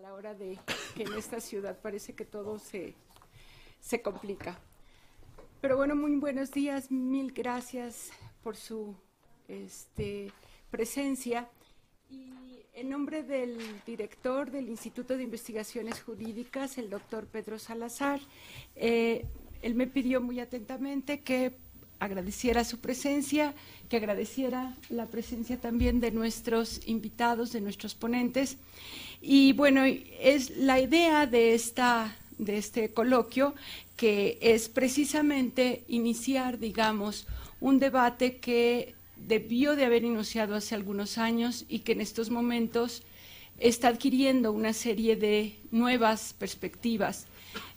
A la hora de que en esta ciudad parece que todo se, se complica. Pero bueno, muy buenos días, mil gracias por su este, presencia. Y en nombre del director del Instituto de Investigaciones Jurídicas, el doctor Pedro Salazar, eh, él me pidió muy atentamente que agradeciera su presencia, que agradeciera la presencia también de nuestros invitados, de nuestros ponentes. Y bueno, es la idea de, esta, de este coloquio que es precisamente iniciar, digamos, un debate que debió de haber iniciado hace algunos años y que en estos momentos está adquiriendo una serie de nuevas perspectivas,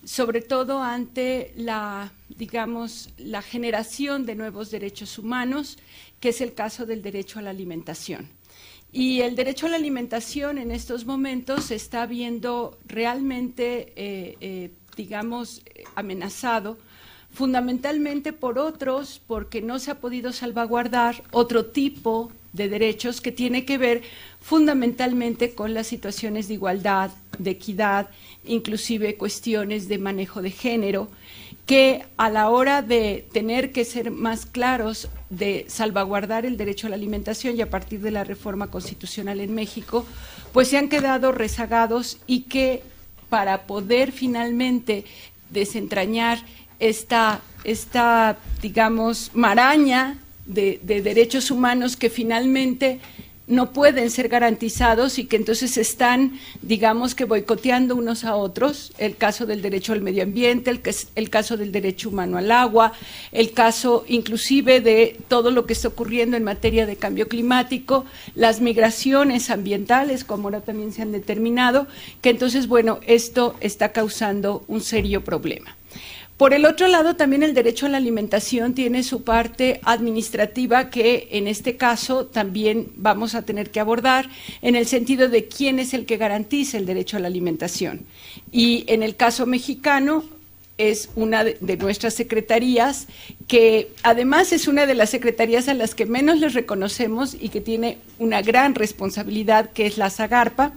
sobre todo ante la, digamos, la generación de nuevos derechos humanos, que es el caso del derecho a la alimentación. Y el derecho a la alimentación en estos momentos se está viendo realmente, eh, eh, digamos, amenazado fundamentalmente por otros, porque no se ha podido salvaguardar otro tipo de derechos que tiene que ver fundamentalmente con las situaciones de igualdad, de equidad, inclusive cuestiones de manejo de género, que a la hora de tener que ser más claros de salvaguardar el derecho a la alimentación y a partir de la reforma constitucional en México, pues se han quedado rezagados y que para poder finalmente desentrañar esta, esta digamos, maraña de, de derechos humanos que finalmente no pueden ser garantizados y que entonces están, digamos que boicoteando unos a otros, el caso del derecho al medio ambiente, el, caso del derecho humano al agua, el caso inclusive de todo lo que está ocurriendo en materia de cambio climático, las migraciones ambientales, como ahora también se han determinado, que entonces, bueno, esto está causando un serio problema. Por el otro lado, también el derecho a la alimentación tiene su parte administrativa que en este caso también vamos a tener que abordar en el sentido de quién es el que garantiza el derecho a la alimentación. Y en el caso mexicano, es una de nuestras secretarías, que además es una de las secretarías a las que menos les reconocemos y que tiene una gran responsabilidad, que es la Zagarpa,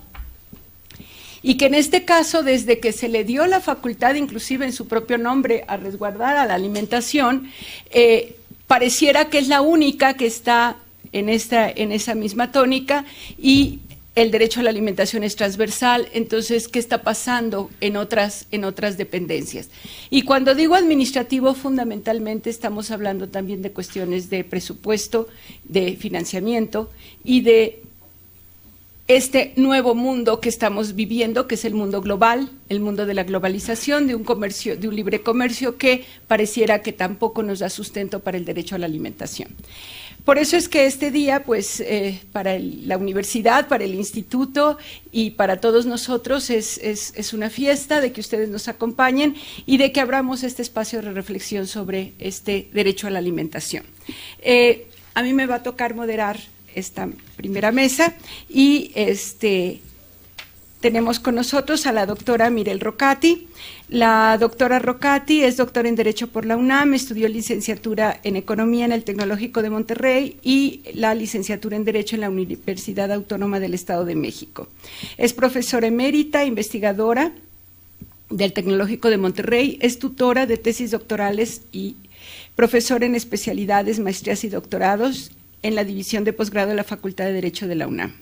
y que en este caso, desde que se le dio la facultad, inclusive en su propio nombre, a resguardar a la alimentación, eh, pareciera que es la única que está en, esta, en esa misma tónica y el derecho a la alimentación es transversal, entonces, ¿qué está pasando en otras, en otras dependencias? Y cuando digo administrativo, fundamentalmente estamos hablando también de cuestiones de presupuesto, de financiamiento y de este nuevo mundo que estamos viviendo, que es el mundo global, el mundo de la globalización, de un comercio, de un libre comercio que pareciera que tampoco nos da sustento para el derecho a la alimentación. Por eso es que este día, pues, eh, para la universidad, para el instituto y para todos nosotros es, una fiesta de que ustedes nos acompañen y de que abramos este espacio de reflexión sobre este derecho a la alimentación. Eh, a mí me va a tocar moderar esta primera mesa y este tenemos con nosotros a la doctora Mirel Rocati. La doctora Rocati es doctora en Derecho por la UNAM, estudió licenciatura en Economía en el Tecnológico de Monterrey y la licenciatura en Derecho en la Universidad Autónoma del Estado de México. Es profesora emérita, investigadora del Tecnológico de Monterrey, es tutora de tesis doctorales y profesora en especialidades, maestrías y doctorados en la División de Posgrado de la Facultad de Derecho de la UNAM.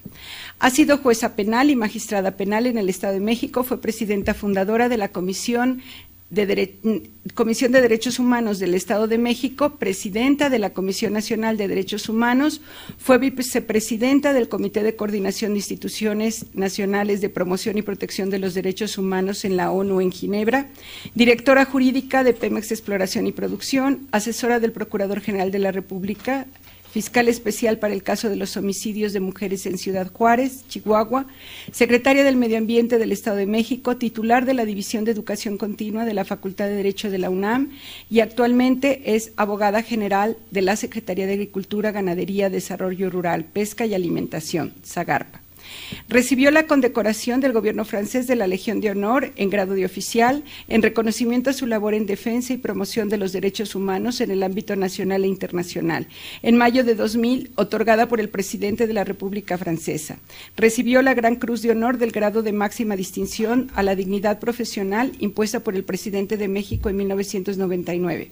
Ha sido jueza penal y magistrada penal en el Estado de México, fue presidenta fundadora de la Comisión de, Comisión de Derechos Humanos del Estado de México, presidenta de la Comisión Nacional de Derechos Humanos, fue vicepresidenta del Comité de Coordinación de Instituciones Nacionales de Promoción y Protección de los Derechos Humanos en la ONU en Ginebra, directora jurídica de Pemex Exploración y Producción, asesora del Procurador General de la República fiscal especial para el caso de los homicidios de mujeres en Ciudad Juárez, Chihuahua, secretaria del Medio Ambiente del Estado de México, titular de la División de Educación Continua de la Facultad de Derecho de la UNAM y actualmente es abogada general de la Secretaría de Agricultura, Ganadería, Desarrollo Rural, Pesca y Alimentación, Zagarpa. Recibió la condecoración del gobierno francés de la Legión de Honor en grado de oficial, en reconocimiento a su labor en defensa y promoción de los derechos humanos en el ámbito nacional e internacional. En mayo de 2000, otorgada por el presidente de la República Francesa. Recibió la Gran Cruz de Honor del grado de máxima distinción a la dignidad profesional impuesta por el presidente de México en 1999.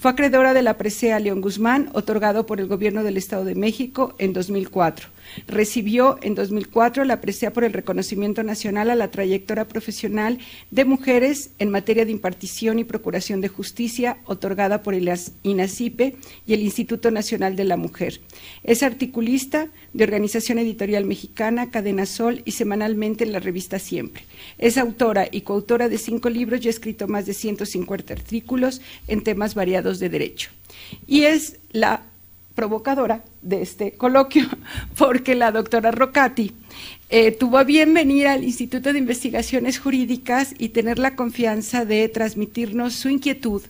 Fue acreedora de la presea León Guzmán, otorgado por el gobierno del Estado de México en 2004. Recibió en 2004 Cuatro, la aprecia por el reconocimiento nacional a la trayectoria profesional de mujeres en materia de impartición y procuración de justicia, otorgada por el INACIPE y el Instituto Nacional de la Mujer. Es articulista de Organización Editorial Mexicana, Cadena Sol y semanalmente en la revista Siempre. Es autora y coautora de cinco libros y ha escrito más de 150 artículos en temas variados de derecho. Y es la provocadora de este coloquio, porque la doctora Rocati eh, tuvo a bien venir al Instituto de Investigaciones Jurídicas y tener la confianza de transmitirnos su inquietud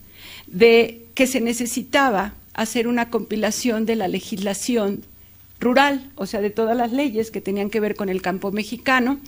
de que se necesitaba hacer una compilación de la legislación rural, o sea, de todas las leyes que tenían que ver con el campo mexicano,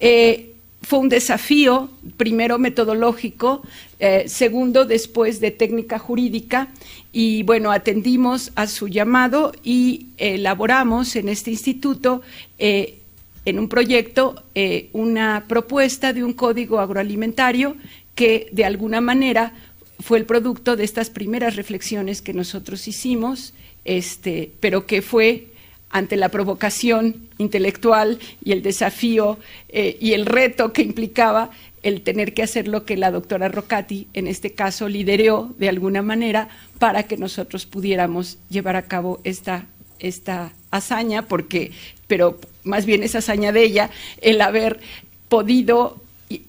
eh, fue un desafío, primero metodológico, eh, segundo después de técnica jurídica, y bueno, atendimos a su llamado y elaboramos en este instituto, eh, en un proyecto, eh, una propuesta de un código agroalimentario que de alguna manera fue el producto de estas primeras reflexiones que nosotros hicimos, este, pero que fue ante la provocación intelectual y el desafío eh, y el reto que implicaba el tener que hacer lo que la doctora Rocati, en este caso, lideró de alguna manera para que nosotros pudiéramos llevar a cabo esta, esta hazaña, porque, pero más bien esa hazaña de ella, el haber podido eh,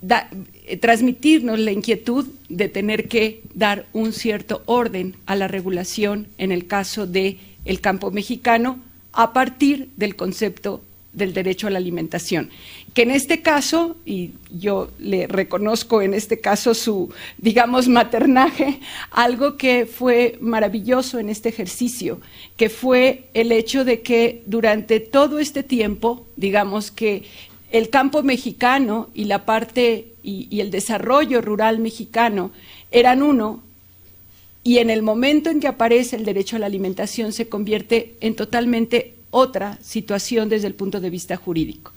transmitirnos la inquietud de tener que dar un cierto orden a la regulación en el caso del el campo mexicano, a partir del concepto del derecho a la alimentación, que en este caso, y yo le reconozco en este caso su, digamos, maternaje, algo que fue maravilloso en este ejercicio, que fue el hecho de que durante todo este tiempo, digamos que el campo mexicano y la parte y, el desarrollo rural mexicano eran uno, y en el momento en que aparece el derecho a la alimentación se convierte en totalmente otra situación desde el punto de vista jurídico.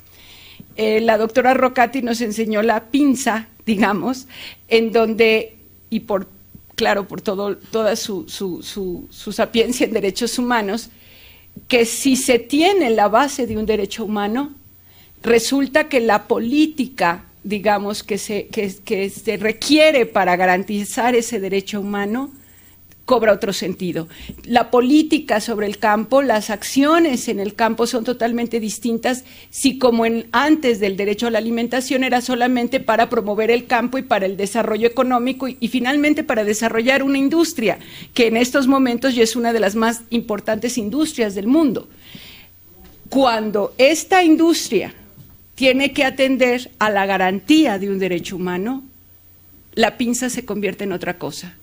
Eh, la doctora Rocati nos enseñó la pinza, digamos, en donde, y por claro, por todo, toda su, su, su, su sapiencia en derechos humanos, que si se tiene la base de un derecho humano, resulta que la política, digamos, que se requiere para garantizar ese derecho humano, cobra otro sentido. La política sobre el campo, las acciones en el campo son totalmente distintas si como en, antes del derecho a la alimentación era solamente para promover el campo y para el desarrollo económico y, finalmente para desarrollar una industria que en estos momentos ya es una de las más importantes industrias del mundo. Cuando esta industria tiene que atender a la garantía de un derecho humano, la pinza se convierte en otra cosa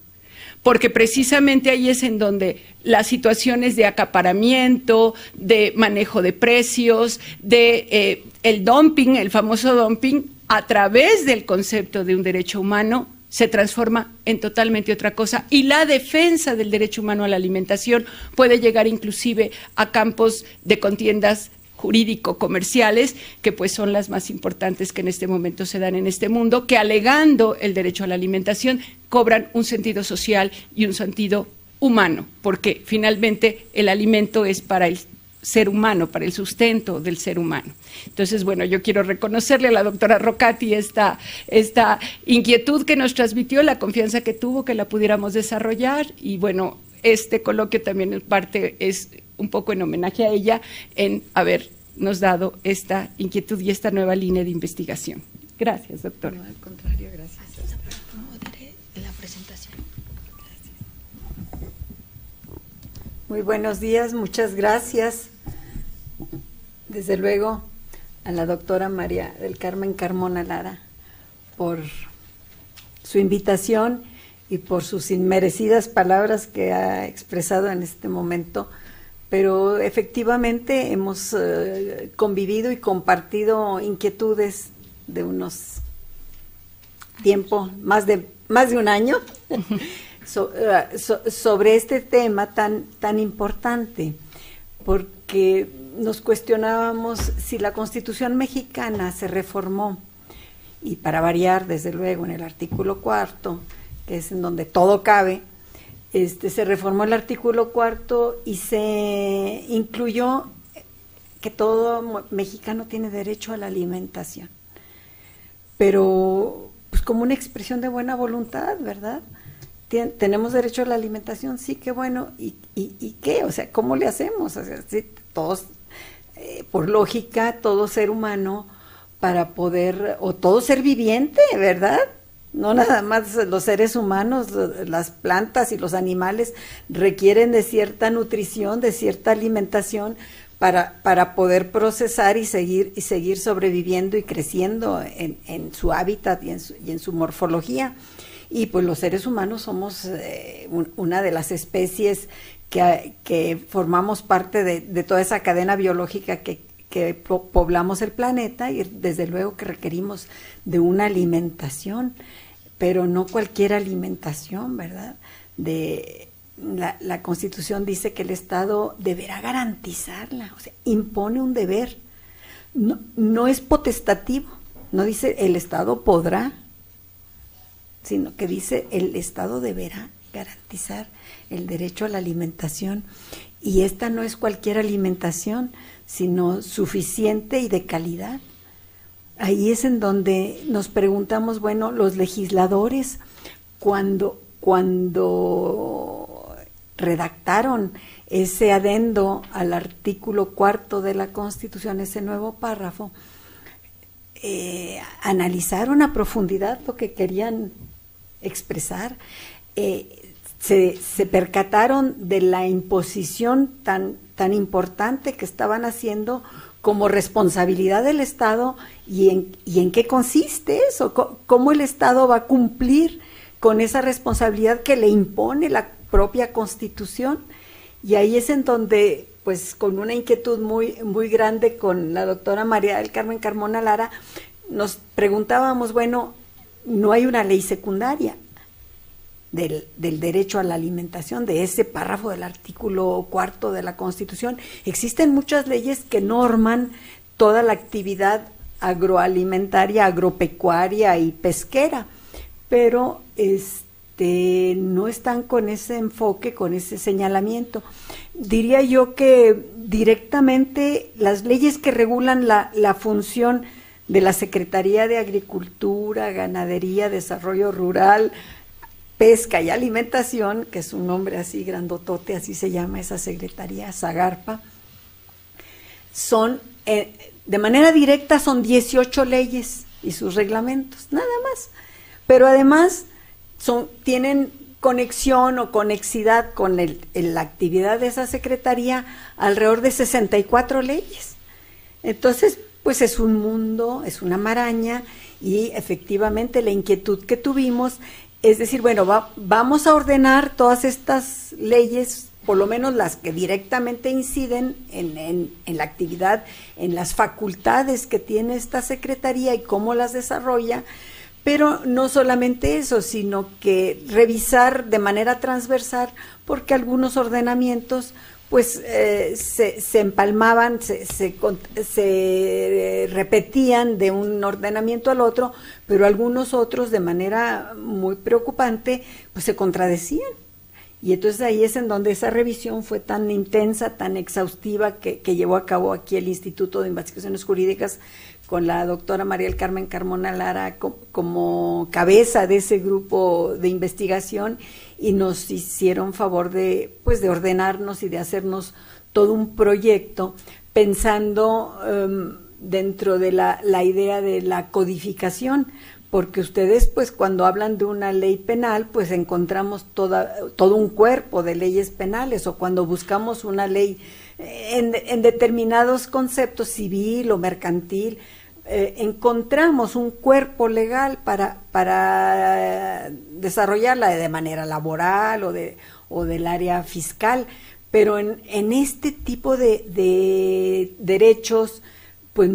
porque precisamente ahí es en donde las situaciones de acaparamiento, de manejo de precios, de eh, el dumping, el famoso dumping, a través del concepto de un derecho humano, se transforma en totalmente otra cosa y la defensa del derecho humano a la alimentación puede llegar inclusive a campos de contiendas jurídico-comerciales, que pues son las más importantes que en este momento se dan en este mundo, que alegando el derecho a la alimentación cobran un sentido social y un sentido humano, porque finalmente el alimento es para el ser humano, para el sustento del ser humano. Entonces, bueno, yo quiero reconocerle a la doctora Rocati esta, esta inquietud que nos transmitió, la confianza que tuvo que la pudiéramos desarrollar y bueno, este coloquio también en parte es un poco en homenaje a ella en habernos dado esta inquietud y esta nueva línea de investigación. Gracias, doctora. No, al contrario, gracias. Ah, la presentación. Gracias. Muy buenos días, muchas gracias. Desde luego a la doctora María del Carmen Carmona Lara por su invitación y por sus inmerecidas palabras que ha expresado en este momento pero efectivamente hemos eh, convivido y compartido inquietudes de unos tiempo, más de, más de un año, eh, sobre este tema tan, tan importante, porque nos cuestionábamos si la Constitución mexicana se reformó, y para variar, desde luego, en el artículo cuarto, que es en donde todo cabe, este, se reformó el artículo cuarto y se incluyó que todo mexicano tiene derecho a la alimentación. Pero, pues como una expresión de buena voluntad, ¿verdad? tenemos derecho a la alimentación, sí, qué bueno. ¿Y, y, qué? O sea, ¿cómo le hacemos? O sea, si todos, eh, por lógica, todo ser humano, para poder, o todo ser viviente, ¿verdad? No nada más los seres humanos, las plantas y los animales requieren de cierta nutrición, de cierta alimentación para, para poder procesar y seguir, y seguir sobreviviendo y creciendo en, su hábitat y en su, y en su, morfología. Y pues los seres humanos somos eh, una de las especies que, que formamos parte de, de toda esa cadena biológica que que poblamos el planeta y desde luego que requerimos de una alimentación, pero no cualquier alimentación, ¿verdad? De la, Constitución dice que el Estado deberá garantizarla, o sea, impone un deber. No, no es potestativo, no dice el Estado podrá, sino que dice el Estado deberá garantizar el derecho a la alimentación. Y esta no es cualquier alimentación, sino suficiente y de calidad. Ahí es en donde nos preguntamos, bueno, los legisladores, cuando, cuando redactaron ese adendo al artículo cuarto de la Constitución, ese nuevo párrafo, eh, analizaron a profundidad lo que querían expresar, eh, se, se percataron de la imposición tan tan importante que estaban haciendo como responsabilidad del Estado y en, en qué consiste eso, cómo el Estado va a cumplir con esa responsabilidad que le impone la propia Constitución. Y ahí es en donde, pues con una inquietud muy, muy grande con la doctora María del Carmen Carmona Lara, nos preguntábamos, bueno, no hay una ley secundaria, del, derecho a la alimentación, de ese párrafo del artículo cuarto de la Constitución. Existen muchas leyes que norman toda la actividad agroalimentaria, agropecuaria y pesquera, pero este, no están con ese enfoque, con ese señalamiento. Diría yo que directamente las leyes que regulan la, la función de la Secretaría de Agricultura, Ganadería, Desarrollo Rural, Pesca y Alimentación, que es un nombre así grandotote, así se llama esa secretaría, Zagarpa, son, eh, de manera directa, son 18 leyes y sus reglamentos, nada más. Pero además son, tienen conexión o conexidad con la actividad de esa secretaría alrededor de 64 leyes. Entonces, pues es un mundo, es una maraña y efectivamente la inquietud que tuvimos es decir, bueno, vamos a ordenar todas estas leyes, por lo menos las que directamente inciden en, la actividad, en las facultades que tiene esta Secretaría y cómo las desarrolla, pero no solamente eso, sino que revisar de manera transversal, porque algunos ordenamientos pues eh, se, empalmaban, se, se, repetían de un ordenamiento al otro, pero algunos otros de manera muy preocupante, pues se contradecían. Y entonces ahí es en donde esa revisión fue tan intensa, tan exhaustiva que, llevó a cabo aquí el Instituto de Investigaciones Jurídicas con la doctora María Carmen Carmona Lara como cabeza de ese grupo de investigación y nos hicieron favor de, pues, de ordenarnos y de hacernos todo un proyecto pensando em, dentro de la, idea de la codificación, porque ustedes pues cuando hablan de una ley penal pues encontramos toda, todo un cuerpo de leyes penales o cuando buscamos una ley en, determinados conceptos civil o mercantil eh, encontramos un cuerpo legal para, para eh, desarrollarla de manera laboral o, de, o del área fiscal, pero en, en este tipo de, derechos, pues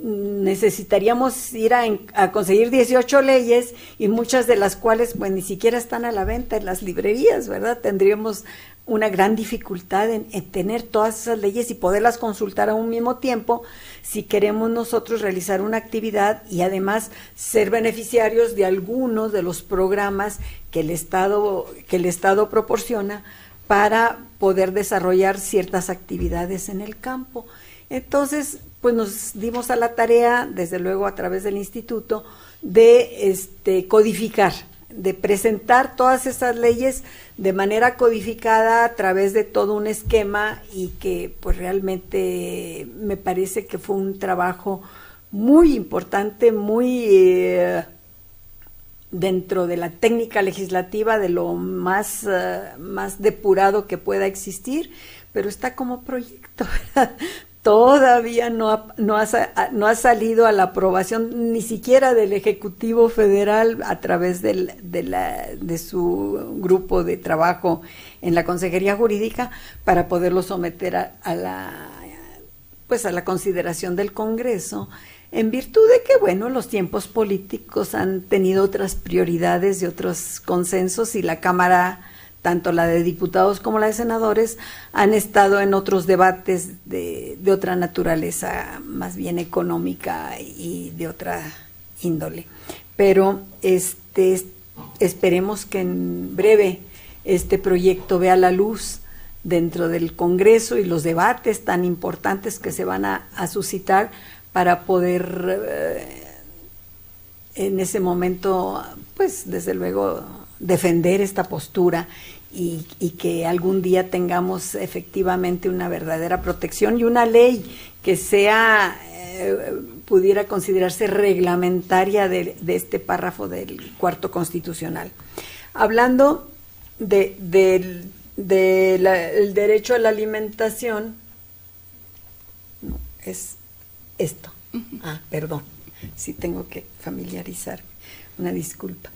necesitaríamos ir a, conseguir 18 leyes y muchas de las cuales pues ni siquiera están a la venta en las librerías, ¿verdad? Tendríamos una gran dificultad en, tener todas esas leyes y poderlas consultar a un mismo tiempo si queremos nosotros realizar una actividad y además ser beneficiarios de algunos de los programas que el Estado, que el Estado proporciona para poder desarrollar ciertas actividades en el campo. Entonces, pues nos dimos a la tarea, desde luego a través del instituto, de este, codificar de presentar todas esas leyes de manera codificada a través de todo un esquema y que pues realmente me parece que fue un trabajo muy importante, muy eh, dentro de la técnica legislativa de lo más, eh, más depurado que pueda existir, pero está como proyecto. todavía no ha, no, ha, no ha salido a la aprobación ni siquiera del Ejecutivo Federal a través del, de, la, de su grupo de trabajo en la Consejería Jurídica para poderlo someter a, a la pues a la consideración del Congreso en virtud de que bueno los tiempos políticos han tenido otras prioridades y otros consensos y la Cámara tanto la de diputados como la de senadores, han estado en otros debates de, otra naturaleza, más bien económica y de otra índole. Pero este, esperemos que en breve este proyecto vea la luz dentro del Congreso y los debates tan importantes que se van a, suscitar para poder eh, en ese momento, pues desde luego defender esta postura y, que algún día tengamos efectivamente una verdadera protección y una ley que sea eh, pudiera considerarse reglamentaria de, este párrafo del cuarto constitucional. Hablando del de, derecho a la alimentación, es esto. Ah, perdón, si tengo que familiarizar, una disculpa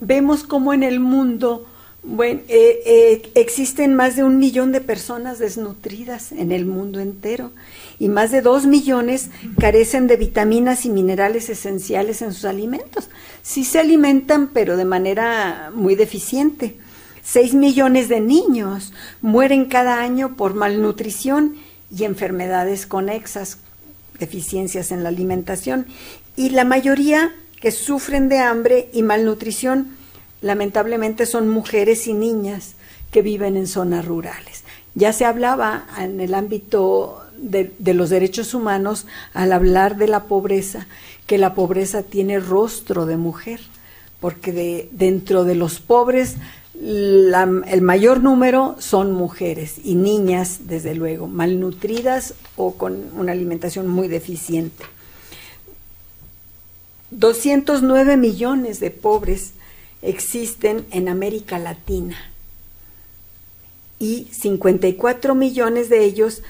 vemos cómo en el mundo bueno, eh, eh, existen más de un millón de personas desnutridas en el mundo entero y más de dos millones carecen de vitaminas y minerales esenciales en sus alimentos. Sí se alimentan, pero de manera muy deficiente. Seis millones de niños mueren cada año por malnutrición y enfermedades conexas, deficiencias en la alimentación, y la mayoría que sufren de hambre y malnutrición, lamentablemente son mujeres y niñas que viven en zonas rurales. Ya se hablaba en el ámbito de, los derechos humanos al hablar de la pobreza, que la pobreza tiene rostro de mujer, porque de, dentro de los pobres el mayor número son mujeres y niñas, desde luego, malnutridas o con una alimentación muy deficiente. 209 millones de pobres existen en América Latina y 54 millones de ellos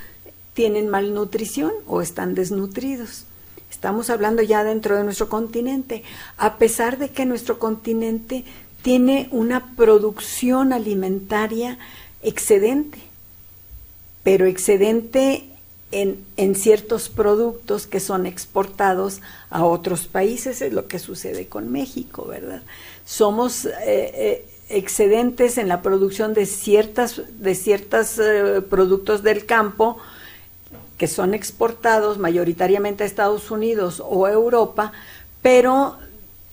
tienen malnutrición o están desnutridos. Estamos hablando ya dentro de nuestro continente, a pesar de que nuestro continente tiene una producción alimentaria excedente, pero excedente en, ciertos productos que son exportados a otros países, es lo que sucede con México, ¿verdad? Somos eh, eh, excedentes en la producción de ciertos de ciertas, eh, productos del campo que son exportados mayoritariamente a Estados Unidos o Europa, pero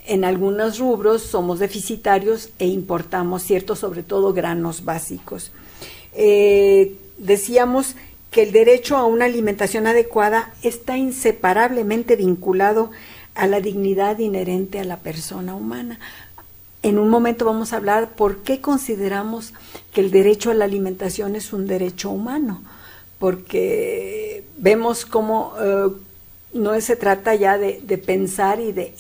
en algunos rubros somos deficitarios e importamos ciertos, sobre todo granos básicos. decíamos que el derecho a una alimentación adecuada está inseparablemente vinculado a la dignidad inherente a la persona humana. En un momento vamos a hablar por qué consideramos que el derecho a la alimentación es un derecho humano, porque vemos cómo eh, no se trata ya de, pensar y de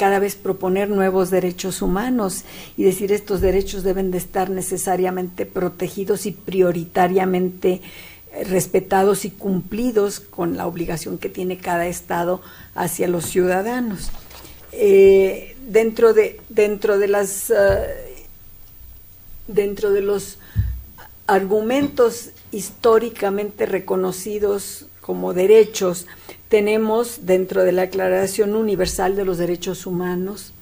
cada vez proponer nuevos derechos humanos y decir estos derechos deben de estar necesariamente protegidos y prioritariamente eh, respetados y cumplidos con la obligación que tiene cada Estado hacia los ciudadanos. Eh, dentro, de, dentro, de las, eh, dentro de los argumentos históricamente reconocidos como derechos tenemos dentro de la Declaración Universal de los Derechos Humanos,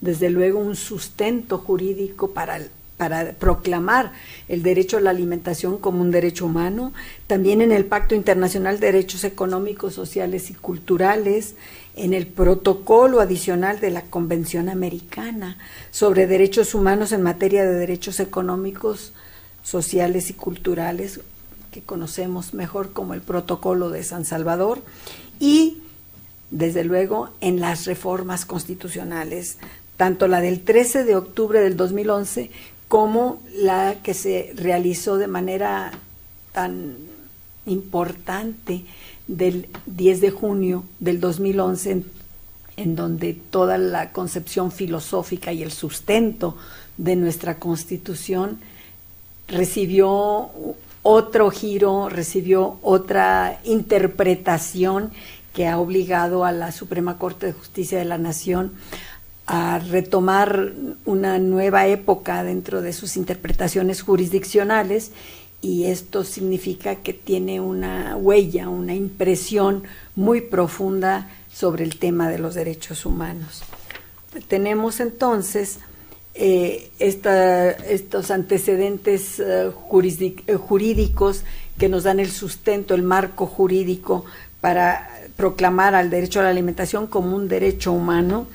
desde luego, un sustento jurídico para, para proclamar el derecho a la alimentación como un derecho humano, también en el Pacto Internacional de Derechos Económicos, Sociales y Culturales, en el protocolo adicional de la Convención Americana sobre Derechos Humanos en materia de derechos económicos, sociales y culturales, que conocemos mejor como el protocolo de San Salvador, y, desde luego, en las reformas constitucionales, tanto la del 13 de octubre del 2011 como la que se realizó de manera tan importante del 10 de junio del 2011, en, donde toda la concepción filosófica y el sustento de nuestra constitución recibió otro giro, recibió otra interpretación que ha obligado a la Suprema Corte de Justicia de la Nación a retomar una nueva época dentro de sus interpretaciones jurisdiccionales y esto significa que tiene una huella, una impresión muy profunda sobre el tema de los derechos humanos. Tenemos entonces eh, estos antecedentes eh, eh, jurídicos que nos dan el sustento, el marco jurídico para proclamar al derecho a la alimentación como un derecho humano.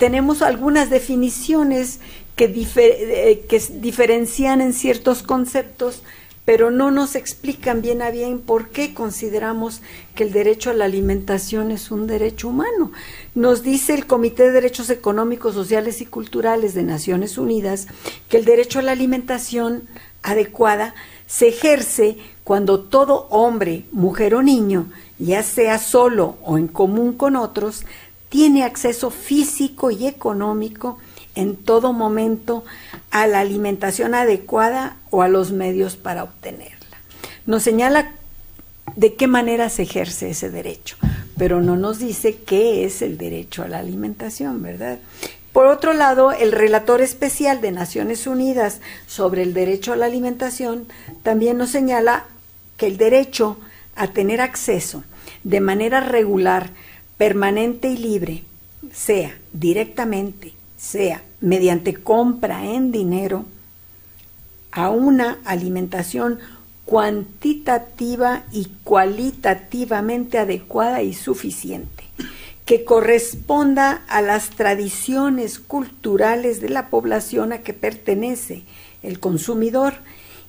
tenemos algunas definiciones que diferencian en ciertos conceptos pero no nos explican bien a bien por qué consideramos que el derecho a la alimentación es un derecho humano. Nos dice el Comité de Derechos Económicos, Sociales y Culturales de Naciones Unidas que el derecho a la alimentación adecuada se ejerce cuando todo hombre, mujer o niño, ya sea solo o en común con otros, tiene acceso físico y económico en todo momento a la alimentación adecuada o a los medios para obtenerla. Nos señala de qué manera se ejerce ese derecho, pero no nos dice qué es el derecho a la alimentación, ¿verdad? Por otro lado, el relator especial de Naciones Unidas sobre el derecho a la alimentación también nos señala que el derecho a tener acceso de manera regular, permanente y libre, sea directamente, sea mediante compra en dinero a una alimentación cuantitativa y cualitativamente adecuada y suficiente, que corresponda a las tradiciones culturales de la población a que pertenece el consumidor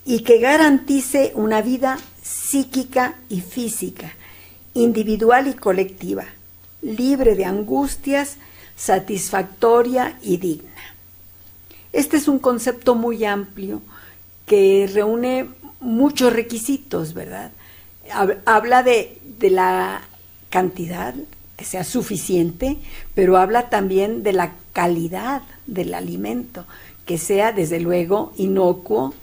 y que garantice una vida psíquica y física, individual y colectiva, libre de angustias, satisfactoria y digna. Este es un concepto muy amplio que reúne muchos requisitos, ¿verdad? Habla de, de la cantidad, que sea suficiente, pero habla también de la calidad del alimento, que sea desde luego inocuo,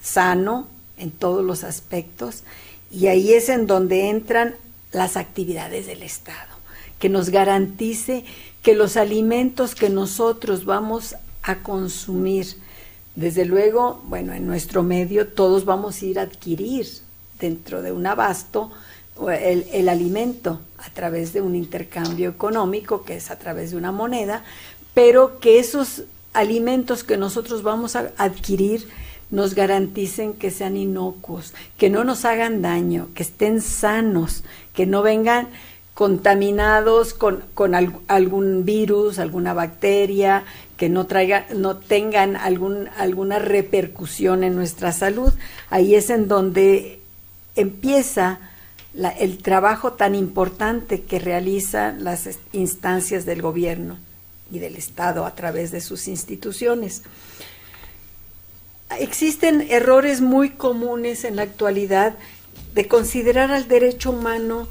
sano en todos los aspectos, y ahí es en donde entran las actividades del Estado, que nos garantice que los alimentos que nosotros vamos a consumir. Desde luego, bueno, en nuestro medio todos vamos a ir a adquirir dentro de un abasto el, el alimento a través de un intercambio económico, que es a través de una moneda, pero que esos alimentos que nosotros vamos a adquirir nos garanticen que sean inocuos, que no nos hagan daño, que estén sanos, que no vengan contaminados con, con algún virus, alguna bacteria, que no traiga, no tengan alguna repercusión en nuestra salud. Ahí es en donde empieza el trabajo tan importante que realizan las instancias del gobierno y del Estado a través de sus instituciones. Existen errores muy comunes en la actualidad de considerar al derecho humano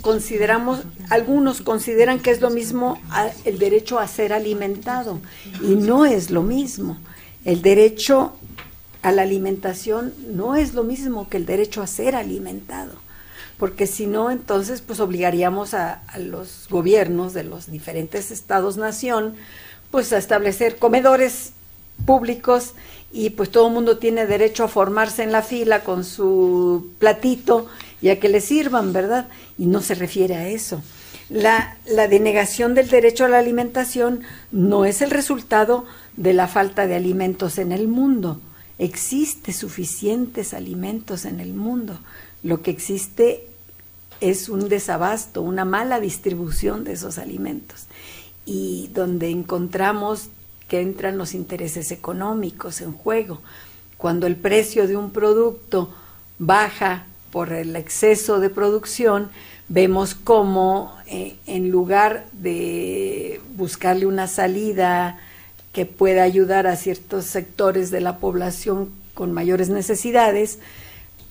consideramos, algunos consideran que es lo mismo el derecho a ser alimentado y no es lo mismo. El derecho a la alimentación no es lo mismo que el derecho a ser alimentado, porque si no, entonces pues obligaríamos a, los gobiernos de los diferentes estados-nación pues a establecer comedores públicos y pues todo el mundo tiene derecho a formarse en la fila con su platito y a que le sirvan, ¿verdad? Y no se refiere a eso. La, la, denegación del derecho a la alimentación no es el resultado de la falta de alimentos en el mundo. Existe suficientes alimentos en el mundo. Lo que existe es un desabasto, una mala distribución de esos alimentos. Y donde encontramos que entran los intereses económicos en juego. Cuando el precio de un producto baja por el exceso de producción, vemos cómo eh, en lugar de buscarle una salida que pueda ayudar a ciertos sectores de la población con mayores necesidades,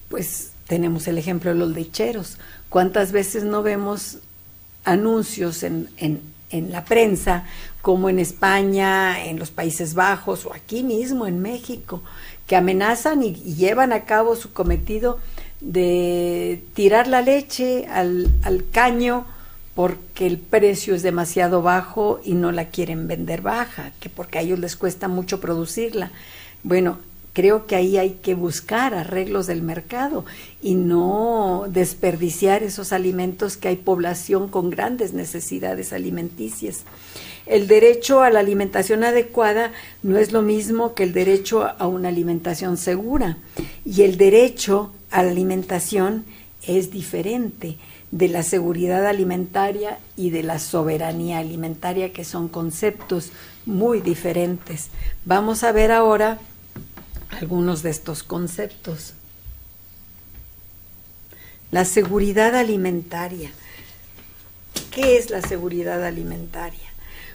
pues tenemos el ejemplo de los lecheros. ¿Cuántas veces no vemos anuncios en, en, en la prensa, como en España, en los Países Bajos o aquí mismo en México, que amenazan y llevan a cabo su cometido? de tirar la leche al, caño porque el precio es demasiado bajo y no la quieren vender baja, que porque a ellos les cuesta mucho producirla. Bueno, creo que ahí hay que buscar arreglos del mercado y no desperdiciar esos alimentos que hay población con grandes necesidades alimenticias. El derecho a la alimentación adecuada no es lo mismo que el derecho a una alimentación segura y el derecho alimentación es diferente de la seguridad alimentaria y de la soberanía alimentaria, que son conceptos muy diferentes. Vamos a ver ahora algunos de estos conceptos. La seguridad alimentaria. ¿Qué es la seguridad alimentaria?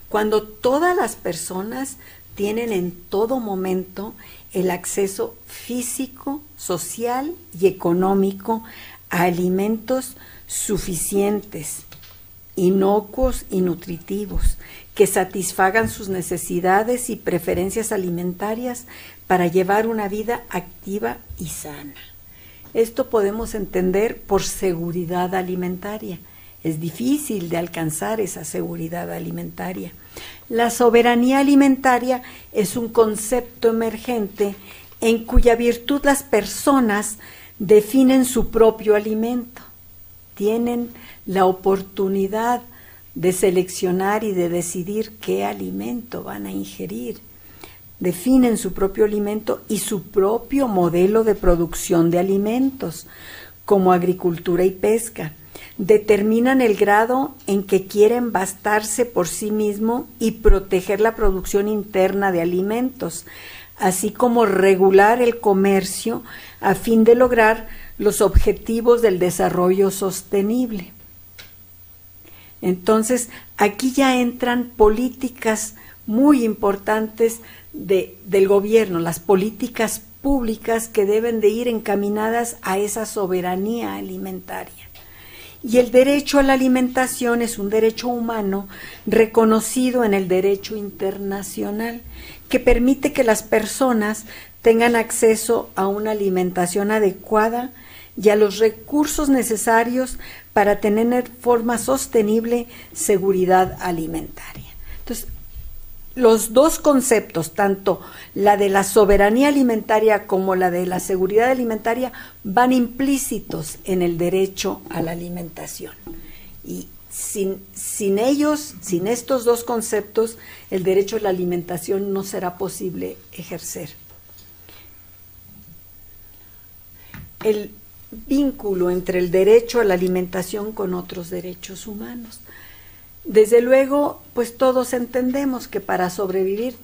Cuando todas las personas tienen en todo momento el acceso físico, social y económico a alimentos suficientes, inocuos y nutritivos, que satisfagan sus necesidades y preferencias alimentarias para llevar una vida activa y sana. Esto podemos entender por seguridad alimentaria. Es difícil de alcanzar esa seguridad alimentaria la soberanía alimentaria es un concepto emergente en cuya virtud las personas definen su propio alimento. Tienen la oportunidad de seleccionar y de decidir qué alimento van a ingerir. Definen su propio alimento y su propio modelo de producción de alimentos, como agricultura y pesca determinan el grado en que quieren bastarse por sí mismo y proteger la producción interna de alimentos, así como regular el comercio a fin de lograr los objetivos del desarrollo sostenible. Entonces, aquí ya entran políticas muy importantes del gobierno, las políticas públicas que deben de ir encaminadas a esa soberanía alimentaria. Y el derecho a la alimentación es un derecho humano reconocido en el derecho internacional que permite que las personas tengan acceso a una alimentación adecuada y a los recursos necesarios para tener en forma sostenible seguridad alimentaria los dos conceptos, tanto la de la soberanía alimentaria como la de la seguridad alimentaria, van implícitos en el derecho a la alimentación. Y sin, ellos, sin estos dos conceptos, el derecho a la alimentación no será posible ejercer. El vínculo entre el derecho a la alimentación con otros derechos humanos. Desde luego, pues todos entendemos que para sobrevivir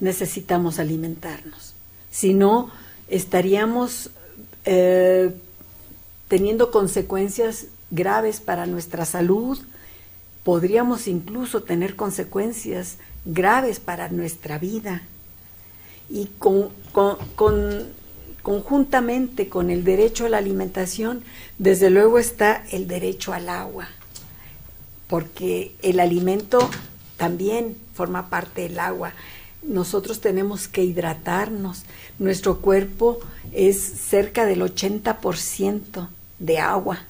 necesitamos alimentarnos. Si no, estaríamos eh, teniendo consecuencias graves para nuestra salud, podríamos incluso tener consecuencias graves para nuestra vida. Y conjuntamente con el derecho a la alimentación, desde luego está el derecho al agua porque el alimento también forma parte del agua. Nosotros tenemos que hidratarnos. Nuestro cuerpo es cerca del 80% de agua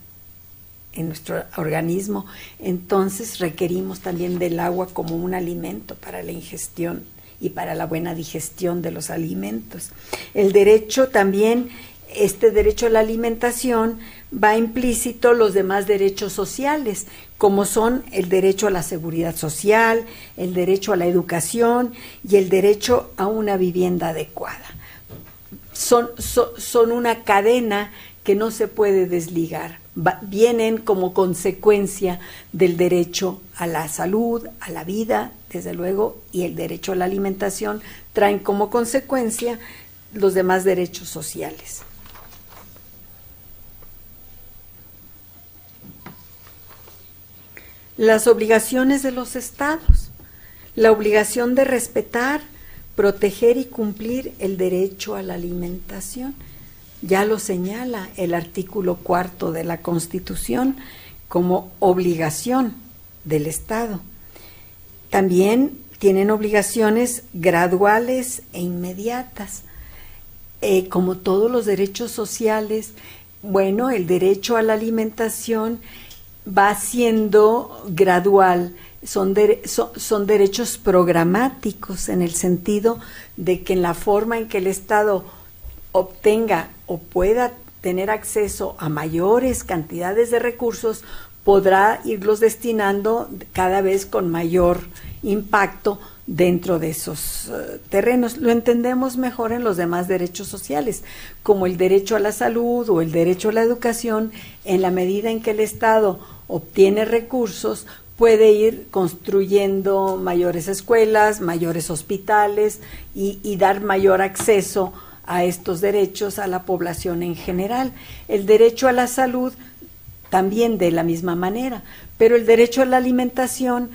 en nuestro organismo. Entonces requerimos también del agua como un alimento para la ingestión y para la buena digestión de los alimentos. El derecho también, este derecho a la alimentación va implícito los demás derechos sociales, como son el derecho a la seguridad social, el derecho a la educación y el derecho a una vivienda adecuada. Son, una cadena que no se puede desligar. vienen como consecuencia del derecho a la salud, a la vida, desde luego, y el derecho a la alimentación, traen como consecuencia los demás derechos sociales. las obligaciones de los estados, la obligación de respetar, proteger y cumplir el derecho a la alimentación. Ya lo señala el artículo cuarto de la Constitución como obligación del Estado. También tienen obligaciones graduales e inmediatas. Eh, como todos los derechos sociales, bueno, el derecho a la alimentación va siendo gradual. Son, derechos programáticos en el sentido de que en la forma en que el Estado obtenga o pueda tener acceso a mayores cantidades de recursos, podrá irlos destinando cada vez con mayor impacto dentro de esos eh, terrenos. Lo entendemos mejor en los demás derechos sociales, como el derecho a la salud o el derecho a la educación, en la medida en que el Estado obtiene recursos, puede ir construyendo mayores escuelas, mayores hospitales y dar mayor acceso a estos derechos a la población en general. El derecho a la salud también de la misma manera, pero el derecho a la alimentación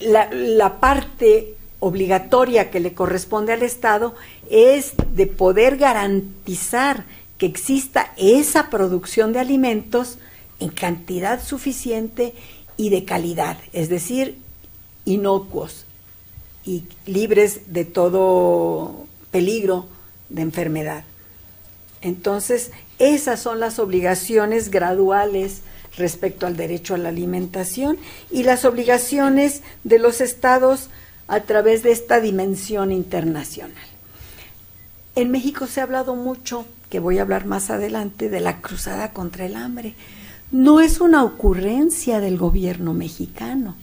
la, parte obligatoria que le corresponde al Estado es de poder garantizar que exista esa producción de alimentos en cantidad suficiente y de calidad, es decir, inocuos y libres de todo peligro de enfermedad. Entonces, esas son las obligaciones graduales respecto al derecho a la alimentación y las obligaciones de los estados a través de esta dimensión internacional. En México se ha hablado mucho, que voy a hablar más adelante, de la cruzada contra el hambre. No es una ocurrencia del gobierno mexicano,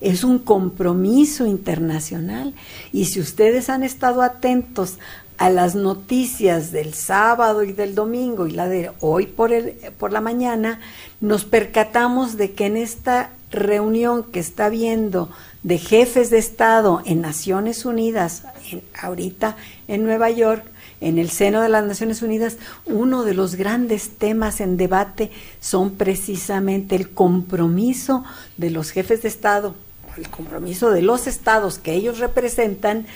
es un compromiso internacional. Y si ustedes han estado atentos a las noticias del sábado y del domingo y la de hoy por, el, por la mañana, nos percatamos de que en esta reunión que está habiendo de jefes de Estado en Naciones Unidas, en, ahorita en Nueva York, en el seno de las Naciones Unidas, uno de los grandes temas en debate son precisamente el compromiso de los jefes de Estado, el compromiso de los estados que ellos representan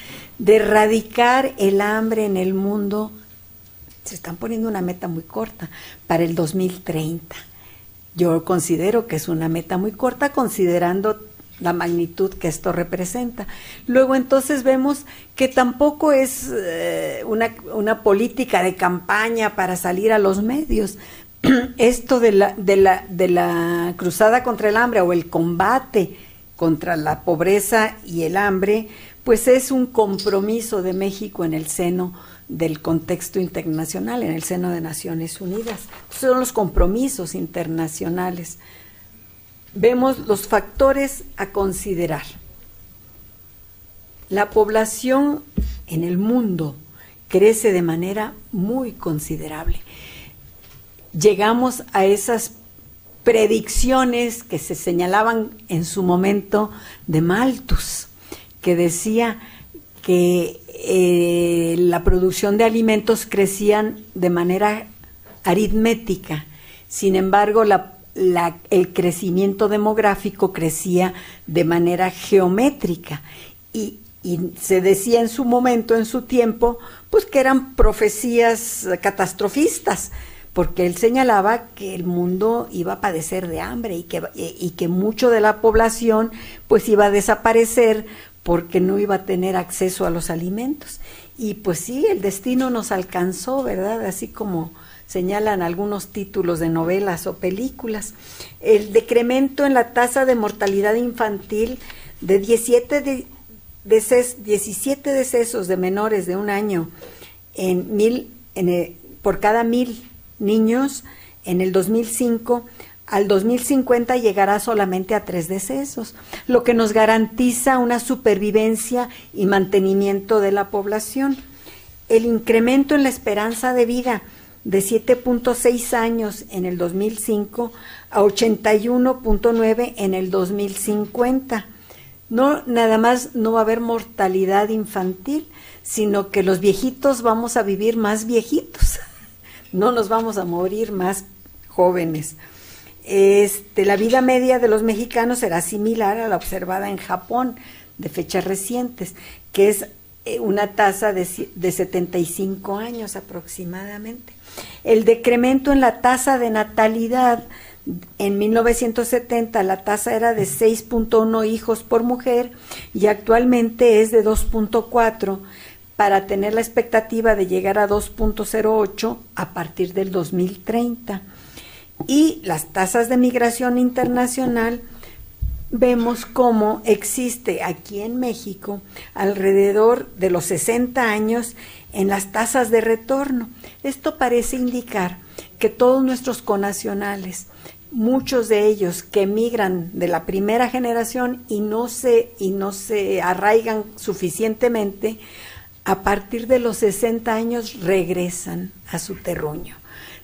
de erradicar el hambre en el mundo, se están poniendo una meta muy corta para el 2030. Yo considero que es una meta muy corta considerando la magnitud que esto representa. Luego entonces vemos que tampoco es eh, una, una, política de campaña para salir a los medios. Esto de la, de, la, de la cruzada contra el hambre o el combate contra la pobreza y el hambre, pues es un compromiso de México en el seno del contexto internacional, en el seno de Naciones Unidas. son los compromisos internacionales. Vemos los factores a considerar. La población en el mundo crece de manera muy considerable. Llegamos a esas predicciones que se señalaban en su momento de Malthus que decía que eh, la producción de alimentos crecían de manera aritmética. Sin embargo, el crecimiento demográfico crecía de manera geométrica y, y se decía en su momento, en su tiempo, pues que eran profecías catastrofistas, porque él señalaba que el mundo iba a padecer de hambre y que, y que mucho de la población pues iba a desaparecer porque no iba a tener acceso a los alimentos. Y pues sí, el destino nos alcanzó, ¿verdad? Así como señalan algunos títulos de novelas o películas. El decremento en la tasa de mortalidad infantil de 17, decesos de menores de un año eh, por cada mil niños en el 2005 al 2050 llegará solamente a tres decesos, lo que nos garantiza una supervivencia y mantenimiento de la población. El incremento en la esperanza de vida de 7.6 años en el 2005 a 81.9 en el 2050. No, nada más no va a haber mortalidad infantil, sino que los viejitos vamos a vivir más viejitos. No nos vamos a morir más jóvenes. Este, la vida media de los mexicanos será similar a la observada en Japón de fechas recientes, que es eh, una tasa de, de 75 años aproximadamente. El decremento en la tasa de natalidad en 1970 la tasa era de 6.1 hijos por mujer y actualmente es de 2.4 para tener la expectativa de llegar a 2.08 a partir del 2030. Y las tasas de migración internacional vemos cómo existe aquí en México alrededor de los 60 años en las tasas de retorno. Esto parece indicar que todos nuestros conacionales, muchos de ellos que emigran de la primera generación y no se, y no se arraigan suficientemente, a partir de los 60 años regresan a su terruño,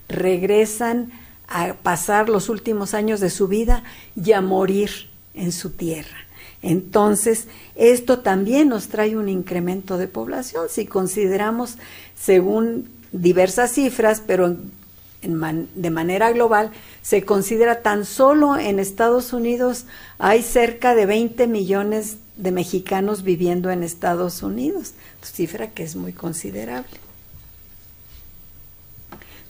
regresan a pasar los últimos años de su vida y a morir en su tierra. Entonces, esto también nos trae un incremento de población, si consideramos, según diversas cifras, pero de manera global, se considera tan solo en Estados Unidos hay cerca de 20 millones de mexicanos viviendo en Estados Unidos, cifra que es muy considerable.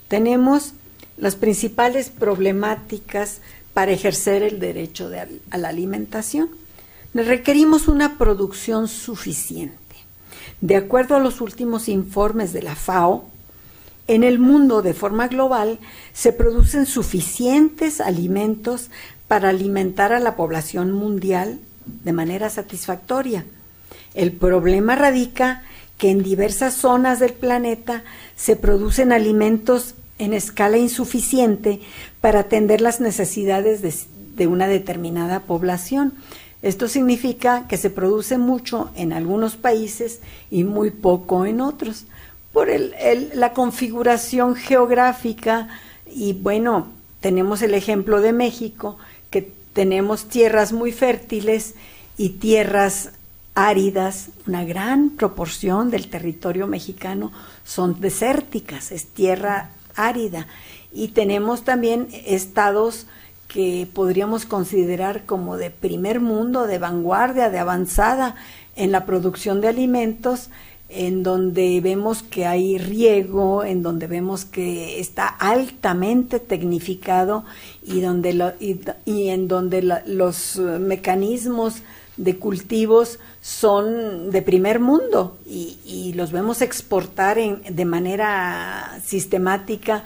Tenemos las principales problemáticas para ejercer el derecho a la alimentación. Requerimos una producción suficiente. De acuerdo a los últimos informes de la FAO, en el mundo de forma global se producen suficientes alimentos para alimentar a la población mundial de manera satisfactoria. El problema radica que en diversas zonas del planeta se producen alimentos en escala insuficiente para atender las necesidades de, una determinada población. Esto significa que se produce mucho en algunos países y muy poco en otros, por la configuración geográfica y bueno, tenemos el ejemplo de México, que tenemos tierras muy fértiles y tierras áridas, una gran proporción del territorio mexicano son desérticas, es tierra árida. Y tenemos también estados que podríamos considerar como de primer mundo, de vanguardia, de avanzada en la producción de alimentos, en donde vemos que hay riego, en donde vemos que está altamente tecnificado y, en donde los mecanismos de cultivos son de primer mundo y, los vemos exportar en, de manera sistemática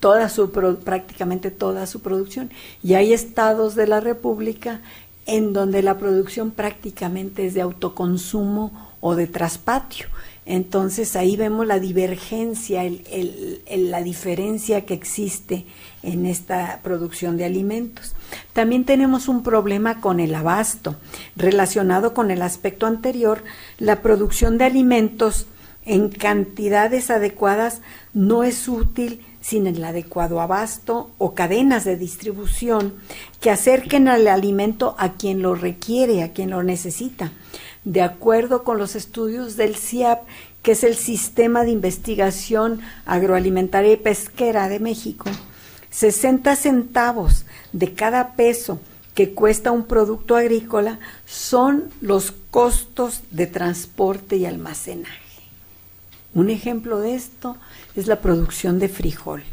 toda su prácticamente toda su producción. Y hay estados de la República en donde la producción prácticamente es de autoconsumo o de traspatio. Entonces ahí vemos la divergencia, la diferencia que existe en esta producción de alimentos. También tenemos un problema con el abasto. Relacionado con el aspecto anterior, la producción de alimentos en cantidades adecuadas no es útil sin el adecuado abasto o cadenas de distribución que acerquen al alimento a quien lo requiere, a quien lo necesita. De acuerdo con los estudios del CIAP, que es el Sistema de Investigación Agroalimentaria y Pesquera de México, 60 centavos de cada peso que cuesta un producto agrícola son los costos de transporte y almacenaje. Un ejemplo de esto es la producción de frijol.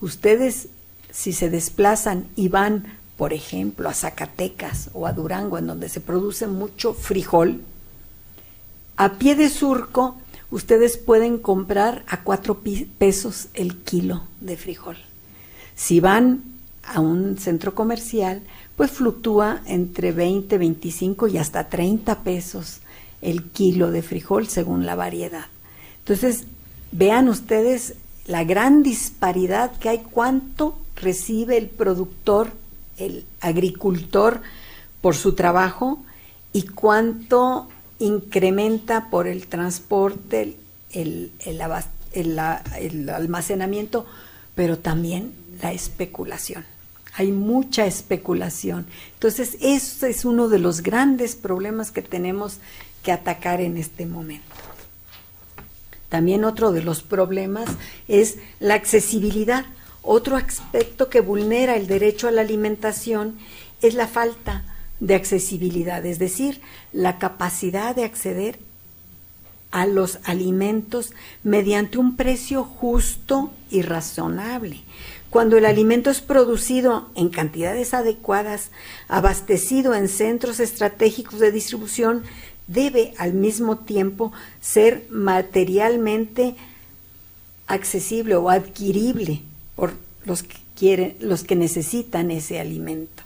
Ustedes, si se desplazan y van, por ejemplo, a Zacatecas o a Durango, en donde se produce mucho frijol, a pie de surco, ustedes pueden comprar a cuatro pesos el kilo de frijol. Si van a un centro comercial, pues fluctúa entre 20, 25 y hasta 30 pesos el kilo de frijol según la variedad. Entonces, vean ustedes la gran disparidad que hay, cuánto recibe el productor, el agricultor por su trabajo y cuánto incrementa por el transporte, el, el almacenamiento, pero también la especulación. Hay mucha especulación. Entonces, ese es uno de los grandes problemas que tenemos que atacar en este momento. También otro de los problemas es la accesibilidad. Otro aspecto que vulnera el derecho a la alimentación es la falta de accesibilidad, es decir, la capacidad de acceder a los alimentos mediante un precio justo y razonable. Cuando el alimento es producido en cantidades adecuadas, abastecido en centros estratégicos de distribución, debe al mismo tiempo ser materialmente accesible o adquirible por los que quieren, los que necesitan ese alimento.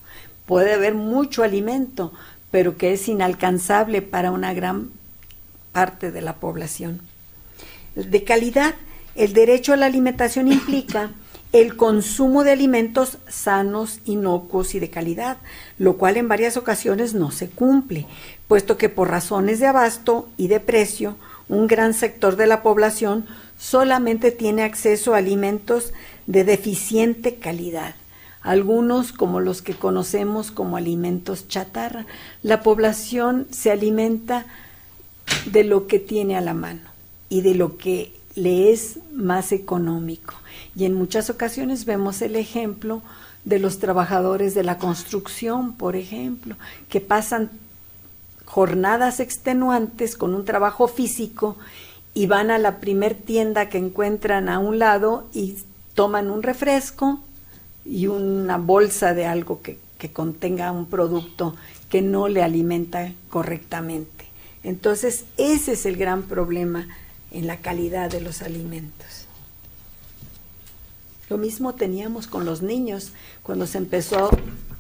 Puede haber mucho alimento, pero que es inalcanzable para una gran parte de la población. De calidad, el derecho a la alimentación implica el consumo de alimentos sanos, inocuos y de calidad, lo cual en varias ocasiones no se cumple, puesto que por razones de abasto y de precio, un gran sector de la población solamente tiene acceso a alimentos de deficiente calidad. Algunos, como los que conocemos como alimentos chatarra, la población se alimenta de lo que tiene a la mano y de lo que le es más económico. Y en muchas ocasiones vemos el ejemplo de los trabajadores de la construcción, por ejemplo, que pasan jornadas extenuantes con un trabajo físico y van a la primer tienda que encuentran a un lado y toman un refresco y una bolsa de algo que, que contenga un producto que no le alimenta correctamente. Entonces, ese es el gran problema en la calidad de los alimentos. Lo mismo teníamos con los niños cuando se empezó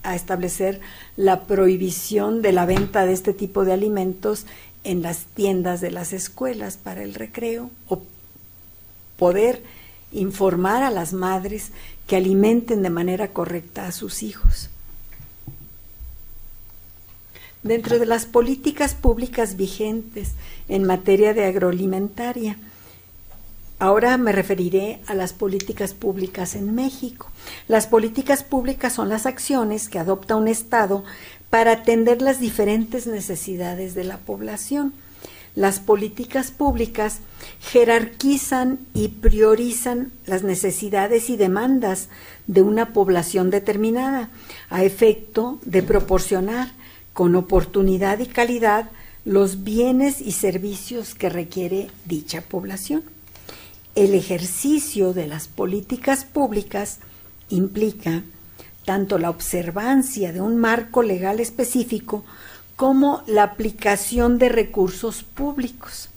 a establecer la prohibición de la venta de este tipo de alimentos en las tiendas de las escuelas para el recreo o poder informar a las madres que alimenten de manera correcta a sus hijos. Dentro de las políticas públicas vigentes en materia de agroalimentaria, Ahora me referiré a las políticas públicas en México. Las políticas públicas son las acciones que adopta un Estado para atender las diferentes necesidades de la población. Las políticas públicas jerarquizan y priorizan las necesidades y demandas de una población determinada a efecto de proporcionar con oportunidad y calidad los bienes y servicios que requiere dicha población el ejercicio de las políticas públicas implica tanto la observancia de un marco legal específico como la aplicación de recursos públicos.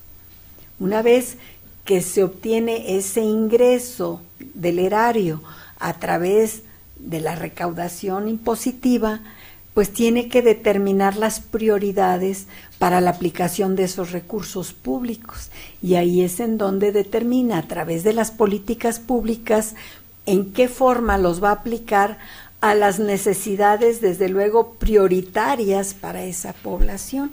Una vez que se obtiene ese ingreso del erario a través de la recaudación impositiva, pues tiene que determinar las prioridades para la aplicación de esos recursos públicos. Y ahí es en donde determina a través de las políticas públicas en qué forma los va a aplicar a las necesidades, desde luego, prioritarias para esa población.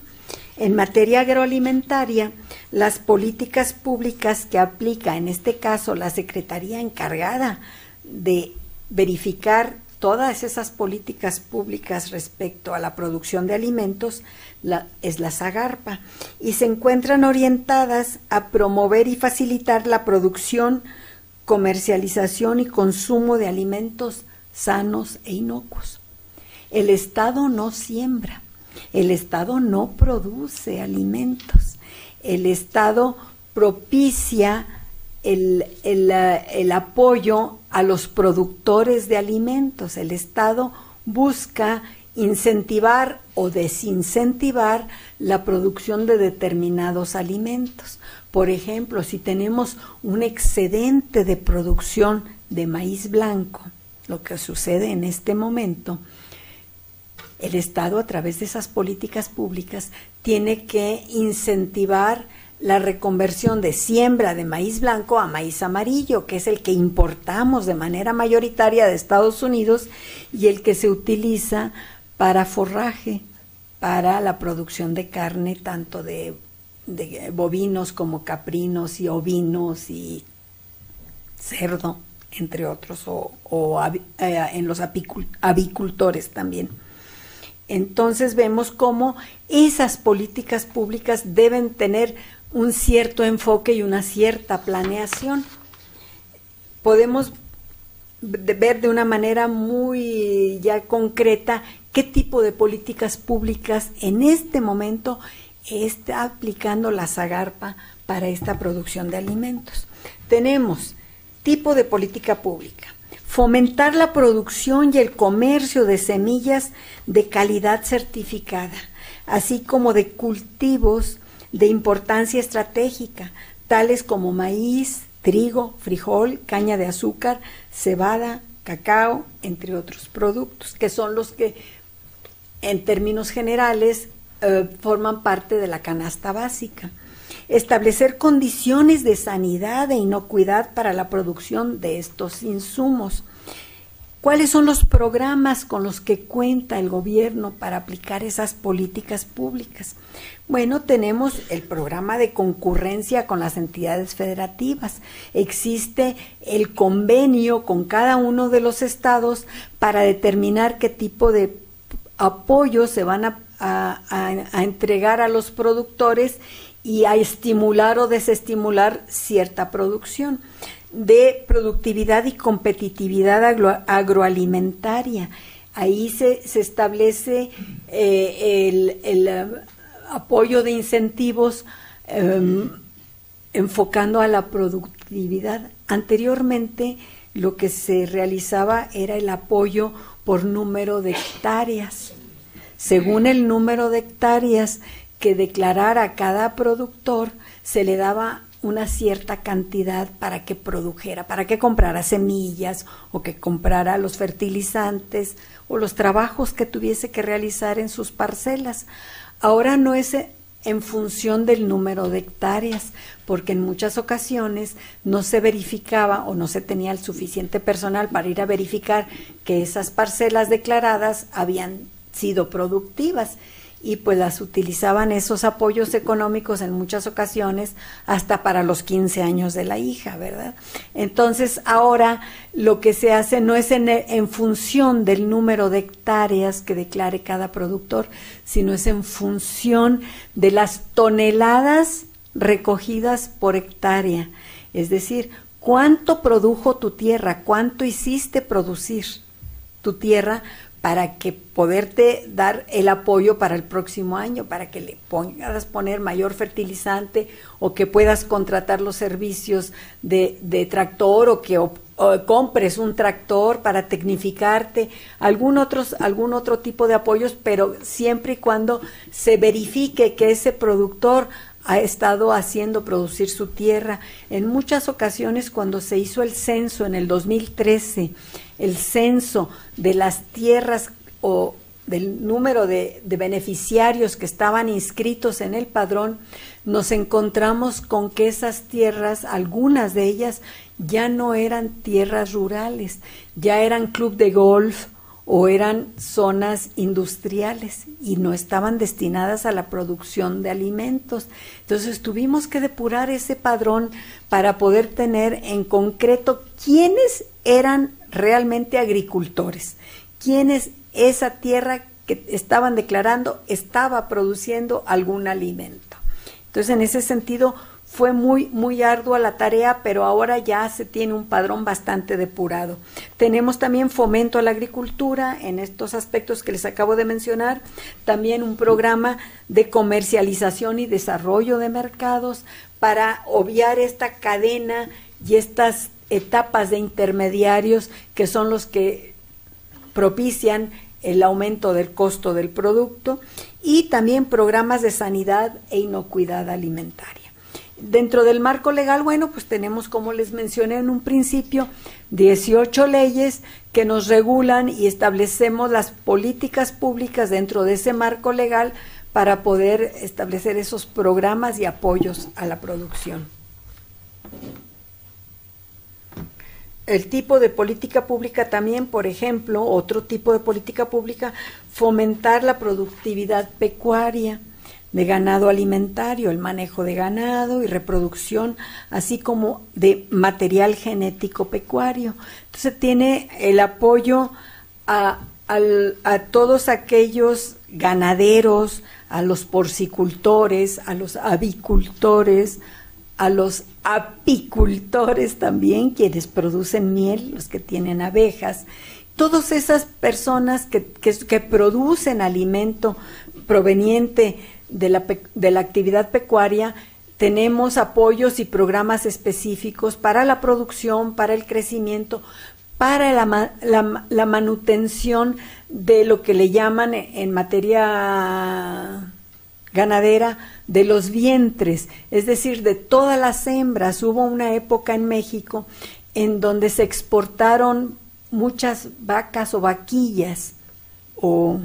En materia agroalimentaria, las políticas públicas que aplica, en este caso, la Secretaría encargada de verificar todas esas políticas públicas respecto a la producción de alimentos es la zagarpa y se encuentran orientadas a promover y facilitar la producción, comercialización y consumo de alimentos sanos e inocuos. El Estado no siembra, el Estado no produce alimentos, el Estado propicia el, apoyo a los productores de alimentos. El Estado busca incentivar o desincentivar la producción de determinados alimentos. Por ejemplo, si tenemos un excedente de producción de maíz blanco, lo que sucede en este momento, el Estado a través de esas políticas públicas tiene que incentivar la reconversión de siembra de maíz blanco a maíz amarillo, que es el que importamos de manera mayoritaria de Estados Unidos y el que se utiliza para forraje, para la producción de carne, tanto de, bovinos como caprinos y ovinos y cerdo, entre otros, o, eh, en los avicultores también. Entonces vemos cómo esas políticas públicas deben tener un cierto enfoque y una cierta planeación. Podemos ver de una manera muy ya concreta qué tipo de políticas públicas en este momento está aplicando la Zagarpa para esta producción de alimentos. Tenemos tipo de política pública, fomentar la producción y el comercio de semillas de calidad certificada, así como de cultivos de importancia estratégica, tales como maíz, trigo, frijol, caña de azúcar, cebada, cacao, entre otros productos, que son los que en términos generales eh, forman parte de la canasta básica. Establecer condiciones de sanidad e inocuidad para la producción de estos insumos cuáles son los programas con los que cuenta el gobierno para aplicar esas políticas públicas. Bueno, tenemos el programa de concurrencia con las entidades federativas. Existe el convenio con cada uno de los estados para determinar qué tipo de apoyo se van a, a entregar a los productores y a estimular o desestimular cierta producción de productividad y competitividad agroalimentaria. Ahí se, establece eh, el, eh, apoyo de incentivos em, enfocando a la productividad. Anteriormente lo que se realizaba era el apoyo por número de hectáreas. Según el número de hectáreas que declarara cada productor, se le daba una cierta cantidad para que produjera, para que comprara semillas o que comprara los fertilizantes o los trabajos que tuviese que realizar en sus parcelas. Ahora no es en función del número de hectáreas, porque en muchas ocasiones no se verificaba o no se tenía el suficiente personal para ir a verificar que esas parcelas declaradas habían sido productivas y pues las utilizaban esos apoyos económicos en muchas ocasiones hasta para los 15 años de la hija, ¿verdad? Entonces ahora lo que se hace no es en, en función del número de hectáreas que declare cada productor, sino es en función de las toneladas recogidas por hectárea, es decir, cuánto produjo tu tierra, cuánto hiciste producir tu tierra para que poderte dar el apoyo para el próximo año, para que le pongas poner mayor fertilizante o que puedas contratar los servicios de, tractor o que compres un tractor para tecnificarte, algún, otros, algún otro tipo de apoyos, pero siempre y cuando se verifique que ese productor ha estado haciendo producir su tierra. En muchas ocasiones cuando se hizo el censo en el 2013, el censo de las tierras o del número de, beneficiarios que estaban inscritos en el padrón, nos encontramos con que esas tierras, algunas de ellas, ya no eran tierras rurales, ya eran club de golf o eran zonas industriales y no estaban destinadas a la producción de alimentos. Entonces tuvimos que depurar ese padrón para poder tener en concreto quiénes eran realmente agricultores, quienes esa tierra que estaban declarando estaba produciendo algún alimento. Entonces, en ese sentido, fue muy, muy ardua la tarea, pero ahora ya se tiene un padrón bastante depurado. Tenemos también fomento a la agricultura en estos aspectos que les acabo de mencionar, también un programa de comercialización y desarrollo de mercados para obviar esta cadena y estas etapas de intermediarios que son los que propician el aumento del costo del producto y también programas de sanidad e inocuidad alimentaria. Dentro del marco legal, bueno, pues tenemos, como les mencioné en un principio, 18 leyes que nos regulan y establecemos las políticas públicas dentro de ese marco legal para poder establecer esos programas y apoyos a la producción el tipo de política pública también, por ejemplo, otro tipo de política pública, fomentar la productividad pecuaria de ganado alimentario, el manejo de ganado y reproducción, así como de material genético pecuario. Entonces tiene el apoyo a, a todos aquellos ganaderos, a los porcicultores, a los avicultores, a los apicultores también, quienes producen miel, los que tienen abejas, todas esas personas que, que, producen alimento proveniente de la, de la actividad pecuaria, tenemos apoyos y programas específicos para la producción, para el crecimiento, para la manutención de lo que le llaman en materia ganadera de los vientres, es decir, de todas las hembras. Hubo una época en México en donde se exportaron muchas vacas o vaquillas o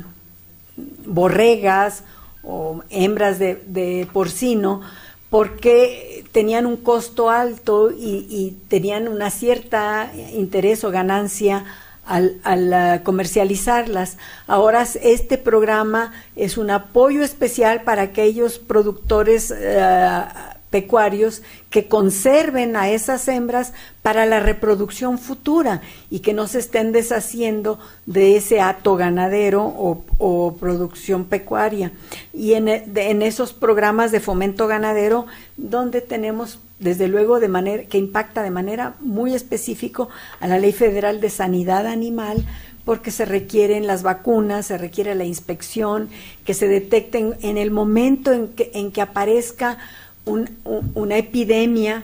borregas o hembras de, porcino porque tenían un costo alto y, y tenían una cierta interés o ganancia al, comercializarlas. Ahora este programa es un apoyo especial para aquellos productores eh, pecuarios que conserven a esas hembras para la reproducción futura y que no se estén deshaciendo de ese hato ganadero o, producción pecuaria. Y en, esos programas de fomento ganadero, donde tenemos, desde luego, de manera, que impacta de manera muy específica a la Ley Federal de Sanidad Animal, porque se requieren las vacunas, se requiere la inspección, que se detecten en el momento en que aparezca una epidemia.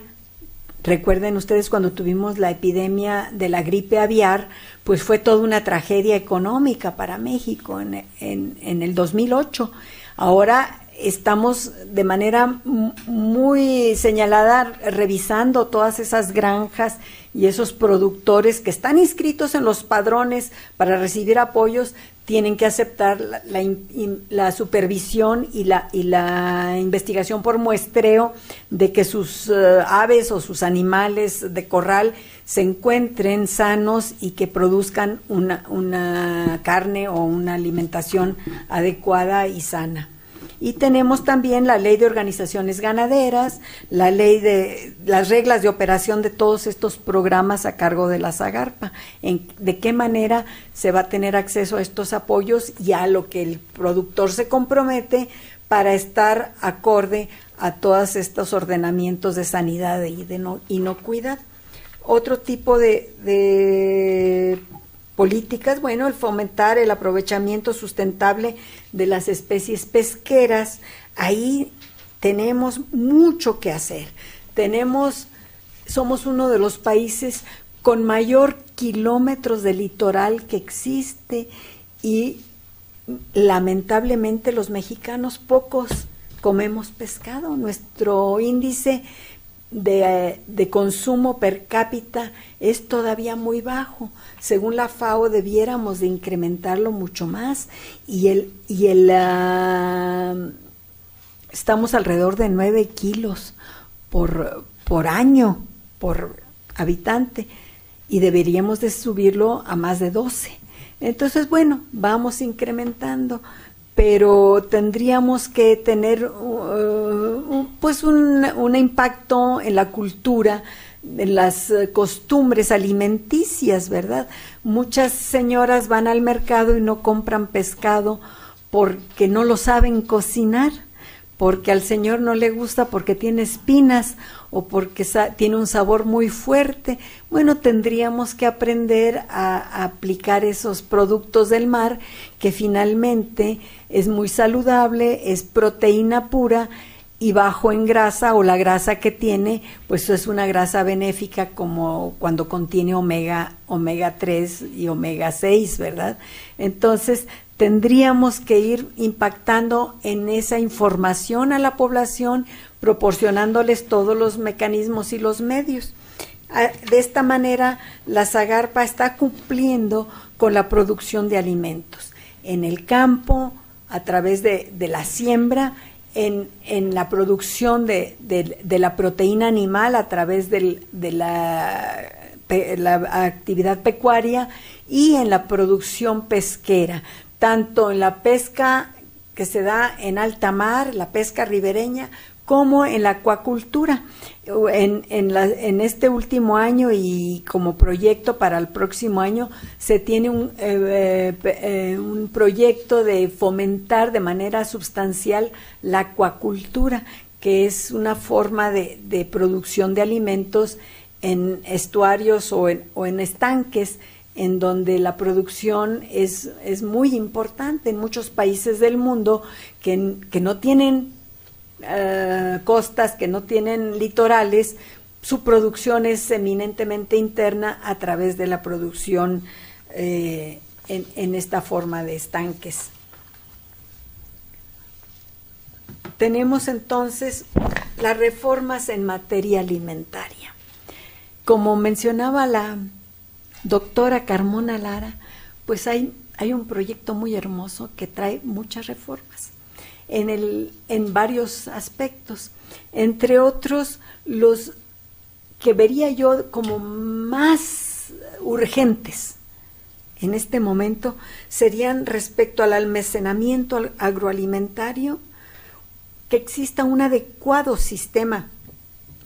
Recuerden ustedes cuando tuvimos la epidemia de la gripe aviar, pues fue toda una tragedia económica para México en, en, en el 2008. Ahora estamos de manera muy señalada revisando todas esas granjas y esos productores que están inscritos en los padrones para recibir apoyos tienen que aceptar la, supervisión y la, investigación por muestreo de que sus eh, aves o sus animales de corral se encuentren sanos y que produzcan una carne o una alimentación adecuada y sana. Y tenemos también la ley de organizaciones ganaderas, la ley de las reglas de operación de todos estos programas a cargo de la Zagarpa, en, de qué manera se va a tener acceso a estos apoyos y a lo que el productor se compromete para estar acorde a todos estos ordenamientos de sanidad y de no, inocuidad. Otro tipo de políticas, bueno, el fomentar el aprovechamiento sustentable de las especies pesqueras, ahí tenemos mucho que hacer. somos uno de los países con mayor kilómetros de litoral que existe y lamentablemente los mexicanos pocos comemos pescado. Nuestro índice de, consumo per cápita es todavía muy bajo. Según la FAO debiéramos de incrementarlo mucho más y el, y el ah, estamos alrededor de 9 kilos por, por año, por habitante, y deberíamos de subirlo a más de 12. Entonces, bueno, vamos incrementando pero tendríamos que tener uh, pues un, impacto en la cultura, en las eh, costumbres alimenticias, ¿verdad? Muchas señoras van al mercado y no compran pescado porque no lo saben cocinar porque al Señor no le gusta porque tiene espinas o porque tiene un sabor muy fuerte. Bueno, tendríamos que aprender a, aplicar esos productos del mar que finalmente es muy saludable, es proteína pura y bajo en grasa o la grasa que tiene, pues es una grasa benéfica como cuando contiene omega, omega 3 y omega 6, ¿verdad? Entonces tendríamos que ir impactando en esa información a la población, proporcionándoles todos los mecanismos y los medios. Ah, de esta manera, la Zagarpa está cumpliendo con la producción de alimentos en el campo, a través de, la siembra, en, la producción de, la proteína animal a través de la, la actividad pecuaria y en la producción pesquera tanto en la pesca que se da en alta mar, la pesca ribereña, como en la acuacultura. En, este último año y como proyecto para el próximo año se tiene un, eh, eh, eh, proyecto de fomentar de manera sustancial la acuacultura, que es una forma de, producción de alimentos en estuarios o en estanques en donde la producción es, es muy importante en muchos países del mundo que, que no tienen eh, costas, que no tienen litorales, su producción es eminentemente interna a través de la producción eh, en esta forma de estanques. Tenemos entonces las reformas en materia alimentaria. Como mencionaba la doctora Carmona Lara, pues hay, hay un proyecto muy hermoso que trae muchas reformas en, el, en varios aspectos. Entre otros, los que vería yo como más urgentes en este momento serían respecto al almacenamiento agroalimentario, que exista un adecuado sistema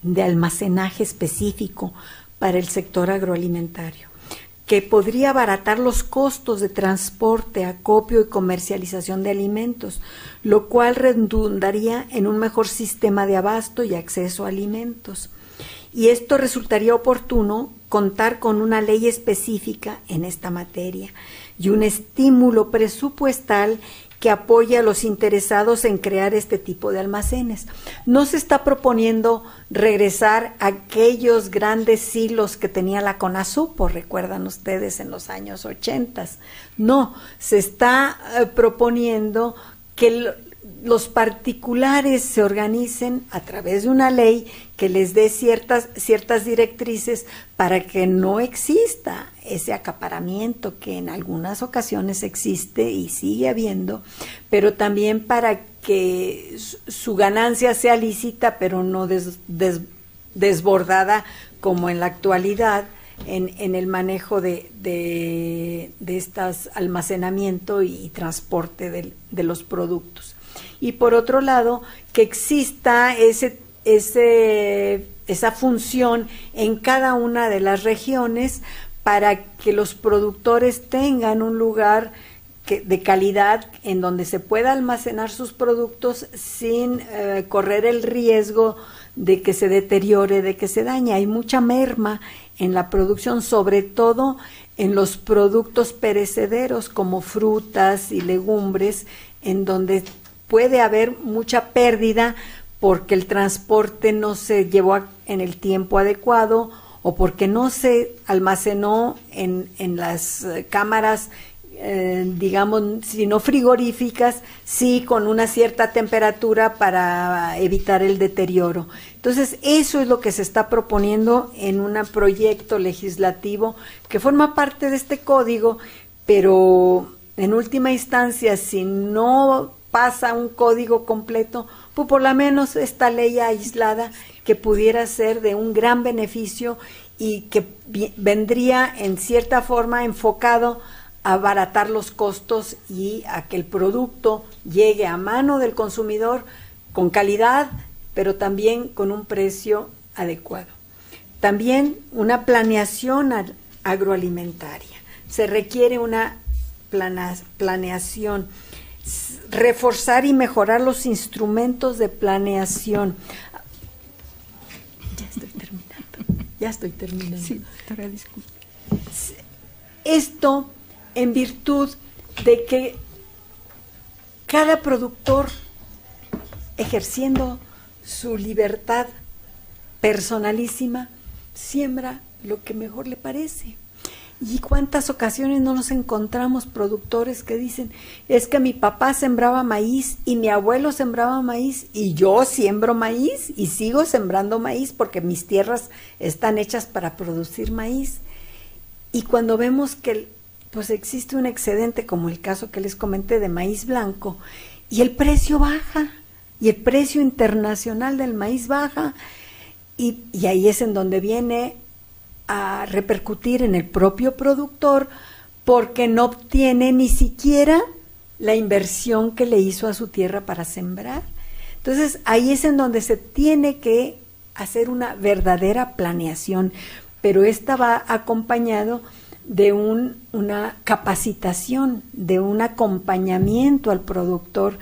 de almacenaje específico para el sector agroalimentario que podría abaratar los costos de transporte, acopio y comercialización de alimentos, lo cual redundaría en un mejor sistema de abasto y acceso a alimentos. Y esto resultaría oportuno contar con una ley específica en esta materia y un estímulo presupuestal que apoye a los interesados en crear este tipo de almacenes. No se está proponiendo regresar a aquellos grandes silos que tenía la CONASUPO, recuerdan ustedes, en los años 80. No, se está eh, proponiendo que los particulares se organicen a través de una ley que les dé ciertas, ciertas directrices para que no exista ese acaparamiento que en algunas ocasiones existe y sigue habiendo, pero también para que su ganancia sea lícita, pero no desbordada como en la actualidad. En, el manejo de, de, de almacenamiento y, transporte de los productos y por otro lado, que exista ese, ese, esa función en cada una de las regiones para que los productores tengan un lugar de calidad en donde se pueda almacenar sus productos sin eh, correr el riesgo de que se deteriore, de que se dañe. Hay mucha merma en la producción, sobre todo en los productos perecederos como frutas y legumbres, en donde puede haber mucha pérdida porque el transporte no se llevó en el tiempo adecuado o porque no se almacenó en, las eh, cámaras, eh, digamos, sino frigoríficas, sí con una cierta temperatura para evitar el deterioro. Entonces, eso es lo que se está proponiendo en un proyecto legislativo que forma parte de este código, pero en última instancia, si no pasa un código completo, pues por lo menos esta ley aislada que pudiera ser de un gran beneficio y que vendría en cierta forma enfocado a abaratar los costos y a que el producto llegue a mano del consumidor con calidad, pero también con un precio adecuado. También una planeación agroalimentaria. Se requiere una planeación reforzar y mejorar los instrumentos de planeación. Ya estoy terminando. Ya estoy terminando. Esto en virtud de que cada productor ejerciendo su libertad personalísima siembra lo que mejor le parece. ¿Y cuántas ocasiones no nos encontramos productores que dicen, es que mi papá sembraba maíz y mi abuelo sembraba maíz y yo siembro maíz y sigo sembrando maíz porque mis tierras están hechas para producir maíz? Y cuando vemos que pues existe un excedente, como el caso que les comenté de maíz blanco, y el precio baja, y el precio internacional del maíz baja, y, y ahí es en donde viene a repercutir en el propio productor porque no obtiene ni siquiera la inversión que le hizo a su tierra para sembrar. Entonces ahí es en donde se tiene que hacer una verdadera planeación, pero esta va acompañado de una capacitación, de un acompañamiento al productor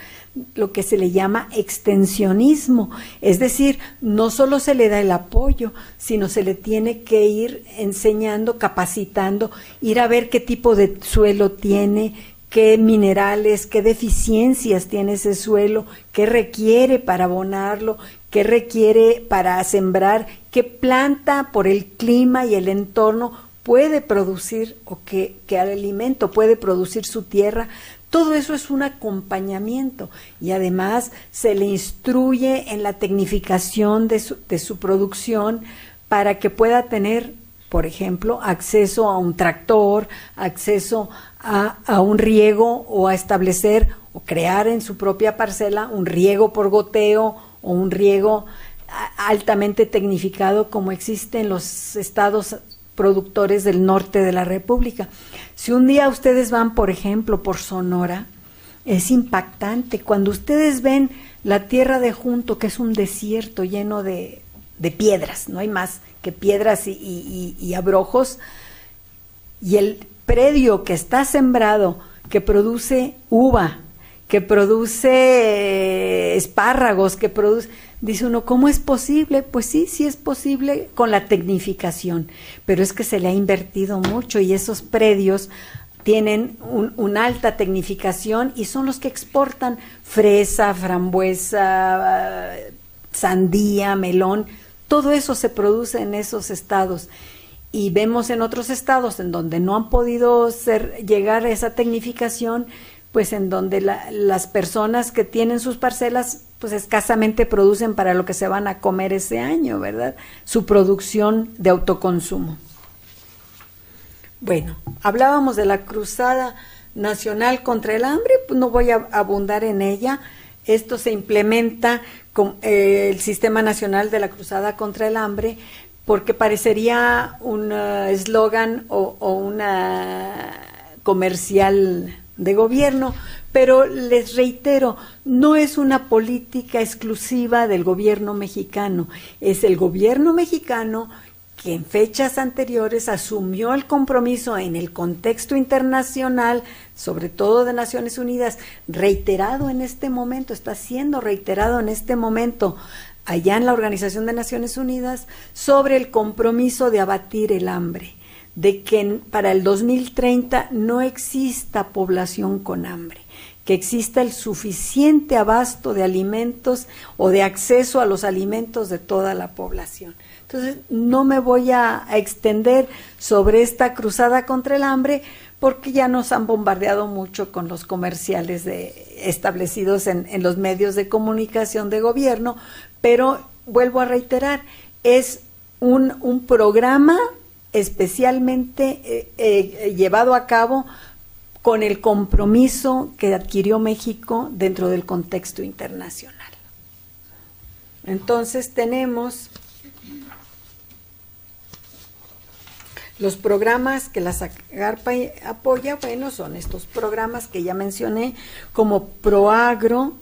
lo que se le llama extensionismo, es decir, no solo se le da el apoyo, sino se le tiene que ir enseñando, capacitando, ir a ver qué tipo de suelo tiene, qué minerales, qué deficiencias tiene ese suelo, qué requiere para abonarlo, qué requiere para sembrar, qué planta por el clima y el entorno puede producir o qué, qué alimento puede producir su tierra todo eso es un acompañamiento y además se le instruye en la tecnificación de su, producción para que pueda tener, por ejemplo, acceso a un tractor, acceso a, a un riego o a establecer o crear en su propia parcela un riego por goteo o un riego altamente tecnificado como existe en los estados productores del norte de la República. Si un día ustedes van, por ejemplo, por Sonora, es impactante. Cuando ustedes ven la tierra de Junto, que es un desierto lleno de, piedras, no hay más que piedras y, abrojos, y el predio que está sembrado, que produce uva, que produce eh, espárragos, que produce Dice uno, ¿cómo es posible? Pues sí, sí es posible con la tecnificación, pero es que se le ha invertido mucho y esos predios tienen un, una alta tecnificación y son los que exportan fresa, frambuesa, eh, sandía, melón, todo eso se produce en esos estados. Y vemos en otros estados en donde no han podido ser, llegar a esa tecnificación, pues en donde las personas que tienen sus parcelas pues escasamente producen para lo que se van a comer ese año, ¿verdad? Su producción de autoconsumo. Bueno, hablábamos de la cruzada nacional contra el hambre, pues, no voy a abundar en ella. Esto se implementa con eh, el Sistema Nacional de la Cruzada contra el Hambre porque parecería un eh, eslogan o, o una comercial de gobierno, pero les reitero, no es una política exclusiva del gobierno mexicano, es el gobierno mexicano que en fechas anteriores asumió el compromiso en el contexto internacional, sobre todo de Naciones Unidas, reiterado en este momento, está siendo reiterado en este momento allá en la Organización de Naciones Unidas, sobre el compromiso de abatir el hambre, de que para el 2030 no exista población con hambre que exista el suficiente abasto de alimentos o de acceso a los alimentos de toda la población. Entonces, no me voy a, extender sobre esta cruzada contra el hambre porque ya nos han bombardeado mucho con los comerciales de, establecidos en, los medios de comunicación de gobierno, pero vuelvo a reiterar, es un, un programa especialmente eh, eh, llevado a cabo con el compromiso que adquirió México dentro del contexto internacional. Entonces tenemos los programas que la SACARPA apoya, bueno, son estos programas que ya mencioné, como ProAgro,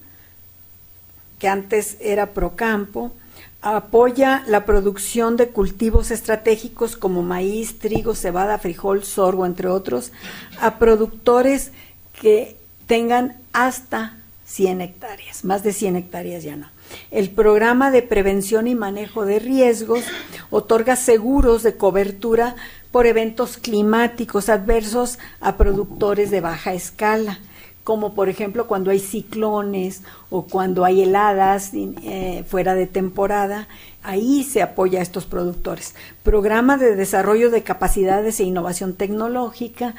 que antes era ProCampo, Apoya la producción de cultivos estratégicos como maíz, trigo, cebada, frijol, sorgo, entre otros, a productores que tengan hasta 100 hectáreas, más de 100 hectáreas ya no. El programa de prevención y manejo de riesgos otorga seguros de cobertura por eventos climáticos adversos a productores de baja escala como por ejemplo cuando hay ciclones o cuando hay heladas eh, fuera de temporada, ahí se apoya a estos productores. Programa de desarrollo de capacidades e innovación tecnológica,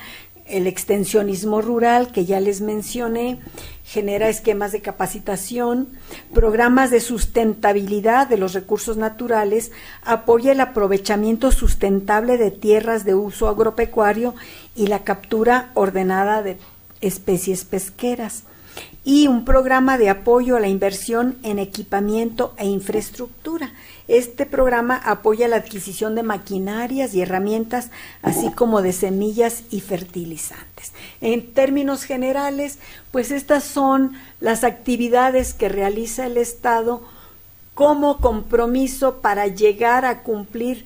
el extensionismo rural que ya les mencioné, genera esquemas de capacitación, programas de sustentabilidad de los recursos naturales, apoya el aprovechamiento sustentable de tierras de uso agropecuario y la captura ordenada de especies pesqueras y un programa de apoyo a la inversión en equipamiento e infraestructura. Este programa apoya la adquisición de maquinarias y herramientas, así como de semillas y fertilizantes. En términos generales, pues estas son las actividades que realiza el Estado como compromiso para llegar a cumplir,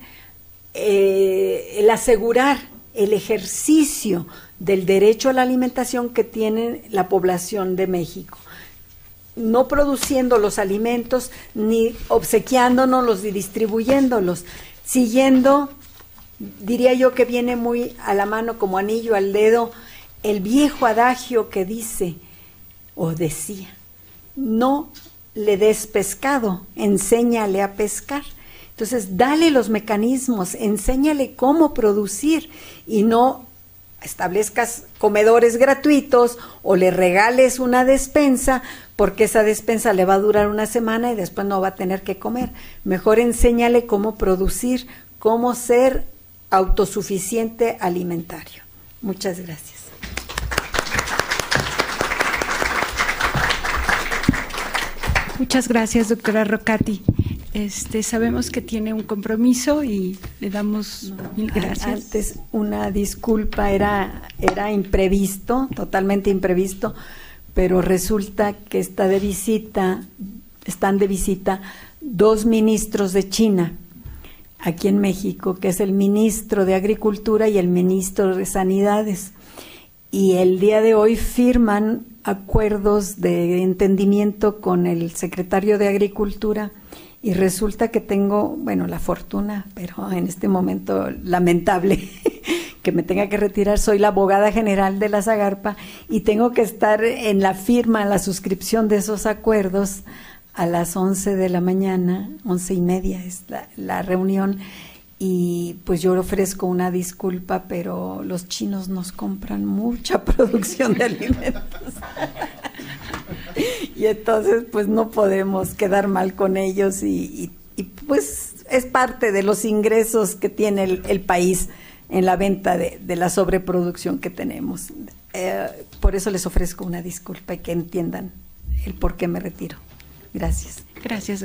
eh, el asegurar el ejercicio del derecho a la alimentación que tiene la población de México no produciendo los alimentos ni obsequiándonos y distribuyéndolos, siguiendo, diría yo que viene muy a la mano como anillo al dedo, el viejo adagio que dice o decía, no le des pescado, enséñale a pescar. Entonces, dale los mecanismos, enséñale cómo producir y no establezcas comedores gratuitos o le regales una despensa, porque esa despensa le va a durar una semana y después no va a tener que comer. Mejor enséñale cómo producir, cómo ser autosuficiente alimentario. Muchas gracias. Muchas gracias, doctora Rocati. Este, sabemos que tiene un compromiso y le damos mil gracias. Antes, una disculpa, era, era imprevisto, totalmente imprevisto, pero resulta que está de visita, están de visita dos ministros de China aquí en México, que es el ministro de Agricultura y el ministro de Sanidades. Y el día de hoy firman acuerdos de entendimiento con el secretario de Agricultura y resulta que tengo, bueno, la fortuna, pero en este momento lamentable que me tenga que retirar. Soy la abogada general de la Zagarpa y tengo que estar en la firma, en la suscripción de esos acuerdos a las 11 de la mañana, once y media es la, la reunión. Y pues yo ofrezco una disculpa, pero los chinos nos compran mucha producción de alimentos. y entonces pues no podemos quedar mal con ellos y, pues es parte de los ingresos que tiene el, el país en la venta de, la sobreproducción que tenemos. Eh, por eso les ofrezco una disculpa y que entiendan el por qué me retiro. Gracias. Gracias,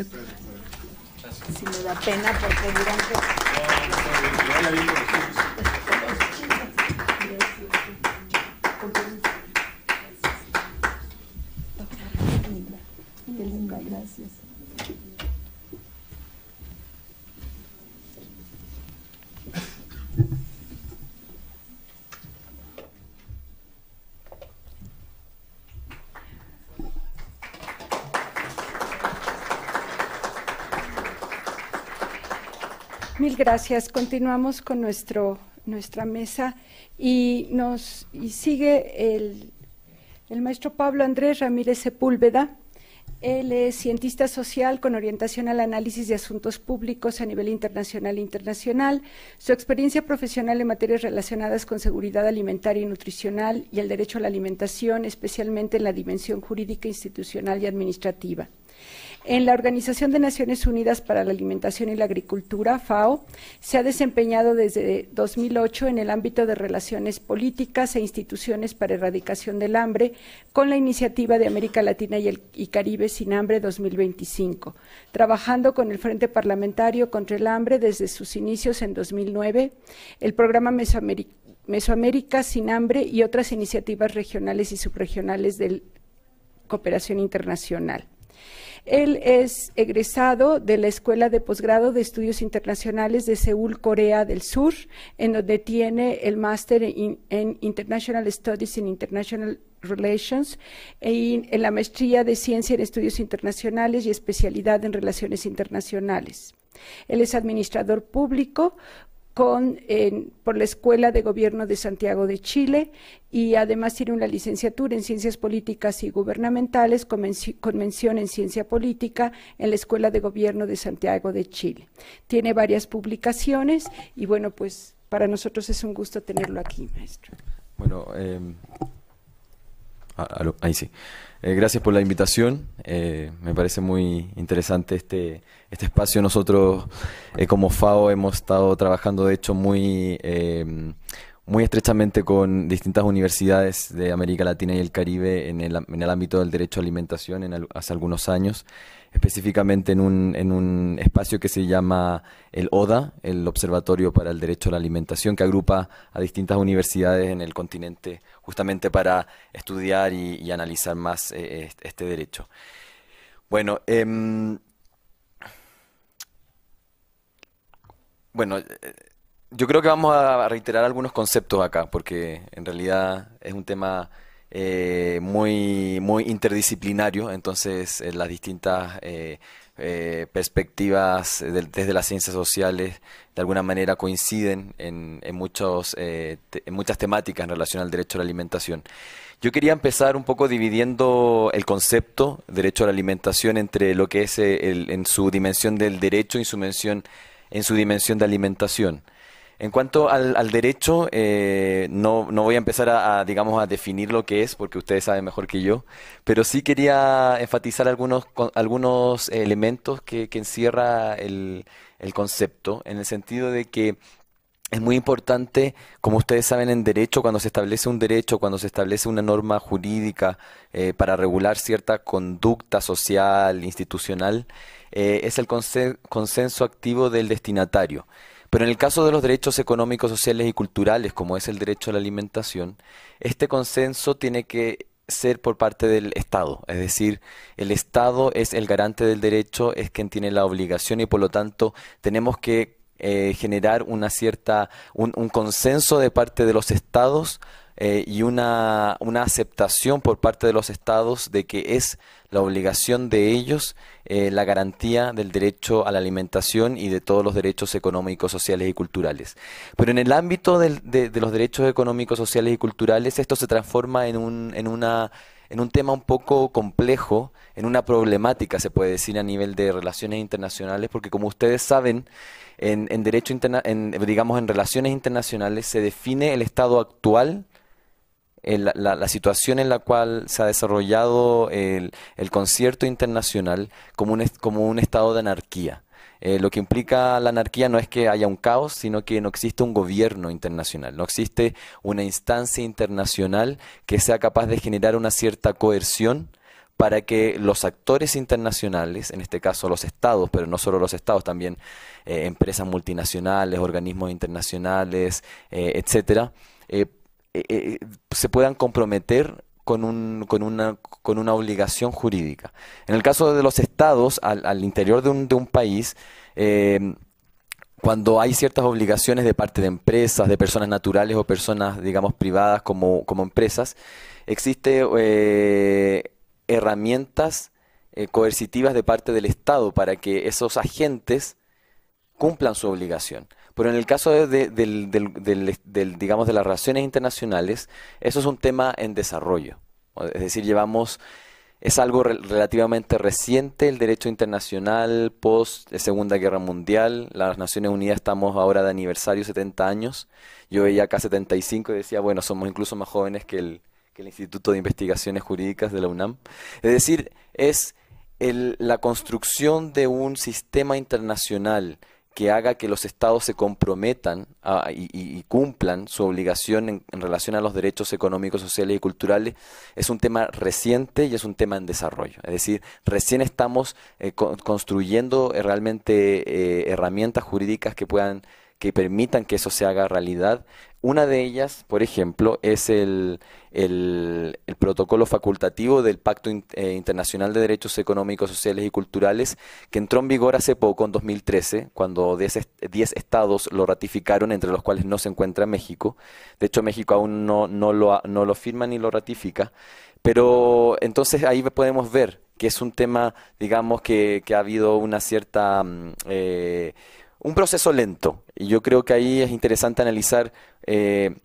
Qué linda, gracias. Mil gracias. Continuamos con nuestro, nuestra mesa y nos sigue el, el maestro Pablo Andrés Ramírez Sepúlveda él es cientista social con orientación al análisis de asuntos públicos a nivel internacional e internacional. Su experiencia profesional en materias relacionadas con seguridad alimentaria y nutricional y el derecho a la alimentación, especialmente en la dimensión jurídica, institucional y administrativa. En la Organización de Naciones Unidas para la Alimentación y la Agricultura, FAO, se ha desempeñado desde 2008 en el ámbito de relaciones políticas e instituciones para erradicación del hambre con la iniciativa de América Latina y, el, Caribe sin hambre 2025, trabajando con el Frente Parlamentario contra el Hambre desde sus inicios en 2009, el programa Mesoamérica sin hambre y otras iniciativas regionales y subregionales de cooperación internacional. Él es egresado de la Escuela de Posgrado de Estudios Internacionales de Seúl, Corea del Sur, en donde tiene el máster en International Studies in International Relations y e en la maestría de Ciencia en Estudios Internacionales y especialidad en Relaciones Internacionales. Él es administrador público, por la Escuela de Gobierno de Santiago de Chile y además tiene una licenciatura en Ciencias Políticas y Gubernamentales con, mención en Ciencia Política en la Escuela de Gobierno de Santiago de Chile. Tiene varias publicaciones y bueno, pues para nosotros es un gusto tenerlo aquí, maestro. Bueno, em, ahí sí. Eh, gracias por la invitación. Eh, me parece muy interesante este, este espacio. Nosotros, eh, como FAO, hemos estado trabajando, de hecho, muy, muy estrechamente con distintas universidades de América Latina y el Caribe en el, en el ámbito del derecho a alimentación en hace algunos años específicamente en un, espacio que se llama el ODA, el Observatorio para el Derecho a la Alimentación, que agrupa a distintas universidades en el continente justamente para estudiar y, analizar más eh, este derecho. Bueno, em, bueno, eh, yo creo que vamos a reiterar algunos conceptos acá, porque en realidad es un tema eh, muy, interdisciplinario, entonces eh, las distintas eh, perspectivas desde las ciencias sociales de alguna manera coinciden en, en muchos, muchas temáticas en relación al derecho a la alimentación. Yo quería empezar un poco dividiendo el concepto derecho a la alimentación entre lo que es en su dimensión del derecho y su mención, en su dimensión de alimentación. En cuanto al, derecho, eh, no, voy a empezar a, digamos, a definir lo que es, porque ustedes saben mejor que yo, pero sí quería enfatizar algunos, algunos elementos que, encierra el, concepto, en el sentido de que es muy importante, como ustedes saben, en derecho, cuando se establece un derecho, cuando se establece una norma jurídica eh, para regular cierta conducta social, institucional, eh, es el consenso activo del destinatario. Pero en el caso de los derechos económicos, sociales y culturales, como es el derecho a la alimentación, este consenso tiene que ser por parte del Estado. Es decir, el Estado es el garante del derecho, es quien tiene la obligación y por lo tanto tenemos que eh, generar una cierta, un, un consenso de parte de los Estados eh, y una, una, aceptación por parte de los estados de que es la obligación de ellos eh, la garantía del derecho a la alimentación y de todos los derechos económicos, sociales y culturales. Pero en el ámbito de, de, los derechos económicos, sociales y culturales, esto se transforma en, un, en, una, en un tema un poco complejo, en una problemática, se puede decir, a nivel de relaciones internacionales, porque como ustedes saben, en, derecho digamos en relaciones internacionales se define el estado actual la, situación en la cual se ha desarrollado el, concierto internacional como un, como un estado de anarquía. Eh, lo que implica la anarquía no es que haya un caos, sino que no existe un gobierno internacional, no existe una instancia internacional que sea capaz de generar una cierta coerción para que los actores internacionales, en este caso los estados, pero no solo los estados, también eh, empresas multinacionales, organismos internacionales, eh, eh eh, eh, se puedan comprometer con, una, obligación jurídica. En el caso de los estados, al, interior de un, país, eh, cuando hay ciertas obligaciones de parte de empresas, de personas naturales o personas, digamos, privadas como, empresas, existe herramientas coercitivas de parte del Estado para que esos agentes cumplan su obligación. Pero en el caso de, digamos, de las relaciones internacionales, eso es un tema en desarrollo. Es decir, llevamos, es algo relativamente reciente el derecho internacional post eh, Segunda Guerra Mundial. Las Naciones Unidas estamos ahora de aniversario, 70 años. Yo veía acá 75 y decía, bueno, somos incluso más jóvenes que el, Instituto de Investigaciones Jurídicas de la UNAM. Es decir, es la construcción de un sistema internacional que haga que los estados se comprometan y, cumplan su obligación en, relación a los derechos económicos, sociales y culturales es un tema reciente y es un tema en desarrollo. Es decir, recién estamos eh, construyendo eh, realmente eh, herramientas jurídicas que puedan que permitan que eso se haga realidad una de ellas, por ejemplo, es el, protocolo facultativo del Pacto eh, Internacional de Derechos Económicos, Sociales y Culturales, que entró en vigor hace poco, en 2013, cuando 10 estados lo ratificaron, entre los cuales no se encuentra México. De hecho, México aún no, no, lo, no lo firma ni lo ratifica. Pero entonces ahí podemos ver que es un tema, digamos, que, que ha habido una cierta... Mm, eh, un proceso lento. Y yo creo que ahí es interesante analizar eh,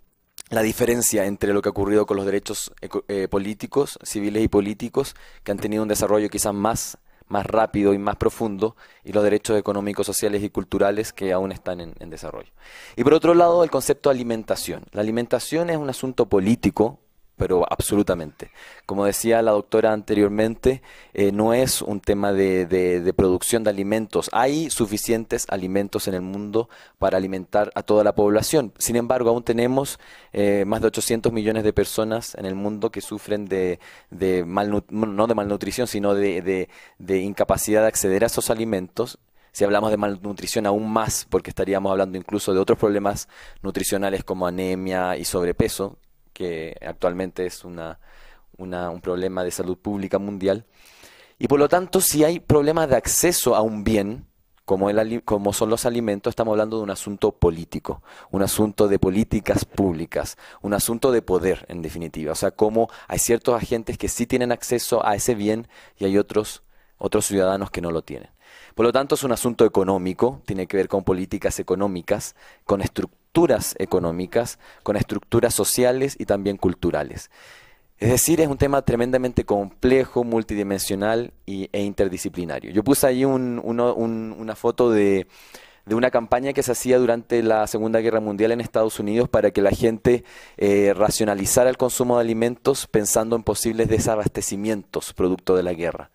la diferencia entre lo que ha ocurrido con los derechos eh, políticos, civiles y políticos, que han tenido un desarrollo quizás más, más rápido y más profundo, y los derechos económicos, sociales y culturales que aún están en, en desarrollo. Y por otro lado, el concepto de alimentación. La alimentación es un asunto político, pero absolutamente. Como decía la doctora anteriormente, eh, no es un tema de, producción de alimentos. Hay suficientes alimentos en el mundo para alimentar a toda la población. Sin embargo, aún tenemos eh, más de 800 millones de personas en el mundo que sufren de, de no de malnutrición, sino de incapacidad de acceder a esos alimentos si hablamos de malnutrición aún más, porque estaríamos hablando incluso de otros problemas nutricionales como anemia y sobrepeso, que actualmente es una, un problema de salud pública mundial. Y por lo tanto, si hay problemas de acceso a un bien, como, el, como, son los alimentos, estamos hablando de un asunto político, un asunto de políticas públicas, un asunto de poder, en definitiva. O sea, cómo hay ciertos agentes que sí tienen acceso a ese bien y hay otros, otros ciudadanos que no lo tienen. Por lo tanto, es un asunto económico, tiene que ver con políticas económicas, con estructuras estructuras económicas, con estructuras sociales y también culturales. Es decir, es un tema tremendamente complejo, multidimensional e interdisciplinario. Yo puse ahí una foto de, una campaña que se hacía durante la Segunda Guerra Mundial en Estados Unidos para que la gente eh, racionalizara el consumo de alimentos pensando en posibles desabastecimientos producto de la guerra.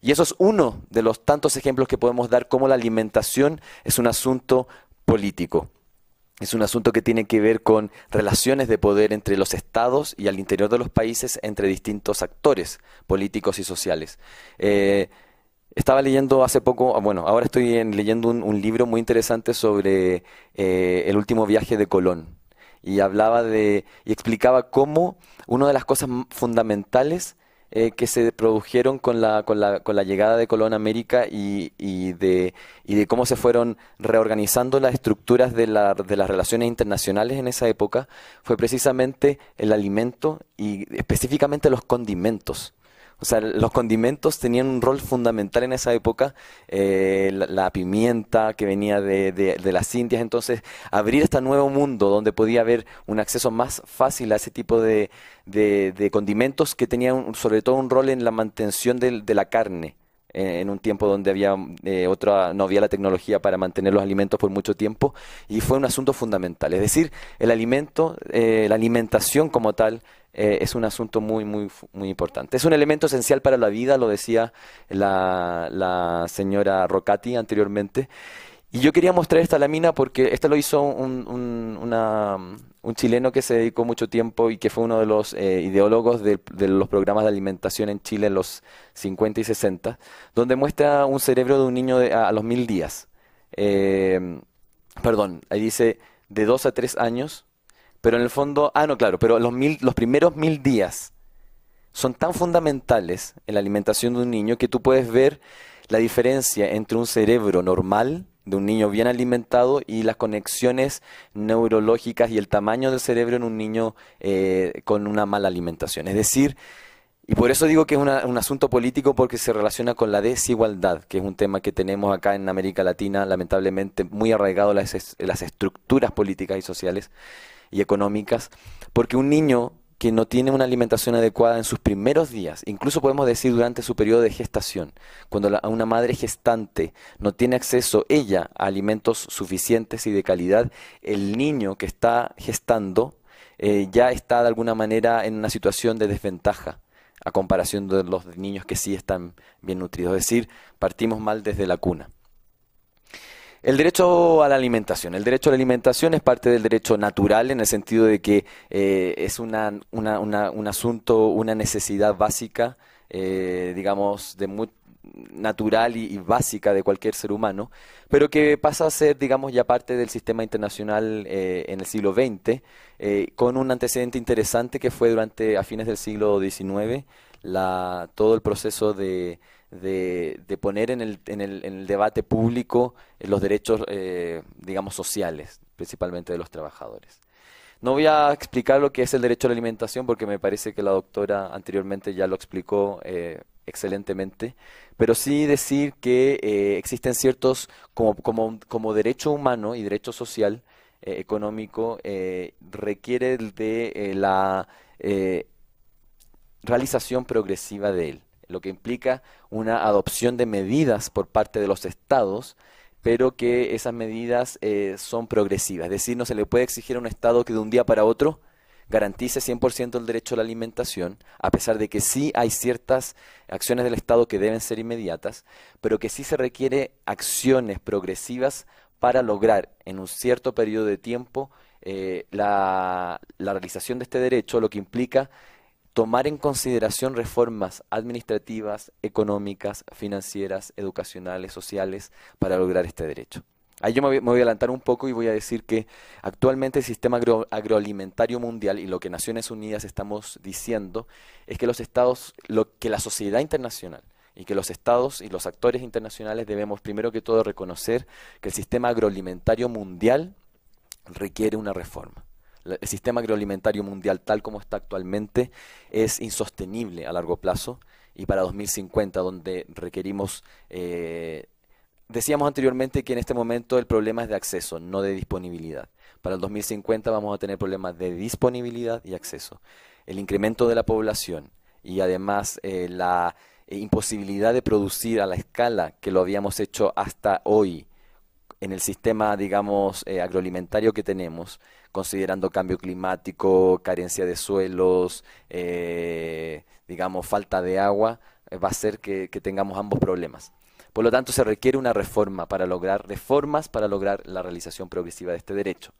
Y eso es uno de los tantos ejemplos que podemos dar cómo la alimentación es un asunto político es un asunto que tiene que ver con relaciones de poder entre los estados y al interior de los países entre distintos actores políticos y sociales. Eh, estaba leyendo hace poco, ah, bueno, ahora estoy leyendo un, libro muy interesante sobre eh, el último viaje de Colón y hablaba de y explicaba cómo una de las cosas fundamentales eh, que se produjeron con la, con la, con la llegada de Colón a América y, y, de, y de cómo se fueron reorganizando las estructuras de, de las relaciones internacionales en esa época, fue precisamente el alimento y específicamente los condimentos. O sea, los condimentos tenían un rol fundamental en esa época, eh, la, pimienta que venía de, de, las Indias, entonces abrir este nuevo mundo donde podía haber un acceso más fácil a ese tipo de, de condimentos que tenían sobre todo un rol en la mantención de la carne eh, en un tiempo donde había eh, otra no había la tecnología para mantener los alimentos por mucho tiempo y fue un asunto fundamental es decir el alimento la alimentación como tal eh, es un asunto muy, muy, muy importante. Es un elemento esencial para la vida, lo decía la, señora Rocati anteriormente. Y yo quería mostrar esta lámina porque esta lo hizo un, un, chileno que se dedicó mucho tiempo y que fue uno de los eh, ideólogos de, los programas de alimentación en Chile en los 50 y 60, donde muestra un cerebro de un niño a, los mil días. Eh, perdón, ahí dice de dos a tres años, pero en el fondo, ah, no, claro, pero los, mil, los primeros mil días son tan fundamentales en la alimentación de un niño que tú puedes ver la diferencia entre un cerebro normal de un niño bien alimentado y las conexiones neurológicas y el tamaño del cerebro en un niño eh, con una mala alimentación. Es decir, y por eso digo que es un asunto político porque se relaciona con la desigualdad, que es un tema que tenemos acá en América Latina, lamentablemente muy arraigado las, las estructuras políticas y sociales y económicas, porque un niño que no tiene una alimentación adecuada en sus primeros días, incluso podemos decir durante su periodo de gestación, cuando la, una madre gestante no tiene acceso ella a alimentos suficientes y de calidad, el niño que está gestando eh, ya está de alguna manera en una situación de desventaja a comparación de los niños que sí están bien nutridos. Es decir, partimos mal desde la cuna. El derecho a la alimentación. El derecho a la alimentación es parte del derecho natural en el sentido de que eh, es un asunto, una necesidad básica, eh, digamos, de natural y, básica de cualquier ser humano, pero que pasa a ser, digamos, ya parte del sistema internacional eh, en el siglo XX, con un antecedente interesante que fue durante, a fines del siglo XIX, la, todo el proceso de de, poner en el, en, el, en el, debate público eh, los derechos, eh, digamos, sociales, principalmente de los trabajadores. No voy a explicar lo que es el derecho a la alimentación porque me parece que la doctora anteriormente ya lo explicó eh, excelentemente, pero sí decir que existen ciertos, como, derecho humano y derecho social, económico, requiere de la realización progresiva de él lo que implica una adopción de medidas por parte de los estados pero que esas medidas eh, son progresivas. Es decir, no se le puede exigir a un Estado que de un día para otro garantice 100% el derecho a la alimentación, a pesar de que sí hay ciertas acciones del Estado que deben ser inmediatas, pero que sí se requiere acciones progresivas para lograr en un cierto periodo de tiempo eh, la, la realización de este derecho, lo que implica tomar en consideración reformas administrativas, económicas, financieras, educacionales, sociales, para lograr este derecho. Ahí yo me voy a adelantar un poco y voy a decir que actualmente el sistema agroalimentario mundial y lo que Naciones Unidas estamos diciendo es que los estados, lo que la sociedad internacional y que los estados y los actores internacionales debemos primero que todo reconocer que el sistema agroalimentario mundial requiere una reforma el sistema agroalimentario mundial tal como está actualmente es insostenible a largo plazo y para 2050, donde requerimos... Eh, decíamos anteriormente que en este momento el problema es de acceso, no de disponibilidad. Para el 2050 vamos a tener problemas de disponibilidad y acceso. El incremento de la población y además eh, la eh, imposibilidad de producir a la escala que lo habíamos hecho hasta hoy en el sistema, digamos, agroalimentario que tenemos, considerando cambio climático, carencia de suelos, eh, digamos, falta de agua, eh, va a ser que, tengamos ambos problemas. Por lo tanto, se requiere una reforma para lograr reformas para lograr la realización progresiva de este derecho.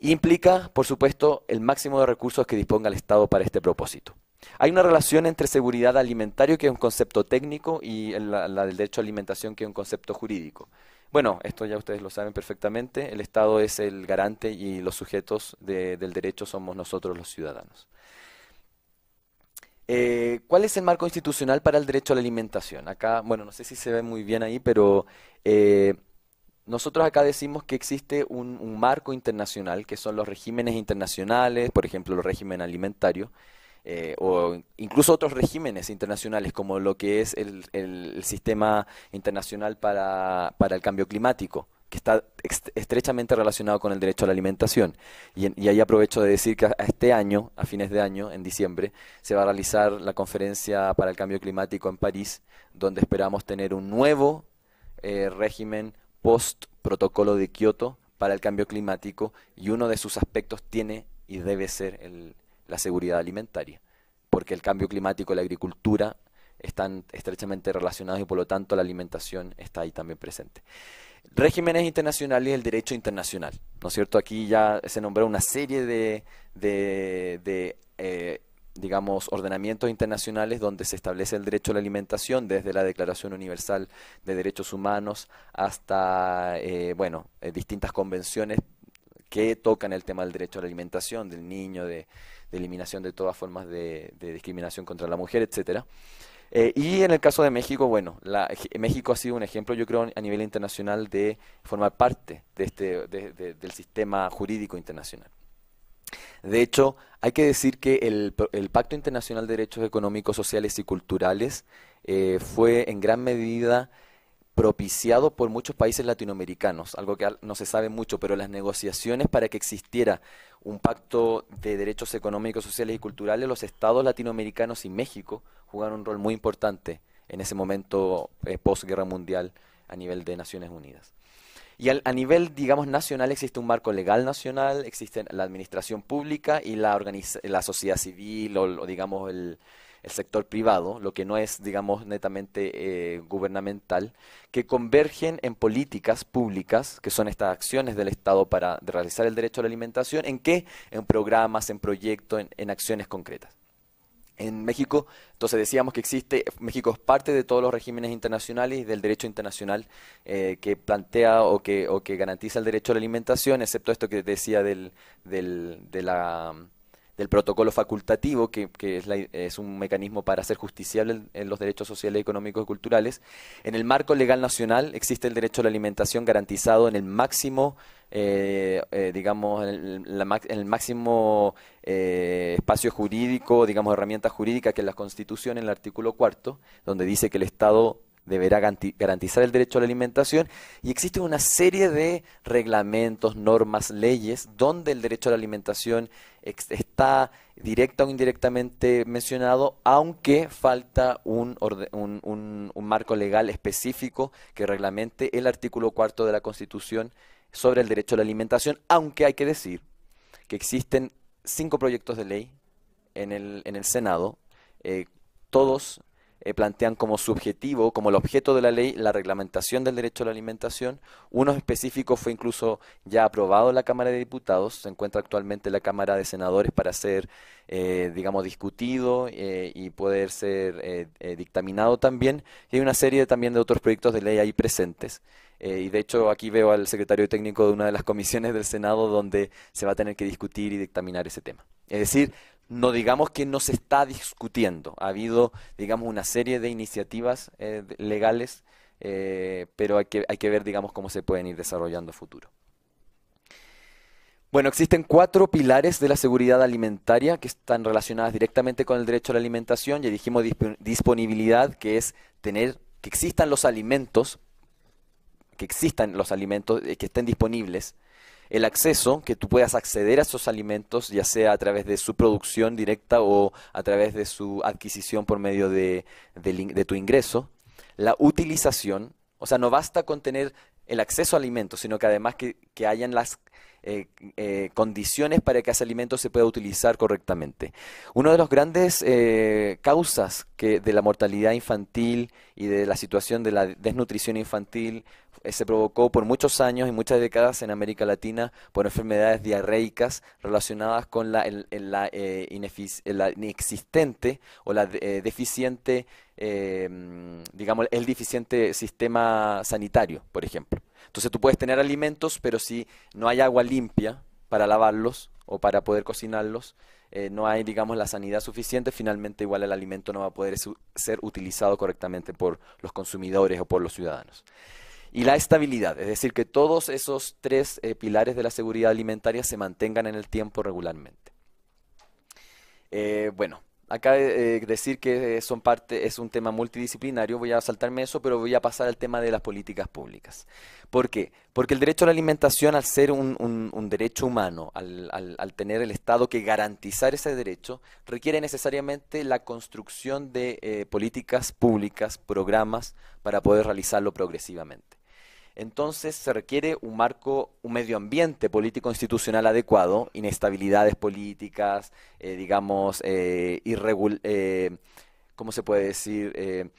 Implica, por supuesto, el máximo de recursos que disponga el Estado para este propósito. Hay una relación entre seguridad alimentaria, que es un concepto técnico, y la, la del derecho a alimentación, que es un concepto jurídico. Bueno, esto ya ustedes lo saben perfectamente, el Estado es el garante y los sujetos del derecho somos nosotros los ciudadanos. Eh, ¿Cuál es el marco institucional para el derecho a la alimentación? Acá, bueno, no sé si se ve muy bien ahí, pero eh, nosotros acá decimos que existe un, un, marco internacional, que son los regímenes internacionales, por ejemplo, el régimen alimentario, eh, o incluso otros regímenes internacionales, como lo que es el, sistema internacional para, el cambio climático, que está estrechamente relacionado con el derecho a la alimentación. Y, ahí aprovecho de decir que a este año, a fines de año, en diciembre, se va a realizar la conferencia para el cambio climático en París, donde esperamos tener un nuevo eh, régimen post-protocolo de Kioto para el cambio climático y uno de sus aspectos tiene y debe ser el, la seguridad alimentaria, porque el cambio climático y la agricultura están estrechamente relacionados y por lo tanto la alimentación está ahí también presente. Regímenes internacionales y el derecho internacional, ¿no es cierto? Aquí ya se nombró una serie de, eh, digamos, ordenamientos internacionales donde se establece el derecho a la alimentación desde la Declaración Universal de Derechos Humanos hasta, eh, bueno, eh, distintas convenciones que tocan el tema del derecho a la alimentación, del niño, de, de eliminación de todas formas de, discriminación contra la mujer, etcétera. Eh, y en el caso de México, bueno, eh, México ha sido un ejemplo, yo creo, a nivel internacional de formar parte de este, del sistema jurídico internacional. De hecho, hay que decir que el, Pacto Internacional de Derechos Económicos, Sociales y Culturales eh, fue en gran medida propiciado por muchos países latinoamericanos, algo que no se sabe mucho, pero las negociaciones para que existiera un pacto de derechos económicos, sociales y culturales, los estados latinoamericanos y México jugaron un rol muy importante en ese momento postguerra eh, posguerra mundial a nivel de Naciones Unidas. Y a nivel, digamos, nacional existe un marco legal nacional, existe la administración pública y la, la sociedad civil o digamos, el, el sector privado, lo que no es, digamos, netamente eh, gubernamental, que convergen en políticas públicas, que son estas acciones del Estado para realizar el derecho a la alimentación, ¿en qué? En programas, en proyectos, en, acciones concretas. En México, entonces decíamos que existe, México es parte de todos los regímenes internacionales y del derecho internacional eh, que plantea o que, o que garantiza el derecho a la alimentación, excepto esto que decía de la del protocolo facultativo, que, es, un mecanismo para hacer justiciable los derechos sociales, económicos y culturales. En el marco legal nacional existe el derecho a la alimentación garantizado en el máximo, eh, eh, digamos, en el, máximo eh, espacio jurídico, digamos, herramienta jurídica que es la Constitución, en el artículo cuarto, donde dice que el Estado deberá garantizar el derecho a la alimentación y existe una serie de reglamentos, normas, leyes donde el derecho a la alimentación está directa o indirectamente mencionado, aunque falta un, un, marco legal específico que reglamente el artículo cuarto de la Constitución sobre el derecho a la alimentación, aunque hay que decir que existen cinco proyectos de ley en el, en el Senado, eh, todos eh, plantean como subjetivo, como el objeto de la ley, la reglamentación del derecho a la alimentación. Uno específico fue incluso ya aprobado en la Cámara de Diputados, se encuentra actualmente en la Cámara de Senadores para ser, eh, digamos, discutido eh, y poder ser dictaminado también. Y hay una serie también de otros proyectos de ley ahí presentes. y de hecho aquí veo al secretario técnico de una de las comisiones del Senado donde se va a tener que discutir y dictaminar ese tema. Es decir, no digamos que no se está discutiendo. Ha habido, digamos, una serie de iniciativas eh, legales, eh, pero hay que, ver, digamos, cómo se pueden ir desarrollando a futuro. Bueno, existen cuatro pilares de la seguridad alimentaria que están relacionadas directamente con el derecho a la alimentación. Ya dijimos disponibilidad, que es tener que existan los alimentos, que existan los alimentos, eh, que estén disponibles el acceso, que tú puedas acceder a esos alimentos, ya sea a través de su producción directa o a través de su adquisición por medio de, tu ingreso, la utilización, o sea, no basta con tener el acceso a alimentos, sino que además que, hayan las eh, eh, condiciones para que ese alimento se pueda utilizar correctamente. Una de las grandes eh, causas que, de la mortalidad infantil y de la situación de la desnutrición infantil eh, se provocó por muchos años y muchas décadas en América Latina por enfermedades diarreicas relacionadas con la, eh, eh, inexistente o la deficiente, em, digamos, el deficiente sistema sanitario, por ejemplo. Entonces tú puedes tener alimentos, pero si no hay agua limpia para lavarlos o para poder cocinarlos, no hay, digamos, la sanidad suficiente, finalmente igual el alimento no va a poder ser utilizado correctamente por los consumidores o por los ciudadanos y la estabilidad, es decir, que todos esos tres eh, pilares de la seguridad alimentaria se mantengan en el tiempo regularmente. Eh, bueno, acá eh, decir que son parte, es un tema multidisciplinario, voy a saltarme eso, pero voy a pasar al tema de las políticas públicas. ¿Por qué? Porque el derecho a la alimentación, al ser un, derecho humano, al, tener el Estado que garantizar ese derecho, requiere necesariamente la construcción de políticas públicas, programas, para poder realizarlo progresivamente entonces se requiere un marco, un medio ambiente político institucional adecuado, inestabilidades políticas, eh, digamos, eh, eh, ¿cómo se puede decir? Eh,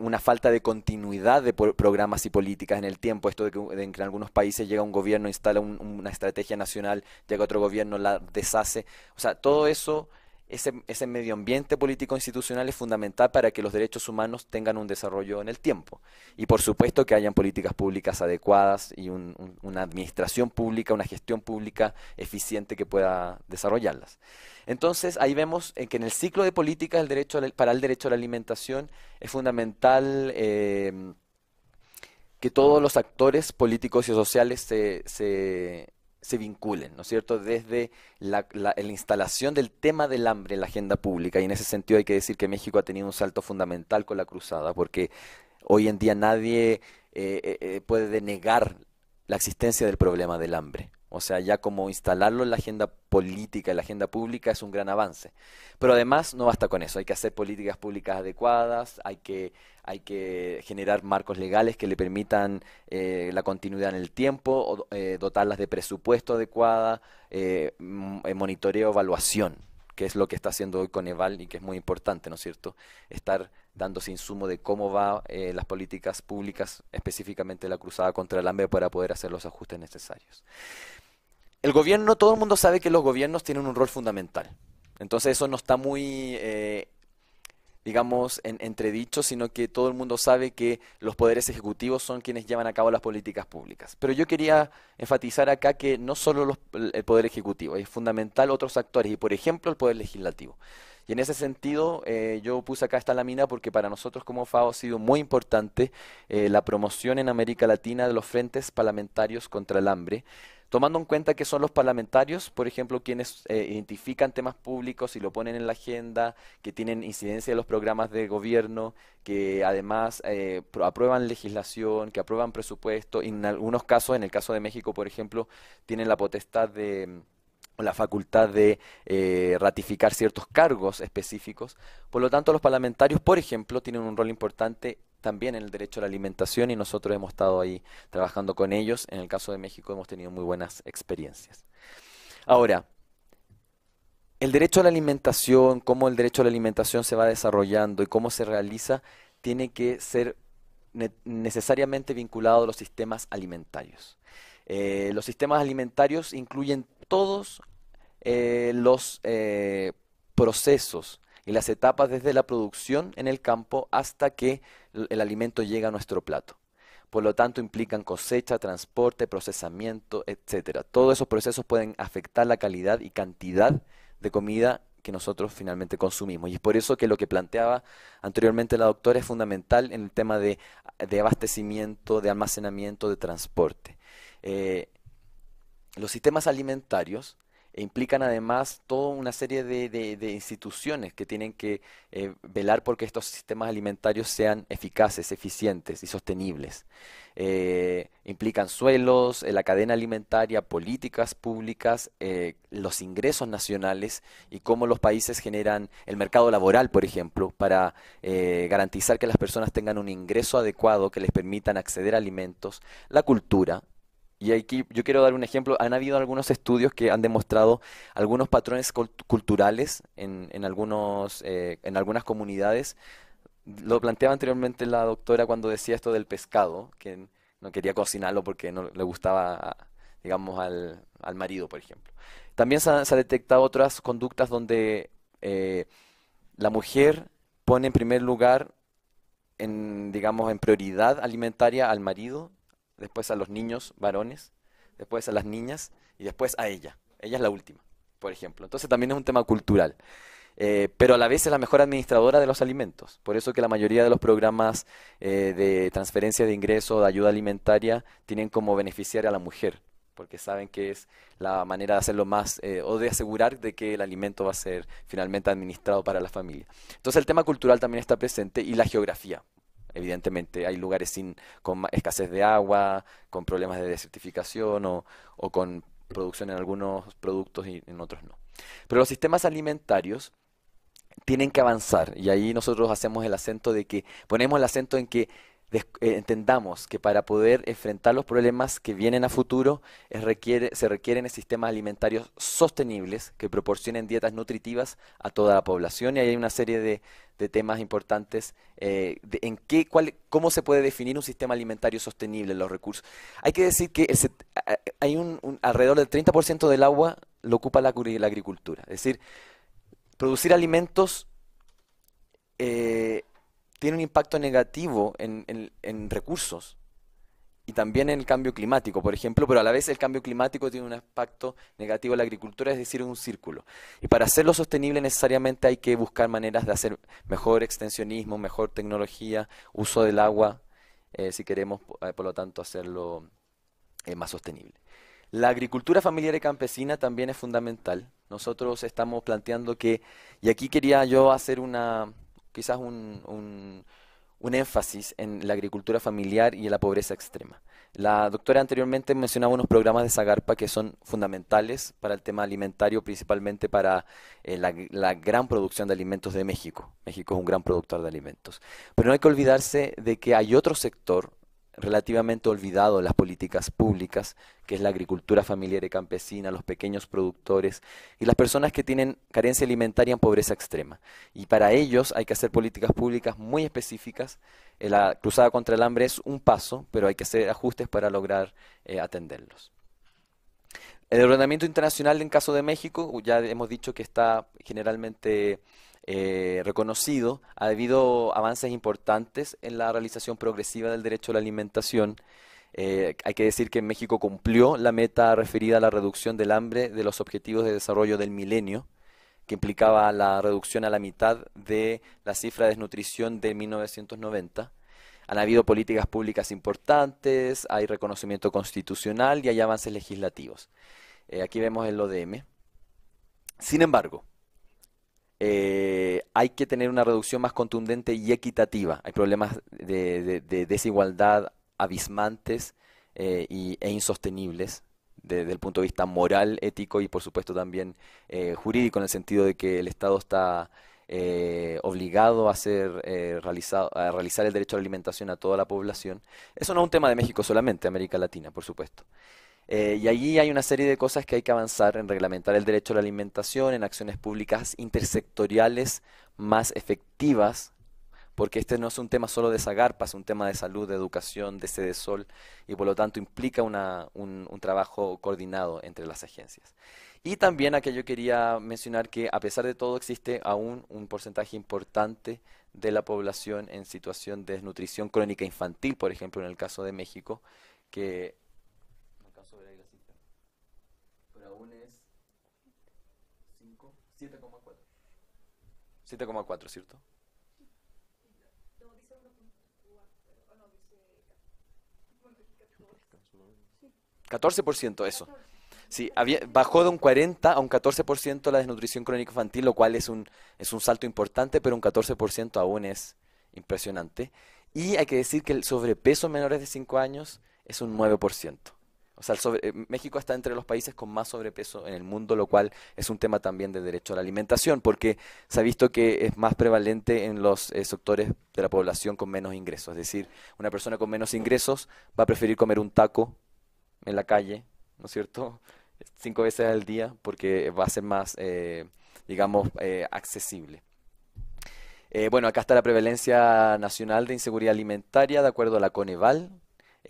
una falta de continuidad de programas y políticas en el tiempo, esto de que, en algunos países llega un gobierno, instala una estrategia nacional, llega otro gobierno, la deshace, o sea, todo eso ese, medio ambiente político institucional es fundamental para que los derechos humanos tengan un desarrollo en el tiempo. Y por supuesto que hayan políticas públicas adecuadas y una administración pública, una gestión pública eficiente que pueda desarrollarlas. Entonces ahí vemos que en el ciclo de políticas el derecho para el derecho a la alimentación es fundamental eh, que todos los actores políticos y sociales se se vinculen, ¿no es cierto?, desde la, instalación del tema del hambre en la agenda pública. Y en ese sentido hay que decir que México ha tenido un salto fundamental con la cruzada, porque hoy en día nadie eh, eh, eh, puede denegar la existencia del problema del hambre. O sea, ya como instalarlo en la agenda política, en la agenda pública, es un gran avance. Pero además no basta con eso, hay que hacer políticas públicas adecuadas, hay que, hay que generar marcos legales que le permitan eh, la continuidad en el tiempo, eh, dotarlas de presupuesto adecuada, eh, mm, monitoreo, evaluación, que es lo que está haciendo hoy con Coneval y que es muy importante, ¿no es cierto? Estar dándose insumo de cómo van las políticas públicas, específicamente la cruzada contra el hambre, para poder hacer los ajustes necesarios el gobierno, todo el mundo sabe que los gobiernos tienen un rol fundamental. Entonces eso no está muy, eh, digamos, entredicho, sino que todo el mundo sabe que los poderes ejecutivos son quienes llevan a cabo las políticas públicas. Pero yo quería enfatizar acá que no solo los, el poder ejecutivo, es fundamental otros actores, y por ejemplo el poder legislativo. Y en ese sentido, eh, yo puse acá esta lámina porque para nosotros como FAO ha sido muy importante eh, la promoción en América Latina de los frentes parlamentarios contra el hambre tomando en cuenta que son los parlamentarios, por ejemplo, quienes eh, identifican temas públicos y lo ponen en la agenda, que tienen incidencia en los programas de gobierno, que además eh, aprueban legislación, que aprueban presupuesto, y en algunos casos, en el caso de México, por ejemplo, tienen la potestad de mm, la facultad de eh, ratificar ciertos cargos específicos. Por lo tanto, los parlamentarios, por ejemplo, tienen un rol importante también en el derecho a la alimentación y nosotros hemos estado ahí trabajando con ellos. En el caso de México hemos tenido muy buenas experiencias. Ahora, el derecho a la alimentación, cómo el derecho a la alimentación se va desarrollando y cómo se realiza, tiene que ser necesariamente vinculado a los sistemas alimentarios. Eh, los sistemas alimentarios incluyen todos eh, los eh, procesos y las etapas desde la producción en el campo hasta que el alimento llega a nuestro plato. Por lo tanto, implican cosecha, transporte, procesamiento, etc. Todos esos procesos pueden afectar la calidad y cantidad de comida que nosotros finalmente consumimos. Y es por eso que lo que planteaba anteriormente la doctora es fundamental en el tema de, abastecimiento, de almacenamiento, de transporte. Eh, los sistemas alimentarios e implican además toda una serie de, instituciones que tienen que velar eh, velar porque estos sistemas alimentarios sean eficaces, eficientes y sostenibles. Eh, implican suelos, eh, la cadena alimentaria, políticas públicas, los ingresos nacionales y cómo los países generan el mercado laboral, por ejemplo, para garantizar que las personas tengan un ingreso adecuado que les permitan acceder a alimentos, la cultura, y aquí yo quiero dar un ejemplo. Han habido algunos estudios que han demostrado algunos patrones culturales en, en algunos, eh, en algunas comunidades. Lo planteaba anteriormente la doctora cuando decía esto del pescado, que no quería cocinarlo porque no le gustaba, digamos, al, al marido, por ejemplo. También se han, detectado otras conductas donde eh, la mujer pone en primer lugar, en, digamos, en prioridad alimentaria al marido después a los niños varones, después a las niñas y después a ella. Ella es la última, por ejemplo. Entonces también es un tema cultural. Eh, pero a la vez es la mejor administradora de los alimentos. Por eso que la mayoría de los programas eh, de transferencia de ingresos, de ayuda alimentaria, tienen como beneficiaria a la mujer, porque saben que es la manera de hacerlo más eh, o de asegurar de que el alimento va a ser finalmente administrado para la familia. Entonces el tema cultural también está presente y la geografía. Evidentemente hay lugares sin, con escasez de agua, con problemas de desertificación o, con producción en algunos productos y en otros no. Pero los sistemas alimentarios tienen que avanzar y ahí nosotros hacemos el acento de que ponemos el acento en que eh, entendamos que para poder enfrentar los problemas que vienen a futuro se requieren sistemas alimentarios sostenibles que proporcionen dietas nutritivas a toda la población y hay una serie de, temas importantes eh, en qué, cuál, cómo se puede definir un sistema alimentario sostenible en los recursos. Hay que decir que hay un, alrededor del 30% del agua lo ocupa la, agricultura, es decir, producir alimentos... Eh, tiene un impacto negativo en, recursos y también en el cambio climático, por ejemplo, pero a la vez el cambio climático tiene un impacto negativo en la agricultura, es decir, un círculo. Y para hacerlo sostenible necesariamente hay que buscar maneras de hacer mejor extensionismo, mejor tecnología, uso del agua, eh, si queremos, eh, por lo tanto, hacerlo eh, más sostenible. La agricultura familiar y campesina también es fundamental. Nosotros estamos planteando que, y aquí quería yo hacer una, quizás un, un, énfasis en la agricultura familiar y en la pobreza extrema. La doctora anteriormente mencionaba unos programas de Zagarpa que son fundamentales para el tema alimentario, principalmente para eh, la, la, gran producción de alimentos de México. México es un gran productor de alimentos. Pero no hay que olvidarse de que hay otro sector relativamente olvidado las políticas públicas, que es la agricultura familiar y campesina, los pequeños productores y las personas que tienen carencia alimentaria en pobreza extrema. Y para ellos hay que hacer políticas públicas muy específicas. Eh, la cruzada contra el hambre es un paso, pero hay que hacer ajustes para lograr eh, atenderlos. El ordenamiento internacional en caso de México, ya hemos dicho que está generalmente eh, reconocido, ha habido avances importantes en la realización progresiva del derecho a la alimentación. Eh, hay que decir que México cumplió la meta referida a la reducción del hambre de los objetivos de desarrollo del milenio, que implicaba la reducción a la mitad de la cifra de desnutrición de 1990. Han habido políticas públicas importantes, hay reconocimiento constitucional y hay avances legislativos. Eh, aquí vemos el ODM. Sin embargo, eh, hay que tener una reducción más contundente y equitativa. Hay problemas de, desigualdad abismantes eh, e insostenibles desde el punto de vista moral, ético y por supuesto también eh, jurídico, en el sentido de que el Estado está eh, obligado a, hacer, realizar el derecho a la alimentación a toda la población. Eso no es un tema de México solamente, América Latina, por supuesto. Eh, y allí hay una serie de cosas que hay que avanzar en reglamentar el derecho a la alimentación, en acciones públicas intersectoriales más efectivas, porque este no es un tema solo de Zagarpa, es un tema de salud, de educación, de sede sol, y por lo tanto implica un, un trabajo coordinado entre las agencias. Y también aquello quería mencionar que a pesar de todo existe aún un porcentaje importante de la población en situación de desnutrición crónica infantil, por ejemplo en el caso de México, que 7,4, ¿cierto? 14%, eso. Sí, había, bajó de un 40 a un 14% la desnutrición crónica infantil, lo cual es un, es un salto importante, pero un 14% aún es impresionante. Y hay que decir que el sobrepeso menores de 5 años es un 9%. O sea, eh, México está entre los países con más sobrepeso en el mundo, lo cual es un tema también de derecho a la alimentación, porque se ha visto que es más prevalente en los eh, sectores de la población con menos ingresos. Es decir, una persona con menos ingresos va a preferir comer un taco en la calle, ¿no es cierto? Cinco veces al día, porque va a ser más, eh, digamos, accesible. bueno, acá está la prevalencia nacional de inseguridad alimentaria, de acuerdo a la Coneval,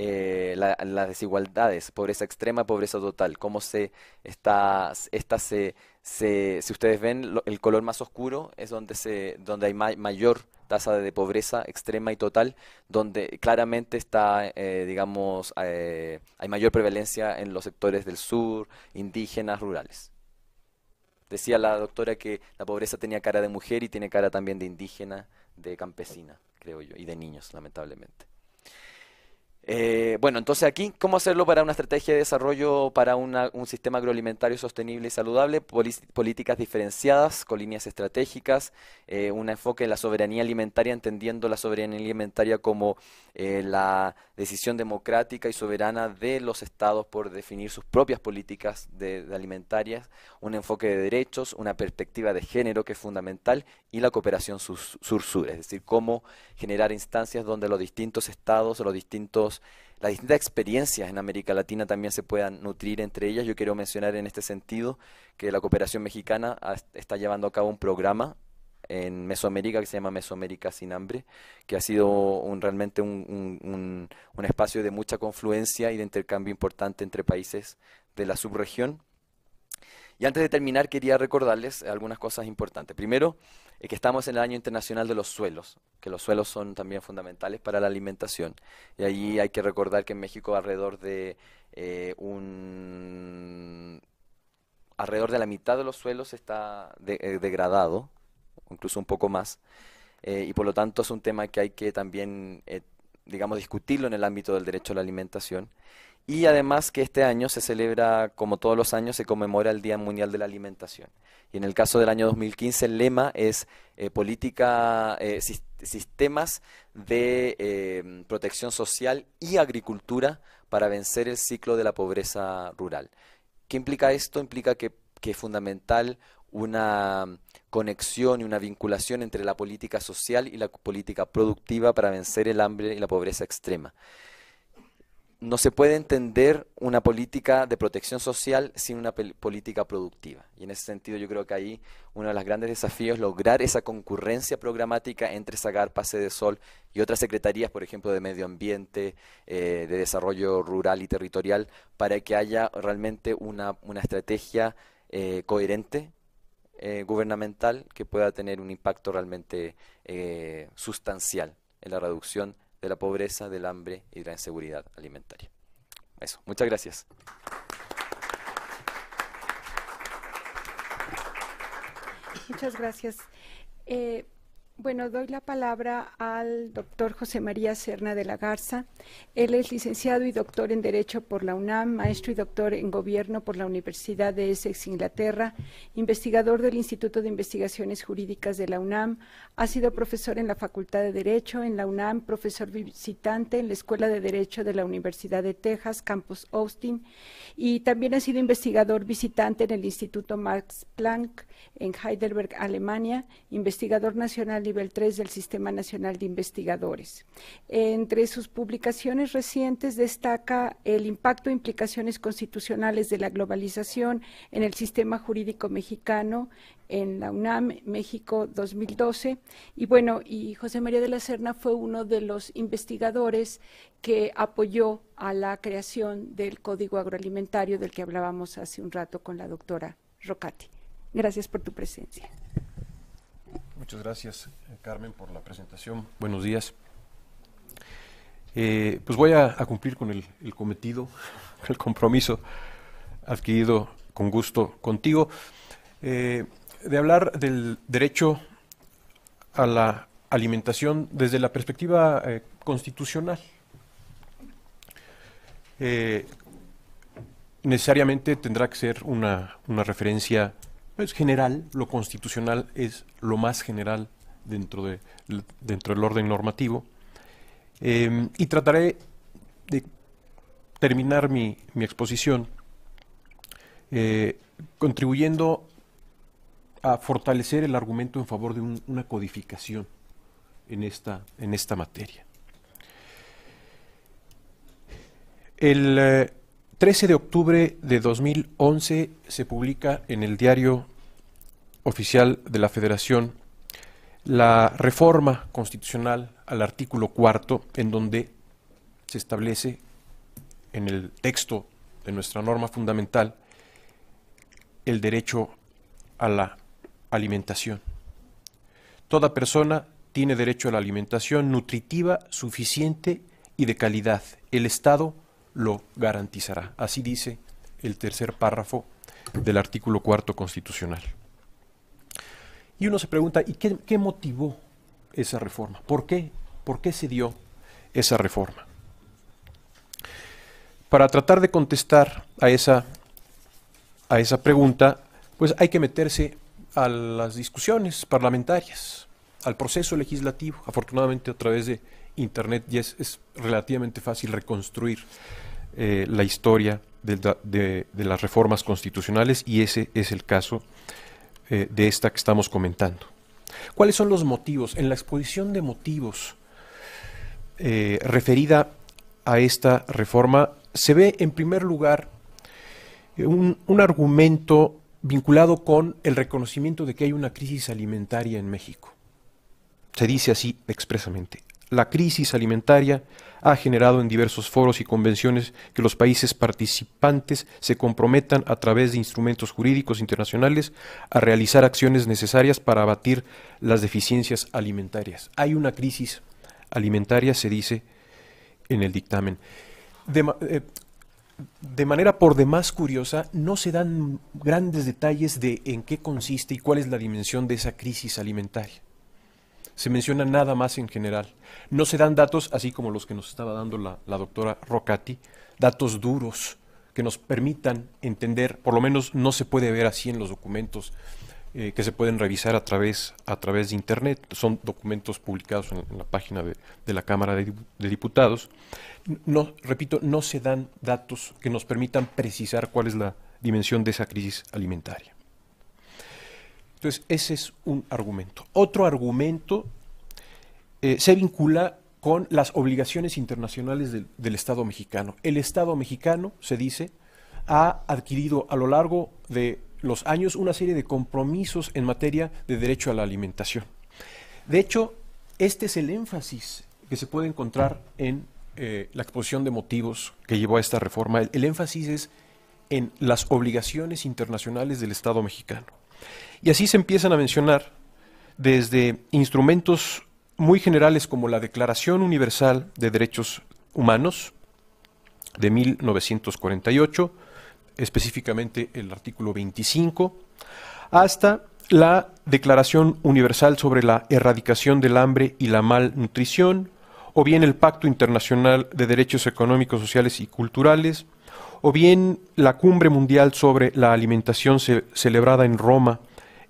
eh, las desigualdades, pobreza extrema, pobreza total, cómo se está, se, se, si ustedes ven, el color más oscuro es donde, se, donde hay mayor tasa de pobreza extrema y total, donde claramente está, eh, digamos, eh, hay mayor prevalencia en los sectores del sur, indígenas, rurales. Decía la doctora que la pobreza tenía cara de mujer y tiene cara también de indígena, de campesina, creo yo, y de niños, lamentablemente. Eh, bueno, entonces aquí, ¿cómo hacerlo para una estrategia de desarrollo para un sistema agroalimentario sostenible y saludable? políticas diferenciadas con líneas estratégicas, eh, un enfoque en la soberanía alimentaria, entendiendo la soberanía alimentaria como eh, la decisión democrática y soberana de los estados por definir sus propias políticas de, alimentarias, un enfoque de derechos, una perspectiva de género que es fundamental y la cooperación sur-sur, es decir, cómo generar instancias donde los distintos estados, los distintos las distintas experiencias en América Latina también se puedan nutrir entre ellas. Yo quiero mencionar en este sentido que la cooperación mexicana está llevando a cabo un programa en Mesoamérica que se llama Mesoamérica sin hambre, que ha sido realmente un, espacio de mucha confluencia y de intercambio importante entre países de la subregión y antes de terminar, quería recordarles algunas cosas importantes. Primero, eh, que estamos en el Año Internacional de los Suelos, que los suelos son también fundamentales para la alimentación. Y ahí hay que recordar que en México alrededor de eh, un alrededor de la mitad de los suelos está eh, degradado, incluso un poco más, y por lo tanto es un tema que hay que también, digamos, discutirlo en el ámbito del derecho a la alimentación. Y además que este año se celebra, como todos los años, se conmemora el Día Mundial de la Alimentación. Y en el caso del año 2015, el lema es eh, política, eh, sistemas de eh, protección social y agricultura para vencer el ciclo de la pobreza rural. ¿Qué implica esto? Implica que es fundamental una conexión y una vinculación entre la política social y la política productiva para vencer el hambre y la pobreza extrema no se puede entender una política de protección social sin una política productiva. Y en ese sentido yo creo que ahí uno de los grandes desafíos es lograr esa concurrencia programática entre Sagar, Pase de Sol y otras secretarías, por ejemplo, de medio ambiente, eh, de desarrollo rural y territorial, para que haya realmente una, estrategia eh, coherente eh, gubernamental que pueda tener un impacto realmente sustancial en la reducción de la pobreza, del hambre y de la inseguridad alimentaria. Eso, muchas gracias. Muchas gracias. Eh, bueno, doy la palabra al doctor José María Serna de la Garza. Él es licenciado y doctor en Derecho por la UNAM, maestro y doctor en Gobierno por la Universidad de Essex, Inglaterra, investigador del Instituto de Investigaciones Jurídicas de la UNAM, ha sido profesor en la Facultad de Derecho en la UNAM, profesor visitante en la Escuela de Derecho de la Universidad de Texas, Campus Austin, y también ha sido investigador visitante en el Instituto Max Planck en Heidelberg, Alemania, investigador nacional nivel 3 del Sistema Nacional de Investigadores. Entre sus publicaciones recientes destaca el impacto e implicaciones constitucionales de la globalización en el sistema jurídico mexicano en la UNAM México 2012 y bueno y José María de la Serna fue uno de los investigadores que apoyó a la creación del Código Agroalimentario del que hablábamos hace un rato con la doctora Rocati. Gracias por tu presencia. Muchas gracias, eh, Carmen, por la presentación. Buenos días. Eh, pues voy a, cumplir con el, cometido, el compromiso adquirido con gusto contigo, eh, de hablar del derecho a la alimentación desde la perspectiva constitucional. necesariamente tendrá que ser una, una referencia es general, lo constitucional es lo más general dentro, de, dentro del orden normativo. Em, y trataré de terminar mi, exposición eh, contribuyendo a fortalecer el argumento en favor de una codificación en esta, en esta materia. El, eh, 13 de octubre de 2011 se publica en el diario oficial de la Federación la reforma constitucional al artículo cuarto, en donde se establece en el texto de nuestra norma fundamental el derecho a la alimentación. Toda persona tiene derecho a la alimentación nutritiva, suficiente y de calidad. El Estado lo garantizará. Así dice el tercer párrafo del artículo cuarto constitucional. Y uno se pregunta, ¿y qué, motivó esa reforma? ¿Por qué? ¿Por qué se dio esa reforma? Para tratar de contestar a esa, a esa pregunta, pues hay que meterse a las discusiones parlamentarias, al proceso legislativo. Afortunadamente a través de Internet ya es relativamente fácil reconstruir eh, la historia de, las reformas constitucionales y ese es el caso eh, de esta que estamos comentando. ¿Cuáles son los motivos? En la exposición de motivos eh, referida a esta reforma se ve en primer lugar un argumento vinculado con el reconocimiento de que hay una crisis alimentaria en México. Se dice así expresamente, la crisis alimentaria ha generado en diversos foros y convenciones que los países participantes se comprometan a través de instrumentos jurídicos internacionales a realizar acciones necesarias para abatir las deficiencias alimentarias. Hay una crisis alimentaria, se dice en el dictamen. De, eh, manera por demás curiosa, no se dan grandes detalles de en qué consiste y cuál es la dimensión de esa crisis alimentaria se menciona nada más en general. No se dan datos, así como los que nos estaba dando la, doctora Rocati, datos duros que nos permitan entender, por lo menos no se puede ver así en los documentos eh, que se pueden revisar a través, a través de Internet. Son documentos publicados en, la página de, la Cámara de, de, Diputados. No, repito, no se dan datos que nos permitan precisar cuál es la dimensión de esa crisis alimentaria. Entonces, ese es un argumento. Otro argumento eh, se vincula con las obligaciones internacionales del, Estado mexicano. El Estado mexicano, se dice, ha adquirido a lo largo de los años una serie de compromisos en materia de derecho a la alimentación. De hecho, este es el énfasis que se puede encontrar en eh, la exposición de motivos que llevó a esta reforma. el énfasis es en las obligaciones internacionales del Estado mexicano. Y así se empiezan a mencionar desde instrumentos muy generales como la Declaración Universal de Derechos Humanos de 1948, específicamente el artículo 25, hasta la Declaración Universal sobre la Erradicación del Hambre y la Malnutrición, o bien el Pacto Internacional de Derechos Económicos, Sociales y Culturales, o bien la cumbre mundial sobre la alimentación celebrada en Roma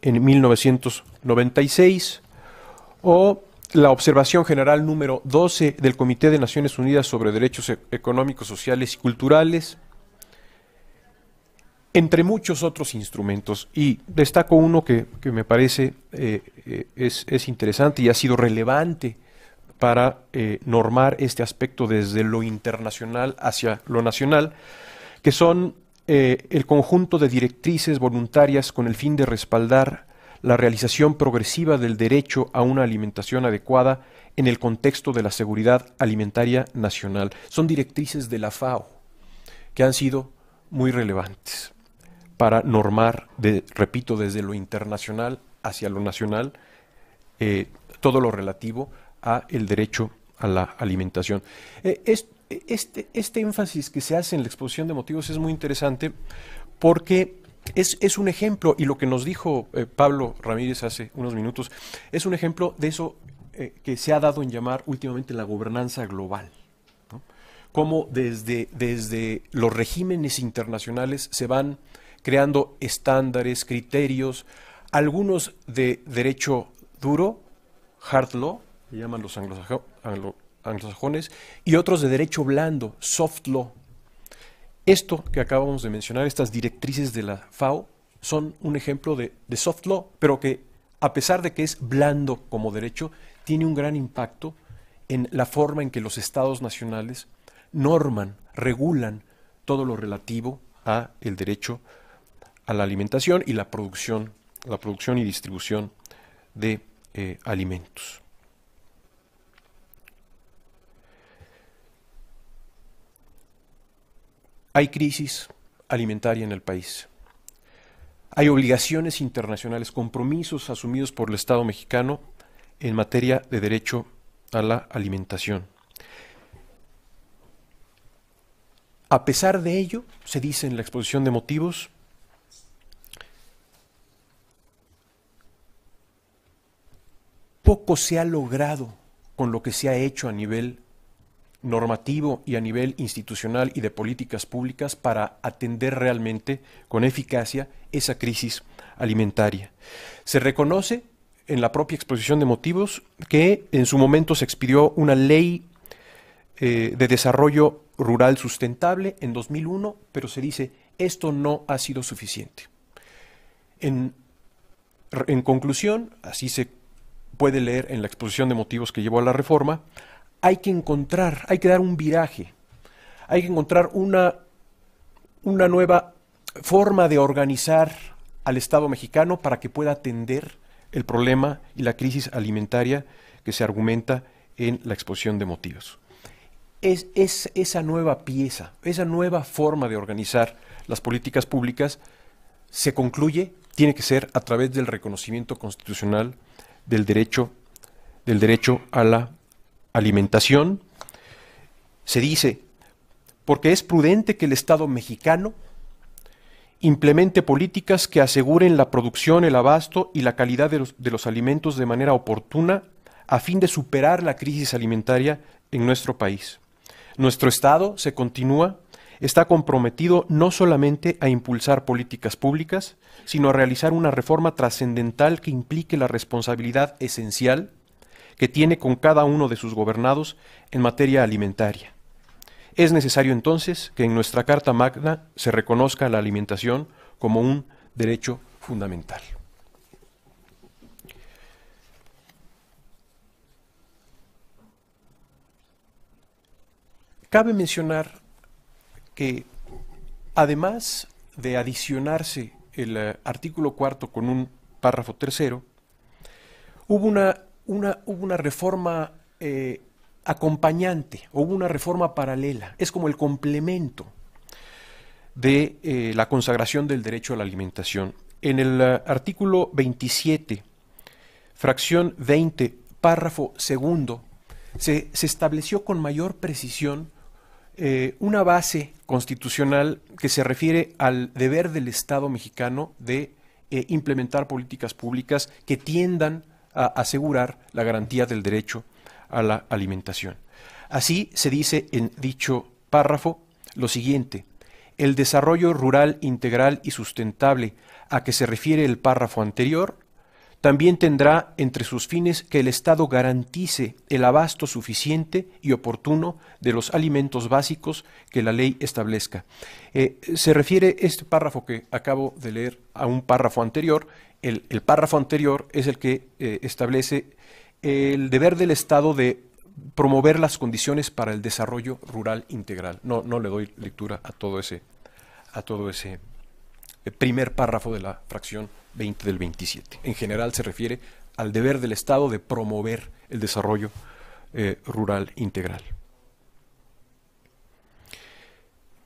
en 1996, o la observación general número 12 del Comité de Naciones Unidas sobre Derechos e, Económicos, Sociales y Culturales, entre muchos otros instrumentos. Y destaco uno que, me parece eh, eh, es, interesante y ha sido relevante para eh, normar este aspecto desde lo internacional hacia lo nacional, que son eh, el conjunto de directrices voluntarias con el fin de respaldar la realización progresiva del derecho a una alimentación adecuada en el contexto de la seguridad alimentaria nacional. Son directrices de la FAO que han sido muy relevantes para normar, de, repito, desde lo internacional hacia lo nacional, eh, todo lo relativo a el derecho a la alimentación. Eh, este, este, énfasis que se hace en la exposición de motivos es muy interesante porque es, un ejemplo, y lo que nos dijo eh, Pablo Ramírez hace unos minutos, es un ejemplo de eso eh, que se ha dado en llamar últimamente la gobernanza global. Cómo desde, desde los regímenes internacionales se van creando estándares, criterios, algunos de derecho duro, hard law, se llaman los anglosajones, y otros de derecho blando, soft law. Esto que acabamos de mencionar, estas directrices de la FAO, son un ejemplo de, soft law, pero que a pesar de que es blando como derecho, tiene un gran impacto en la forma en que los estados nacionales norman, regulan todo lo relativo a el derecho a la alimentación y la producción, la producción y distribución de eh, alimentos. Hay crisis alimentaria en el país. Hay obligaciones internacionales, compromisos asumidos por el Estado mexicano en materia de derecho a la alimentación. A pesar de ello, se dice en la exposición de motivos, poco se ha logrado con lo que se ha hecho a nivel normativo y a nivel institucional y de políticas públicas para atender realmente con eficacia esa crisis alimentaria. Se reconoce en la propia exposición de motivos que en su momento se expidió una ley eh, de desarrollo rural sustentable en 2001, pero se dice esto no ha sido suficiente. en conclusión, así se puede leer en la exposición de motivos que llevó a la reforma, hay que encontrar, hay que dar un viraje, hay que encontrar una, nueva forma de organizar al Estado mexicano para que pueda atender el problema y la crisis alimentaria que se argumenta en la exposición de motivos. es, esa nueva pieza, esa nueva forma de organizar las políticas públicas se concluye, tiene que ser a través del reconocimiento constitucional del derecho, del derecho a la alimentación, se dice, porque es prudente que el Estado mexicano implemente políticas que aseguren la producción, el abasto y la calidad de los, alimentos de manera oportuna a fin de superar la crisis alimentaria en nuestro país. Nuestro Estado, se continúa, está comprometido no solamente a impulsar políticas públicas, sino a realizar una reforma trascendental que implique la responsabilidad esencial que tiene con cada uno de sus gobernados en materia alimentaria. Es necesario entonces que en nuestra Carta Magna se reconozca la alimentación como un derecho fundamental. Cabe mencionar que además de adicionarse el eh, artículo cuarto con un párrafo tercero, hubo una una, hubo una reforma eh, acompañante, hubo una reforma paralela, es como el complemento de eh, la consagración del derecho a la alimentación. En el eh, artículo 27, fracción 20, párrafo segundo, se, estableció con mayor precisión una base constitucional que se refiere al deber del Estado mexicano de implementar políticas públicas que tiendan a asegurar la garantía del derecho a la alimentación. Así se dice en dicho párrafo lo siguiente. El desarrollo rural integral y sustentable a que se refiere el párrafo anterior también tendrá entre sus fines que el Estado garantice el abasto suficiente y oportuno de los alimentos básicos que la ley establezca. Eh, se refiere este párrafo que acabo de leer a un párrafo anterior el, párrafo anterior es el que eh, establece el deber del Estado de promover las condiciones para el desarrollo rural integral. No, le doy lectura a todo ese, a todo ese eh, primer párrafo de la fracción 20 del 27. En general se refiere al deber del Estado de promover el desarrollo eh, rural integral.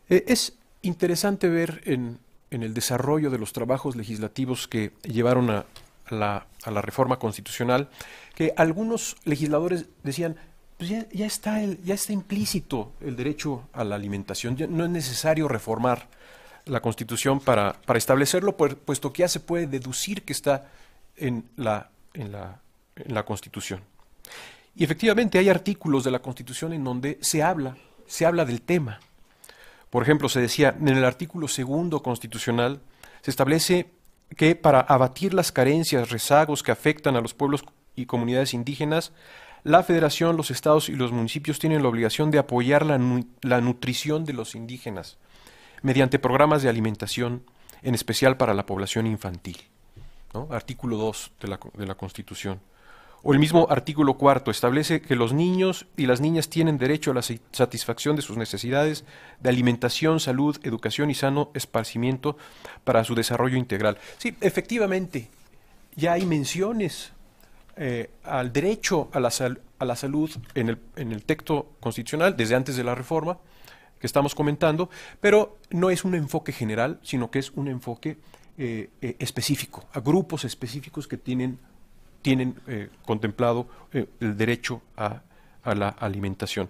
es interesante ver en, en el desarrollo de los trabajos legislativos que llevaron a, la, reforma constitucional, que algunos legisladores decían, pues ya, está, ya está implícito el derecho a la alimentación, ya no es necesario reformar la Constitución para, establecerlo, puesto que ya se puede deducir que está en la, en la Constitución. Y efectivamente hay artículos de la Constitución en donde se habla, se habla del tema. Por ejemplo, se decía en el artículo segundo constitucional, se establece que para abatir las carencias, rezagos que afectan a los pueblos y comunidades indígenas, la federación, los estados y los municipios tienen la obligación de apoyar la, nutrición de los indígenas mediante programas de alimentación, en especial para la población infantil. Artículo 2 de la Constitución. O el mismo artículo cuarto establece que los niños y las niñas tienen derecho a la satisfacción de sus necesidades de alimentación, salud, educación y sano esparcimiento para su desarrollo integral. Sí, efectivamente, ya hay menciones eh, al derecho a la, a la salud en el, en el texto constitucional desde antes de la reforma que estamos comentando, pero no es un enfoque general, sino que es un enfoque eh, eh, específico, a grupos específicos que tienen tienen eh, contemplado eh, el derecho a, la alimentación.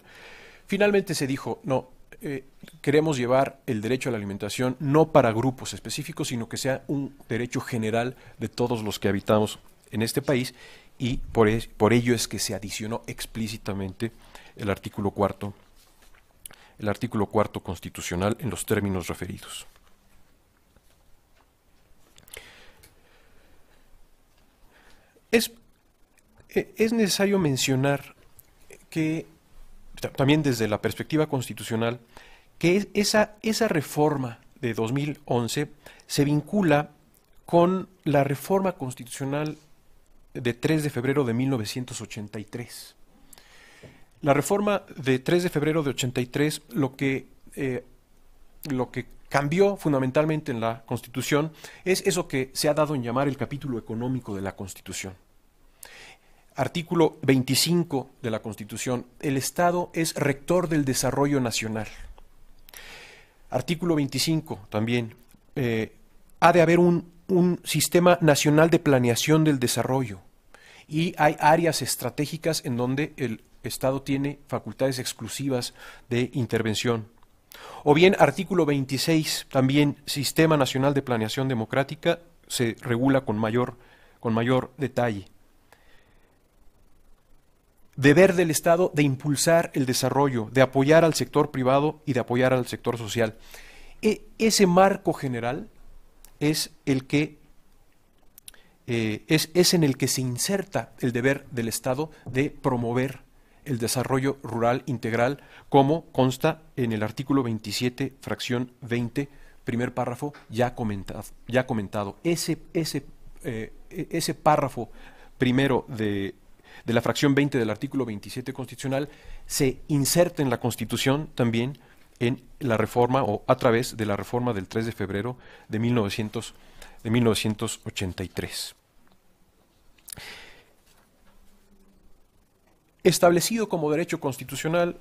Finalmente se dijo, no, eh, queremos llevar el derecho a la alimentación no para grupos específicos, sino que sea un derecho general de todos los que habitamos en este país y por, por ello es que se adicionó explícitamente el artículo cuarto el artículo cuarto constitucional en los términos referidos. E, es, necesario mencionar que, también desde la perspectiva constitucional, que esa, esa reforma de 2011 se vincula con la reforma constitucional de 3 de febrero de 1983. La reforma de 3 de febrero de 83 lo que, eh, lo que cambió fundamentalmente en la Constitución es eso que se ha dado en llamar el capítulo económico de la Constitución. Artículo 25 de la Constitución, el Estado es rector del desarrollo nacional. Artículo 25 también, eh, ha de haber un sistema nacional de planeación del desarrollo y hay áreas estratégicas en donde el Estado tiene facultades exclusivas de intervención. O bien, artículo 26, también Sistema Nacional de Planeación Democrática, se regula con mayor, con mayor detalle. Deber del Estado de impulsar el desarrollo, de apoyar al sector privado y de apoyar al sector social. E, ese marco general es el que eh, es en el que se inserta el deber del Estado de promover el desarrollo rural integral, como consta en el artículo 27, fracción 20, primer párrafo, ya comentado. Ya comentado. Eh, ese, párrafo primero de, la fracción 20 del artículo 27 constitucional se inserta en la Constitución también en la reforma o a través de la reforma del 3 de febrero de, 1900, de 1983. establecido como derecho constitucional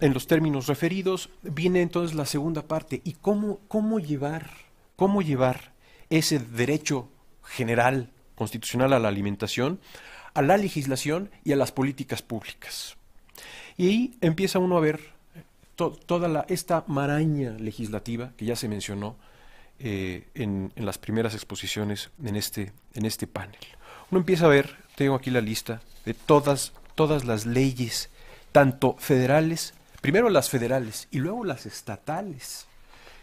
en los términos referidos, viene entonces la segunda parte. ¿Y cómo, cómo llevar, cómo llevar ese derecho general constitucional a la alimentación a la legislación y a las políticas públicas? Y ahí empieza uno a ver eh, toda la, esta maraña legislativa que ya se mencionó eh, en, en, las primeras exposiciones en este, en este panel. Uno empieza a ver tengo aquí la lista de todas, todas las leyes, tanto federales, primero las federales y luego las estatales,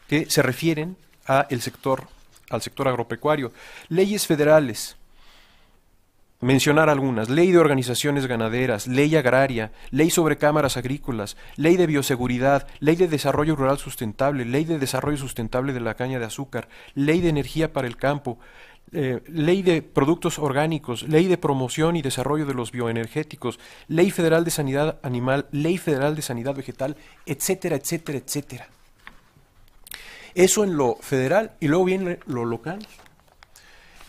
que se refieren a el sector, al sector agropecuario. Leyes federales, mencionar algunas, ley de organizaciones ganaderas, ley agraria, ley sobre cámaras agrícolas, ley de bioseguridad, ley de desarrollo rural sustentable, ley de desarrollo sustentable de la caña de azúcar, ley de energía para el campo, eh, ley de productos orgánicos, ley de promoción y desarrollo de los bioenergéticos, ley federal de sanidad animal, ley federal de sanidad vegetal, etcétera, etcétera, etcétera. Eso en lo federal y luego viene lo local.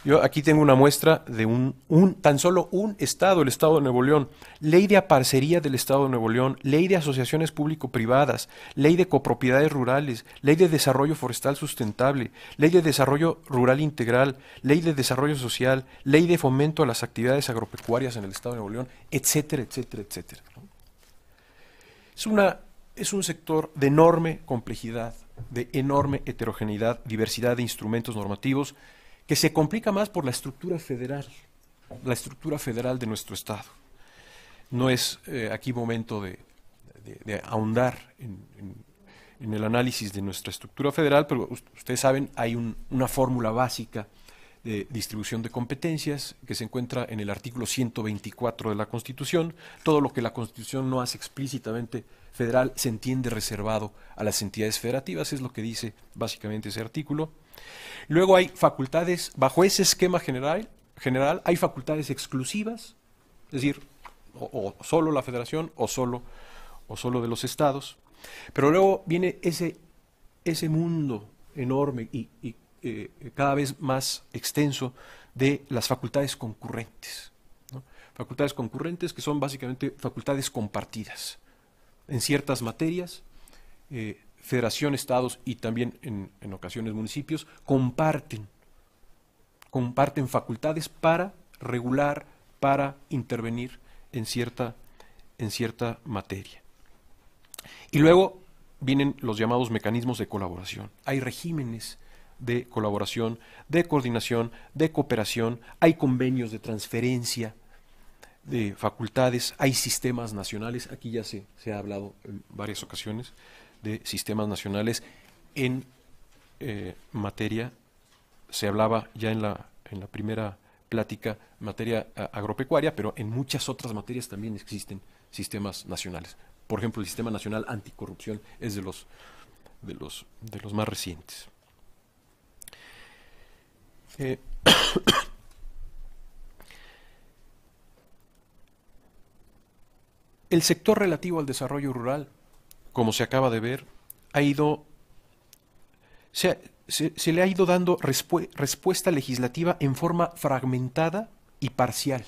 Yo aquí tengo una muestra de un, tan solo un estado, el estado de Nuevo León. Ley de aparcería del estado de Nuevo León, ley de asociaciones público-privadas, ley de copropiedades rurales, ley de desarrollo forestal sustentable, ley de desarrollo rural integral, ley de desarrollo social, ley de fomento a las actividades agropecuarias en el estado de Nuevo León, etcétera, etcétera, etcétera. Es, una, es un sector de enorme complejidad, de enorme heterogeneidad, diversidad de instrumentos normativos que se complica más por la estructura federal, la estructura federal de nuestro Estado. No es eh, aquí momento de, ahondar en, el análisis de nuestra estructura federal, pero ustedes saben, hay una fórmula básica distribución de competencias que se encuentra en el artículo 124 de la Constitución. Todo lo que la Constitución no hace explícitamente federal se entiende reservado a las entidades federativas, es lo que dice básicamente ese artículo. Luego hay facultades, bajo ese esquema general, general hay facultades exclusivas, es decir, o, solo la federación o solo, o solo de los estados. Pero luego viene ese, ese mundo enorme y, y eh, cada vez más extenso de las facultades concurrentes. Facultades concurrentes que son básicamente facultades compartidas en ciertas materias. Eh, federación, estados y también en, en, ocasiones municipios comparten, comparten facultades para regular, para intervenir en cierta, en cierta materia. Y luego vienen los llamados mecanismos de colaboración. Hay regímenes de colaboración, de coordinación, de cooperación, hay convenios de transferencia de facultades, hay sistemas nacionales, aquí ya se, se ha hablado en varias ocasiones de sistemas nacionales en eh, materia, se hablaba ya en la, en la primera plática, materia agropecuaria, pero en muchas otras materias también existen sistemas nacionales. Por ejemplo, el Sistema Nacional Anticorrupción es de los, de los más recientes. el sector relativo al desarrollo rural, como se acaba de ver, ha ido, se, le ha ido dando respuesta legislativa en forma fragmentada y parcial.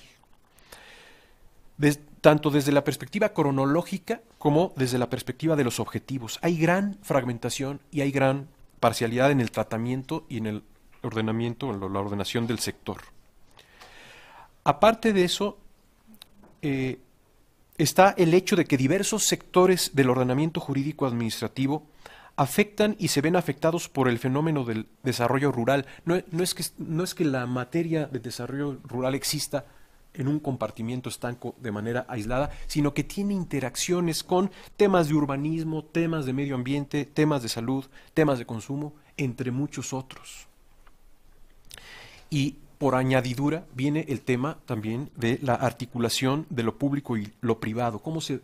tanto desde la perspectiva cronológica como desde la perspectiva de los objetivos. Hay gran fragmentación y hay gran parcialidad en el tratamiento y en el ordenamiento, la ordenación del sector. Aparte de eso, eh, está el hecho de que diversos sectores del ordenamiento jurídico administrativo afectan y se ven afectados por el fenómeno del desarrollo rural. no es que la materia de desarrollo rural exista en un compartimiento estanco de manera aislada, sino que tiene interacciones con temas de urbanismo, temas de medio ambiente, temas de salud, temas de consumo, entre muchos otros. Y por añadidura viene el tema también de la articulación de lo público y lo privado, cómo se,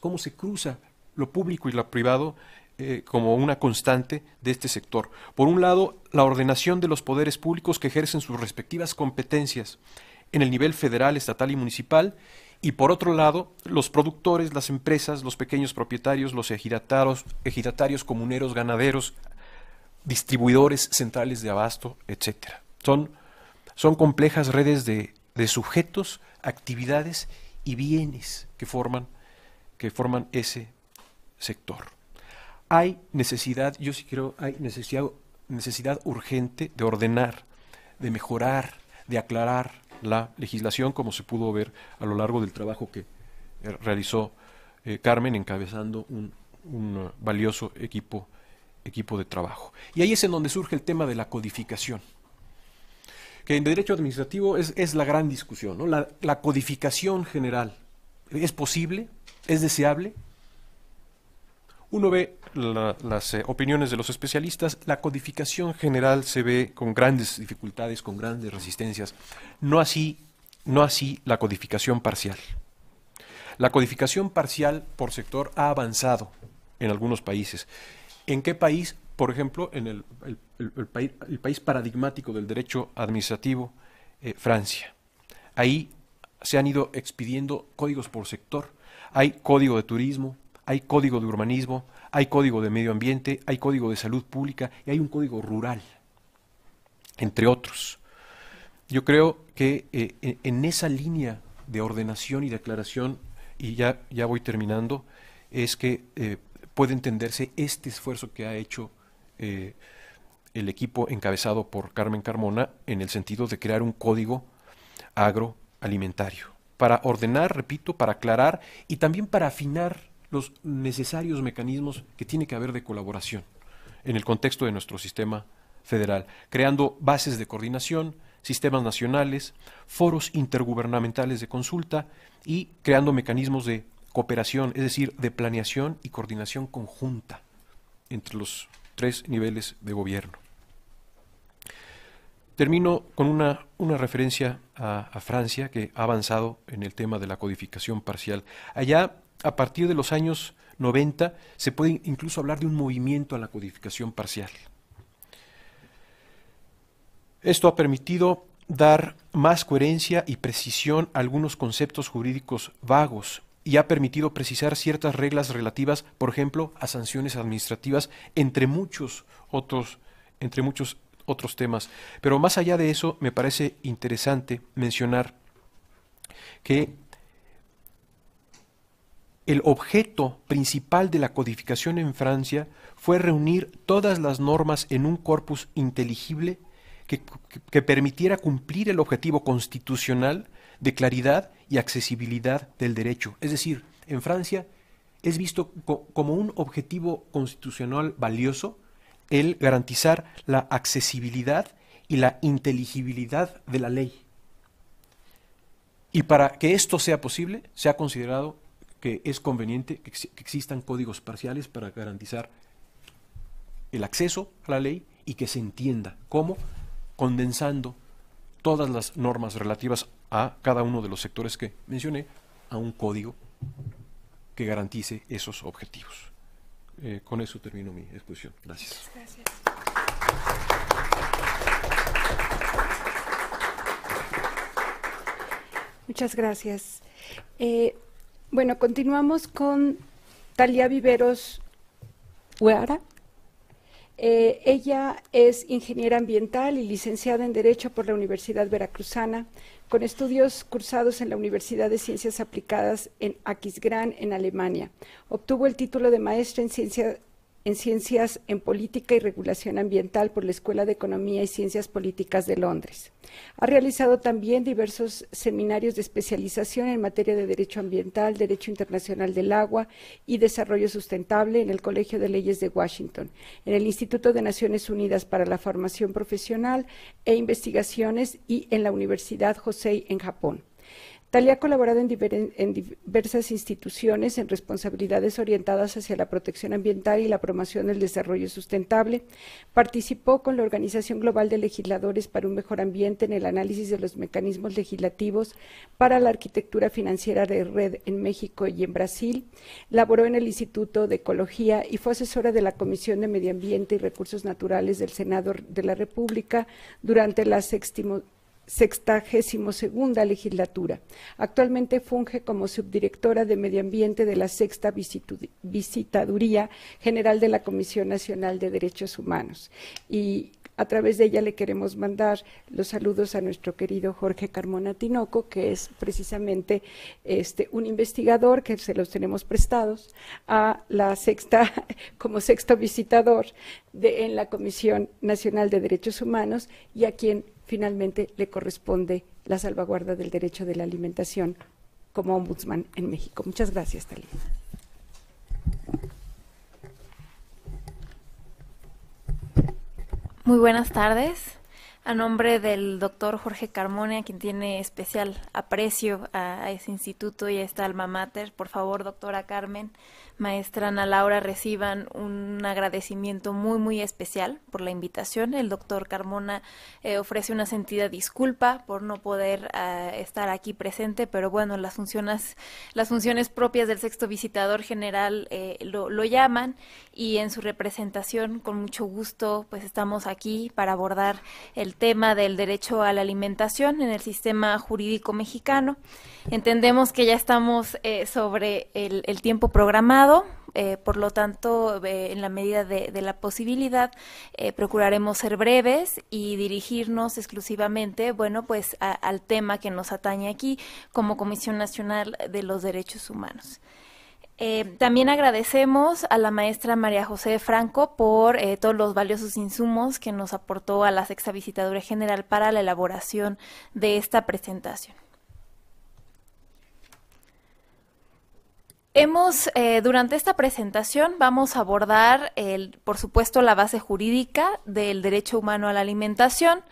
cómo se cruza lo público y lo privado eh, como una constante de este sector. Por un lado, la ordenación de los poderes públicos que ejercen sus respectivas competencias en el nivel federal, estatal y municipal, y por otro lado, los productores, las empresas, los pequeños propietarios, los ejidatarios, ejidatarios comuneros, ganaderos, distribuidores centrales de abasto, etc. Son son complejas redes de, sujetos, actividades y bienes que forman, que forman ese sector. Hay necesidad, yo sí creo, hay necesidad, necesidad urgente de ordenar, de mejorar, de aclarar la legislación, como se pudo ver a lo largo del trabajo que eh, realizó eh, Carmen encabezando un, un valioso equipo, equipo de trabajo. Y ahí es en donde surge el tema de la codificación que en derecho administrativo es, la gran discusión, ¿no? la, codificación general. ¿Es posible? ¿Es deseable? Uno ve las eh, opiniones de los especialistas, la codificación general se ve con grandes dificultades, con grandes resistencias. No así, no así la codificación parcial. La codificación parcial por sector ha avanzado en algunos países. ¿En qué país? por ejemplo, en el, país, el país paradigmático del derecho administrativo, eh, Francia. Ahí se han ido expidiendo códigos por sector. Hay código de turismo, hay código de urbanismo, hay código de medio ambiente, hay código de salud pública y hay un código rural, entre otros. Yo creo que eh, en esa línea de ordenación y declaración, y ya, ya voy terminando, es que eh, puede entenderse este esfuerzo que ha hecho eh, el equipo encabezado por Carmen Carmona en el sentido de crear un código agroalimentario para ordenar, repito, para aclarar y también para afinar los necesarios mecanismos que tiene que haber de colaboración en el contexto de nuestro sistema federal, creando bases de coordinación, sistemas nacionales, foros intergubernamentales de consulta y creando mecanismos de cooperación, es decir, de planeación y coordinación conjunta entre los tres niveles de gobierno. Termino con una, una referencia a, a, Francia que ha avanzado en el tema de la codificación parcial. Allá, a partir de los años 90, se puede incluso hablar de un movimiento a la codificación parcial. Esto ha permitido dar más coherencia y precisión a algunos conceptos jurídicos vagos y ha permitido precisar ciertas reglas relativas, por ejemplo, a sanciones administrativas, entre muchos otros, entre muchos otros temas. Pero más allá de eso, me parece interesante mencionar que el objeto principal de la codificación en Francia fue reunir todas las normas en un corpus inteligible que, que permitiera cumplir el objetivo constitucional de claridad y accesibilidad del derecho. Es decir, en Francia es visto como un objetivo constitucional valioso el garantizar la accesibilidad y la inteligibilidad de la ley. Y para que esto sea posible, se ha considerado que es conveniente que, que existan códigos parciales para garantizar el acceso a la ley y que se entienda cómo condensando todas las normas relativas a cada uno de los sectores que mencioné a un código que garantice esos objetivos. Eh, con eso termino mi exposición. Gracias. Gracias. Muchas gracias. Eh, bueno, continuamos con Talia Viveros Huara. Eh, ella es ingeniera ambiental y licenciada en Derecho por la Universidad Veracruzana, con estudios cursados en la Universidad de Ciencias Aplicadas en Aquisgrán, en Alemania. Obtuvo el título de maestra en Ciencia en Ciencias en Política y Regulación Ambiental por la Escuela de Economía y Ciencias Políticas de Londres. Ha realizado también diversos seminarios de especialización en materia de Derecho Ambiental, Derecho Internacional del Agua y Desarrollo Sustentable en el Colegio de Leyes de Washington, en el Instituto de Naciones Unidas para la Formación Profesional e Investigaciones y en la Universidad Josei en Japón. Talia ha colaborado en, diversas instituciones en responsabilidades orientadas hacia la protección ambiental y la promoción del desarrollo sustentable. Participó con la Organización Global de Legisladores para un Mejor Ambiente en el análisis de los mecanismos legislativos para la arquitectura financiera de red en México y en Brasil. Laboró en el Instituto de Ecología y fue asesora de la Comisión de Medio Ambiente y Recursos Naturales del Senado de la República durante la séptima sextagésimo segunda legislatura. Actualmente funge como subdirectora de Medio Ambiente de la sexta visitaduría general de la Comisión Nacional de Derechos Humanos. Y a través de ella le queremos mandar los saludos a nuestro querido Jorge Carmona Tinoco, que es precisamente este, un investigador que se los tenemos prestados a la sexta, como sexto visitador de, en la Comisión Nacional de Derechos Humanos y a quien finalmente le corresponde la salvaguarda del derecho de la alimentación como ombudsman en México. Muchas gracias, Talina. Muy buenas tardes. A nombre del doctor Jorge Carmona, quien tiene especial aprecio a, ese instituto y a esta alma mater, por favor, doctora Carmen, maestra Ana Laura reciban un agradecimiento muy, muy especial por la invitación. El doctor Carmona eh, ofrece una sentida disculpa por no poder ah, estar aquí presente, pero bueno, las funciones, las funciones propias del sexto visitador general eh, lo, llaman y en su representación, con mucho gusto, pues estamos aquí para abordar el tema del derecho a la alimentación en el sistema jurídico mexicano. Entendemos que ya estamos eh, sobre el tiempo programado eh, por lo tanto, eh, en la medida de, la posibilidad, eh, procuraremos ser breves y dirigirnos exclusivamente, bueno, pues al tema que nos atañe aquí como Comisión Nacional de los Derechos Humanos. también agradecemos a la maestra María José Franco por todos los valiosos insumos que nos aportó a la sexta visitadora general para la elaboración de esta presentación. Hemos, eh, durante esta presentación vamos a abordar, el, por supuesto, la base jurídica del derecho humano a la alimentación,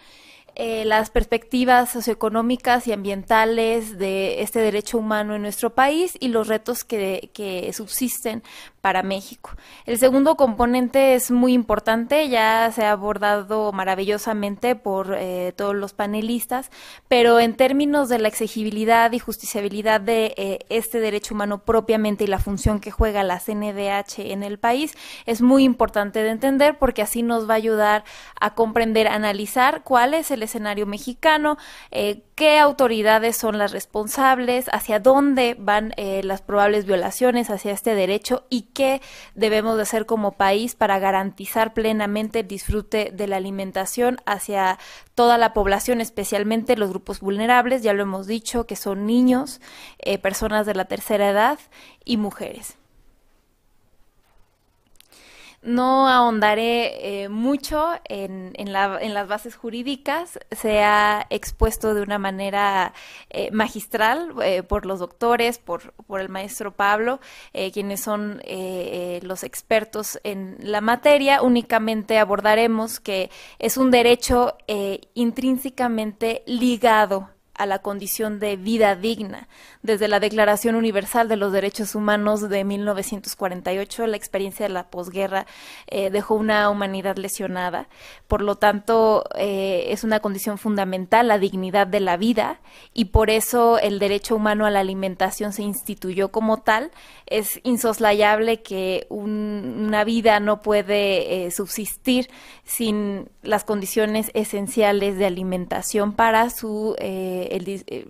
eh, las perspectivas socioeconómicas y ambientales de este derecho humano en nuestro país y los retos que, que subsisten para México. El segundo componente es muy importante, ya se ha abordado maravillosamente por eh, todos los panelistas, pero en términos de la exigibilidad y justiciabilidad de eh, este derecho humano propiamente y la función que juega la CNDH en el país, es muy importante de entender porque así nos va a ayudar a comprender, analizar cuál es el escenario mexicano, eh, qué autoridades son las responsables, hacia dónde van eh, las probables violaciones hacia este derecho y qué debemos de hacer como país para garantizar plenamente el disfrute de la alimentación hacia toda la población, especialmente los grupos vulnerables, ya lo hemos dicho, que son niños, eh, personas de la tercera edad y mujeres. No ahondaré eh, mucho en, las bases jurídicas, se ha expuesto de una manera eh, magistral eh, por los doctores, por, por el maestro Pablo, quienes son los expertos en la materia. Únicamente abordaremos que es un derecho intrínsecamente ligado a la condición de vida digna. Desde la Declaración Universal de los Derechos Humanos de 1948, la experiencia de la posguerra eh, dejó una humanidad lesionada. Por lo tanto, eh, es una condición fundamental la dignidad de la vida y por eso el derecho humano a la alimentación se instituyó como tal. Es insoslayable que una vida no puede eh, subsistir sin las condiciones esenciales de alimentación para su eh,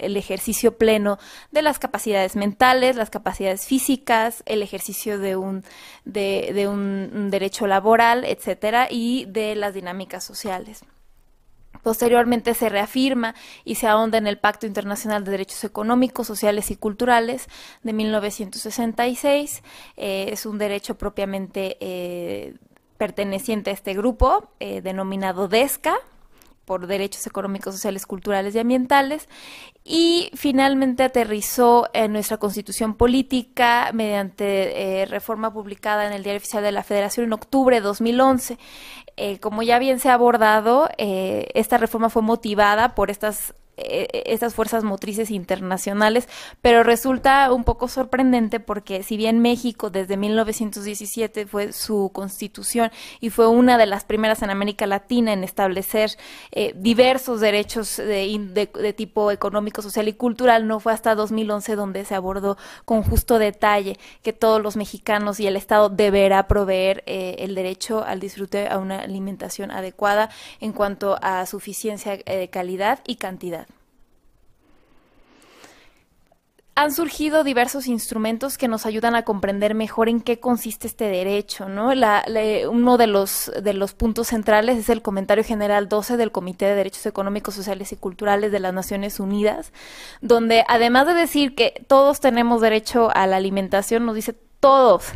el, ejercicio pleno de las capacidades mentales, las capacidades físicas, el ejercicio de un, derecho laboral, etcétera, y de las dinámicas sociales. Posteriormente se reafirma y se ahonda en el Pacto Internacional de Derechos Económicos, Sociales y Culturales de 1966. Eh, es un derecho propiamente eh, perteneciente a este grupo, denominado DESCA, por derechos económicos, sociales, culturales y ambientales. Y finalmente aterrizó en nuestra constitución política mediante eh, reforma publicada en el Diario Oficial de la Federación en octubre de 2011. Eh, como ya bien se ha abordado, eh, esta reforma fue motivada por estas eh, estas fuerzas motrices internacionales, pero resulta un poco sorprendente porque si bien México desde 1917 fue su constitución y fue una de las primeras en América Latina en establecer eh, diversos derechos de, tipo económico, social y cultural, no fue hasta 2011 donde se abordó con justo detalle que todos los mexicanos y el Estado deberá proveer eh, el derecho al disfrute a una alimentación adecuada en cuanto a suficiencia de calidad y cantidad. han surgido diversos instrumentos que nos ayudan a comprender mejor en qué consiste este derecho, ¿no? uno de los, de los puntos centrales es el comentario general 12 del Comité de Derechos Económicos, Sociales y Culturales de las Naciones Unidas, donde además de decir que todos tenemos derecho a la alimentación, nos dice todos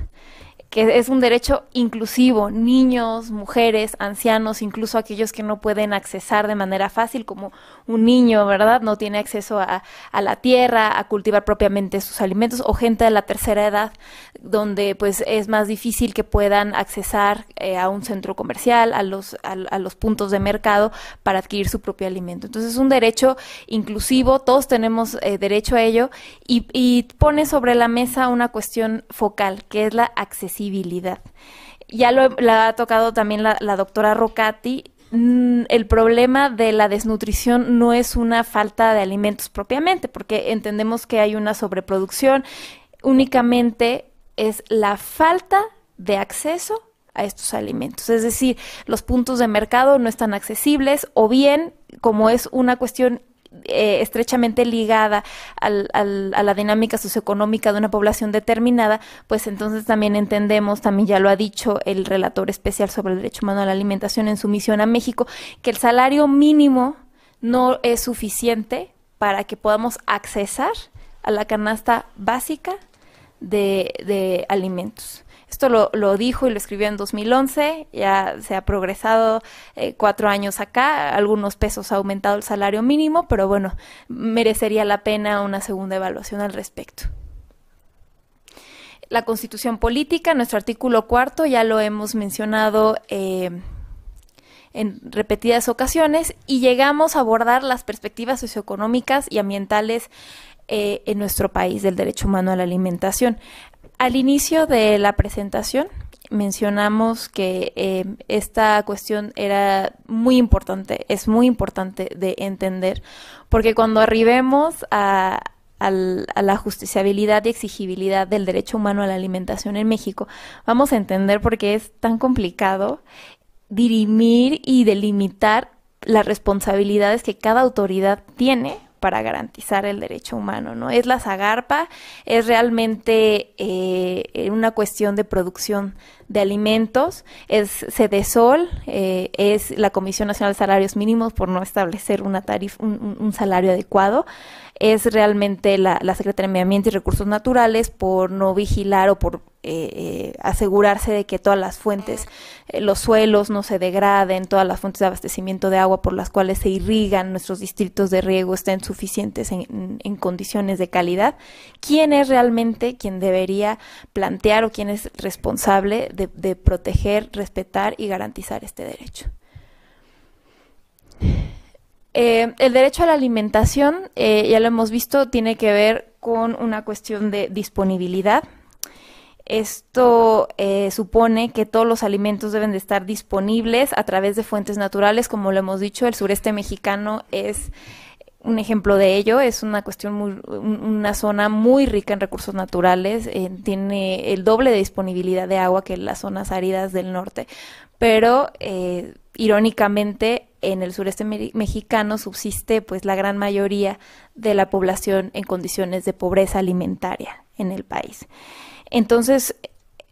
que es un derecho inclusivo, niños, mujeres, ancianos, incluso aquellos que no pueden accesar de manera fácil, como un niño, ¿verdad? No tiene acceso a, la tierra, a cultivar propiamente sus alimentos, o gente de la tercera edad, donde pues es más difícil que puedan accesar eh, a un centro comercial, a los, a, los puntos de mercado para adquirir su propio alimento. Entonces es un derecho inclusivo, todos tenemos eh, derecho a ello, y, y pone sobre la mesa una cuestión focal, que es la accesibilidad ya lo la ha tocado también la, doctora Rocati, mm, el problema de la desnutrición no es una falta de alimentos propiamente, porque entendemos que hay una sobreproducción, únicamente es la falta de acceso a estos alimentos. Es decir, los puntos de mercado no están accesibles o bien, como es una cuestión eh, estrechamente ligada a la dinámica socioeconómica de una población determinada, pues entonces también entendemos, también ya lo ha dicho el relator especial sobre el derecho humano a la alimentación en su misión a México, que el salario mínimo no es suficiente para que podamos accesar a la canasta básica de alimentos. Esto lo, dijo y lo escribió en 2011, ya se ha progresado eh, cuatro años acá, algunos pesos ha aumentado el salario mínimo, pero bueno, merecería la pena una segunda evaluación al respecto la constitución política, nuestro artículo cuarto, ya lo hemos mencionado eh, en repetidas ocasiones, y llegamos a abordar las perspectivas socioeconómicas y ambientales eh, en nuestro país del derecho humano a la alimentación. Al inicio de la presentación mencionamos que em, esta cuestión era muy importante, es muy importante de entender, porque cuando arribemos a, a la justiciabilidad y exigibilidad del derecho humano a la alimentación en México, vamos a entender por qué es tan complicado dirimir y delimitar las responsabilidades que cada autoridad tiene para garantizar el derecho humano, ¿no? Es la zagarpa, es realmente eh, una cuestión de producción de alimentos, es CEDESOL, sol, eh, es la Comisión Nacional de Salarios Mínimos por no establecer una tarifa, un salario adecuado es realmente la, Secretaría de Medio Ambiente y Recursos Naturales por no vigilar o por eh, eh, asegurarse de que todas las fuentes, eh, los suelos no se degraden, todas las fuentes de abastecimiento de agua por las cuales se irrigan nuestros distritos de riego estén suficientes en, condiciones de calidad. ¿Quién es realmente quien debería plantear o quién es responsable de, de proteger, respetar y garantizar este derecho? Eh, el derecho a la alimentación, eh, ya lo hemos visto, tiene que ver con una cuestión de disponibilidad. Esto eh, supone que todos los alimentos deben de estar disponibles a través de fuentes naturales, como lo hemos dicho, el sureste mexicano es un ejemplo de ello, es una cuestión una zona muy rica en recursos naturales, tiene el doble de disponibilidad de agua que las zonas áridas del norte, pero irónicamente en el sureste mexicano subsiste pues la gran mayoría de la población en condiciones de pobreza alimentaria en el país. Entonces,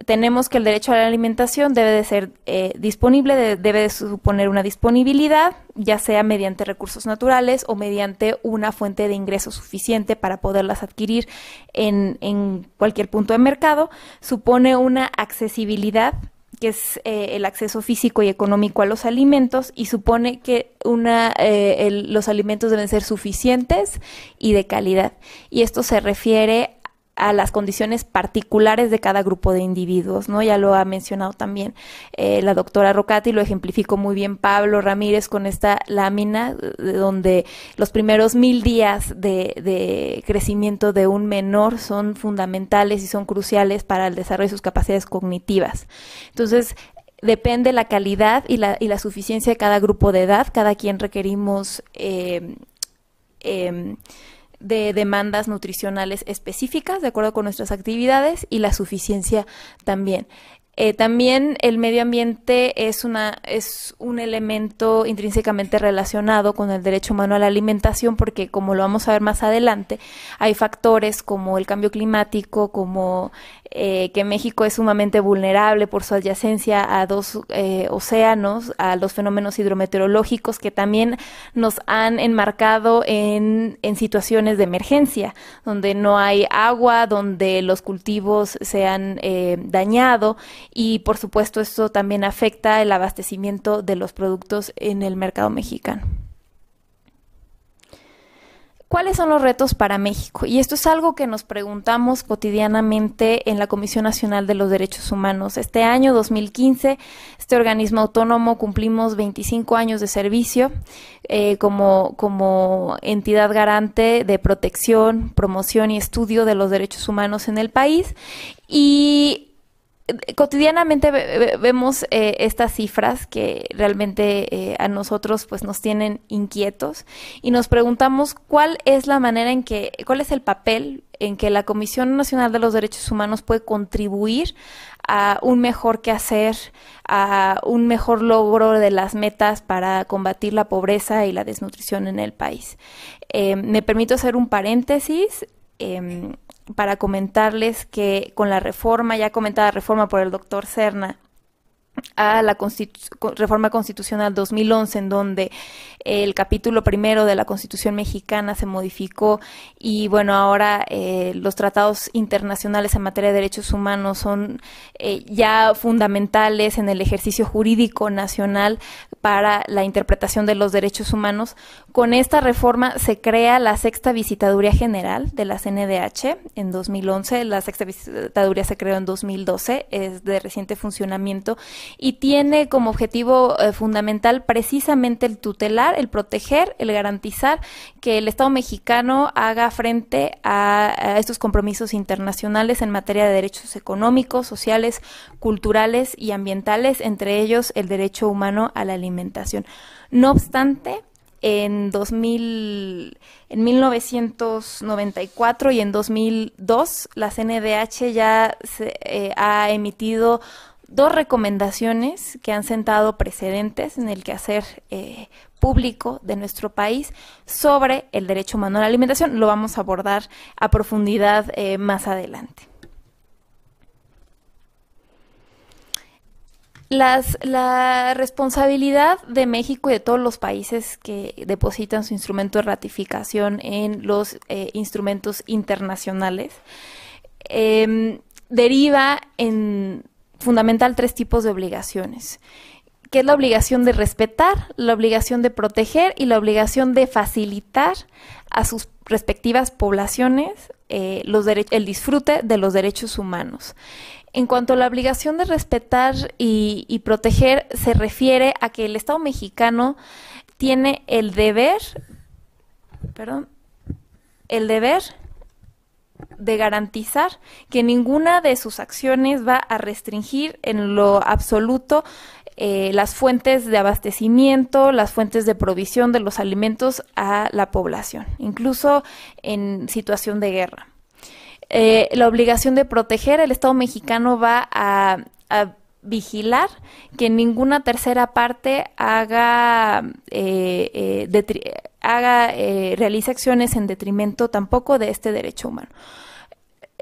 tenemos que el derecho a la alimentación debe de ser eh, disponible, debe de suponer una disponibilidad, ya sea mediante recursos naturales o mediante una fuente de ingreso suficiente para poderlas adquirir en, en cualquier punto de mercado. Supone una accesibilidad que es eh, el acceso físico y económico a los alimentos y supone que una, eh, los alimentos deben ser suficientes y de calidad. Y esto se refiere a las condiciones particulares de cada grupo de individuos, ¿no? Ya lo ha mencionado también eh, la doctora Rocati, lo ejemplificó muy bien Pablo Ramírez con esta lámina eh, donde los primeros mil días de, crecimiento de un menor son fundamentales y son cruciales para el desarrollo de sus capacidades cognitivas. Entonces, depende la calidad y la, y la suficiencia de cada grupo de edad, cada quien requerimos... Eh, em, de demandas nutricionales específicas de acuerdo con nuestras actividades y la suficiencia también. Eh, también el medio ambiente es, una, es un elemento intrínsecamente relacionado con el derecho humano a la alimentación porque, como lo vamos a ver más adelante, hay factores como el cambio climático, como eh, que México es sumamente vulnerable por su adyacencia a dos eh, océanos, a los fenómenos hidrometeorológicos que también nos han enmarcado en, en situaciones de emergencia, donde no hay agua, donde los cultivos se han dañado y por supuesto esto también afecta el abastecimiento de los productos en el mercado mexicano. ¿Cuáles son los retos para México? Y esto es algo que nos preguntamos cotidianamente en la Comisión Nacional de los Derechos Humanos. Este año 2015, este organismo autónomo cumplimos 25 años de servicio eh, como, como entidad garante de protección, promoción y estudio de los derechos humanos en el país. Y cotidianamente vemos eh, estas cifras que realmente eh, a nosotros pues nos tienen inquietos y nos preguntamos cuál es la manera en que cuál es el papel en que la Comisión Nacional de los Derechos Humanos puede contribuir a un mejor quehacer, a un mejor logro de las metas para combatir la pobreza y la desnutrición en el país. Eh, me permito hacer un paréntesis. Em, para comentarles que con la reforma, ya comentada reforma por el doctor Cerna, a la reforma constitucional 2011, en donde el capítulo primero de la Constitución mexicana se modificó y bueno, ahora eh, los tratados internacionales en materia de derechos humanos son eh, ya fundamentales en el ejercicio jurídico nacional para la interpretación de los derechos humanos. Con esta reforma se crea la sexta visitaduría general de la CNDH en 2011, la sexta visitaduría se creó en 2012, es de reciente funcionamiento y tiene como objetivo eh, fundamental precisamente el tutelar, el proteger, el garantizar que el Estado mexicano haga frente a, estos compromisos internacionales en materia de derechos económicos, sociales, culturales y ambientales, entre ellos el derecho humano a la alimentación. No obstante, en 2000, en 1994 y en 2002 la CNDH ya se, eh, ha emitido dos recomendaciones que han sentado precedentes en el quehacer eh, público de nuestro país sobre el derecho humano a la alimentación. Lo vamos a abordar a profundidad eh, más adelante. Las, la responsabilidad de México y de todos los países que depositan su instrumento de ratificación en los eh, instrumentos internacionales em, deriva en fundamental tres tipos de obligaciones, que es la obligación de respetar, la obligación de proteger y la obligación de facilitar a sus respectivas poblaciones eh, el disfrute de los derechos humanos. En cuanto a la obligación de respetar y, y proteger, se refiere a que el Estado mexicano tiene el deber, perdón, el deber de garantizar que ninguna de sus acciones va a restringir en lo absoluto eh, las fuentes de abastecimiento, las fuentes de provisión de los alimentos a la población, incluso en situación de guerra. Eh, la obligación de proteger, el Estado mexicano va a vigilar que ninguna tercera parte eh, eh, haga, eh, realice acciones en detrimento tampoco de este derecho humano.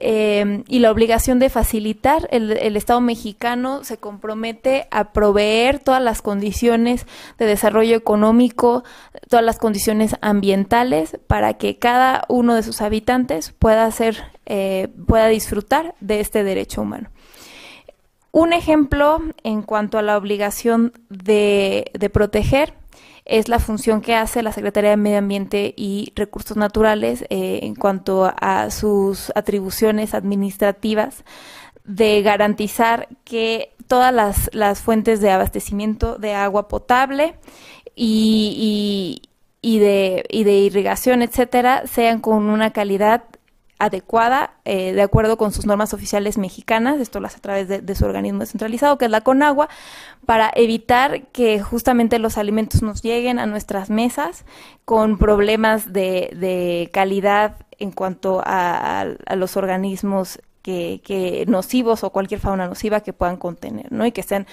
Em, y la obligación de facilitar, el, el, Estado mexicano se compromete a proveer todas las condiciones de desarrollo económico, todas las condiciones ambientales para que cada uno de sus habitantes pueda, hacer, eh, pueda disfrutar de este derecho humano. Un ejemplo en cuanto a la obligación de, proteger es la función que hace la Secretaría de Medio Ambiente y Recursos Naturales eh, en cuanto a sus atribuciones administrativas de garantizar que todas las, fuentes de abastecimiento de agua potable y, de, y de irrigación, etcétera, sean con una calidad adecuada eh, de acuerdo con sus normas oficiales mexicanas, esto lo hace a través de, su organismo descentralizado, que es la Conagua, para evitar que justamente los alimentos nos lleguen a nuestras mesas con problemas de, calidad en cuanto a, los organismos que, que, nocivos o cualquier fauna nociva que puedan contener, ¿no? Y que sean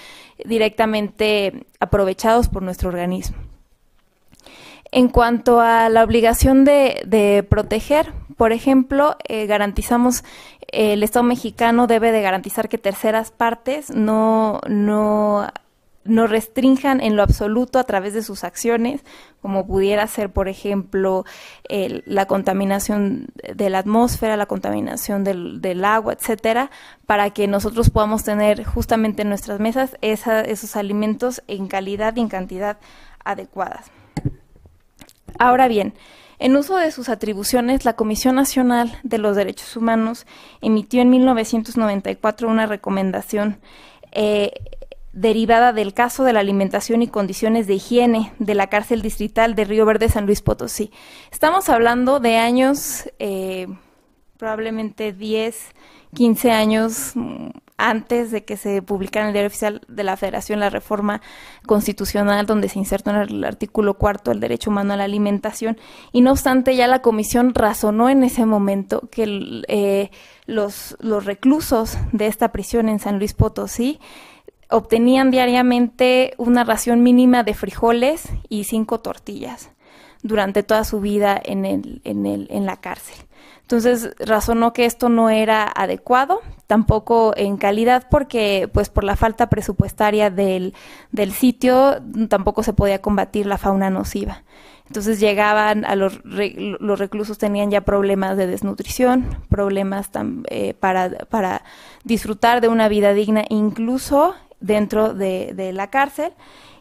directamente aprovechados por nuestro organismo. En cuanto a la obligación de, proteger, por ejemplo, eh, garantizamos, eh, el Estado mexicano debe de garantizar que terceras partes no, no, no restrinjan en lo absoluto a través de sus acciones, como pudiera ser, por ejemplo, la contaminación de la atmósfera, la contaminación del, agua, etcétera, para que nosotros podamos tener justamente en nuestras mesas esos alimentos en calidad y en cantidad adecuadas. Ahora bien, en uso de sus atribuciones, la Comisión Nacional de los Derechos Humanos emitió en 1994 una recomendación eh, derivada del caso de la alimentación y condiciones de higiene de la cárcel distrital de Río Verde, San Luis Potosí. Estamos hablando de años, eh, probablemente 10, 15 años mm, antes de que se publicara en el diario oficial de la Federación la reforma constitucional donde se insertó en el artículo cuarto el derecho humano a la alimentación y no obstante ya la comisión razonó en ese momento que eh, los, los reclusos de esta prisión en San Luis Potosí obtenían diariamente una ración mínima de frijoles y cinco tortillas durante toda su vida en, el, en la cárcel. Entonces razonó que esto no era adecuado, tampoco en calidad, porque pues por la falta presupuestaria del, sitio tampoco se podía combatir la fauna nociva. Entonces llegaban a los, los reclusos tenían ya problemas de desnutrición, problemas eh, para, para disfrutar de una vida digna incluso dentro de, la cárcel.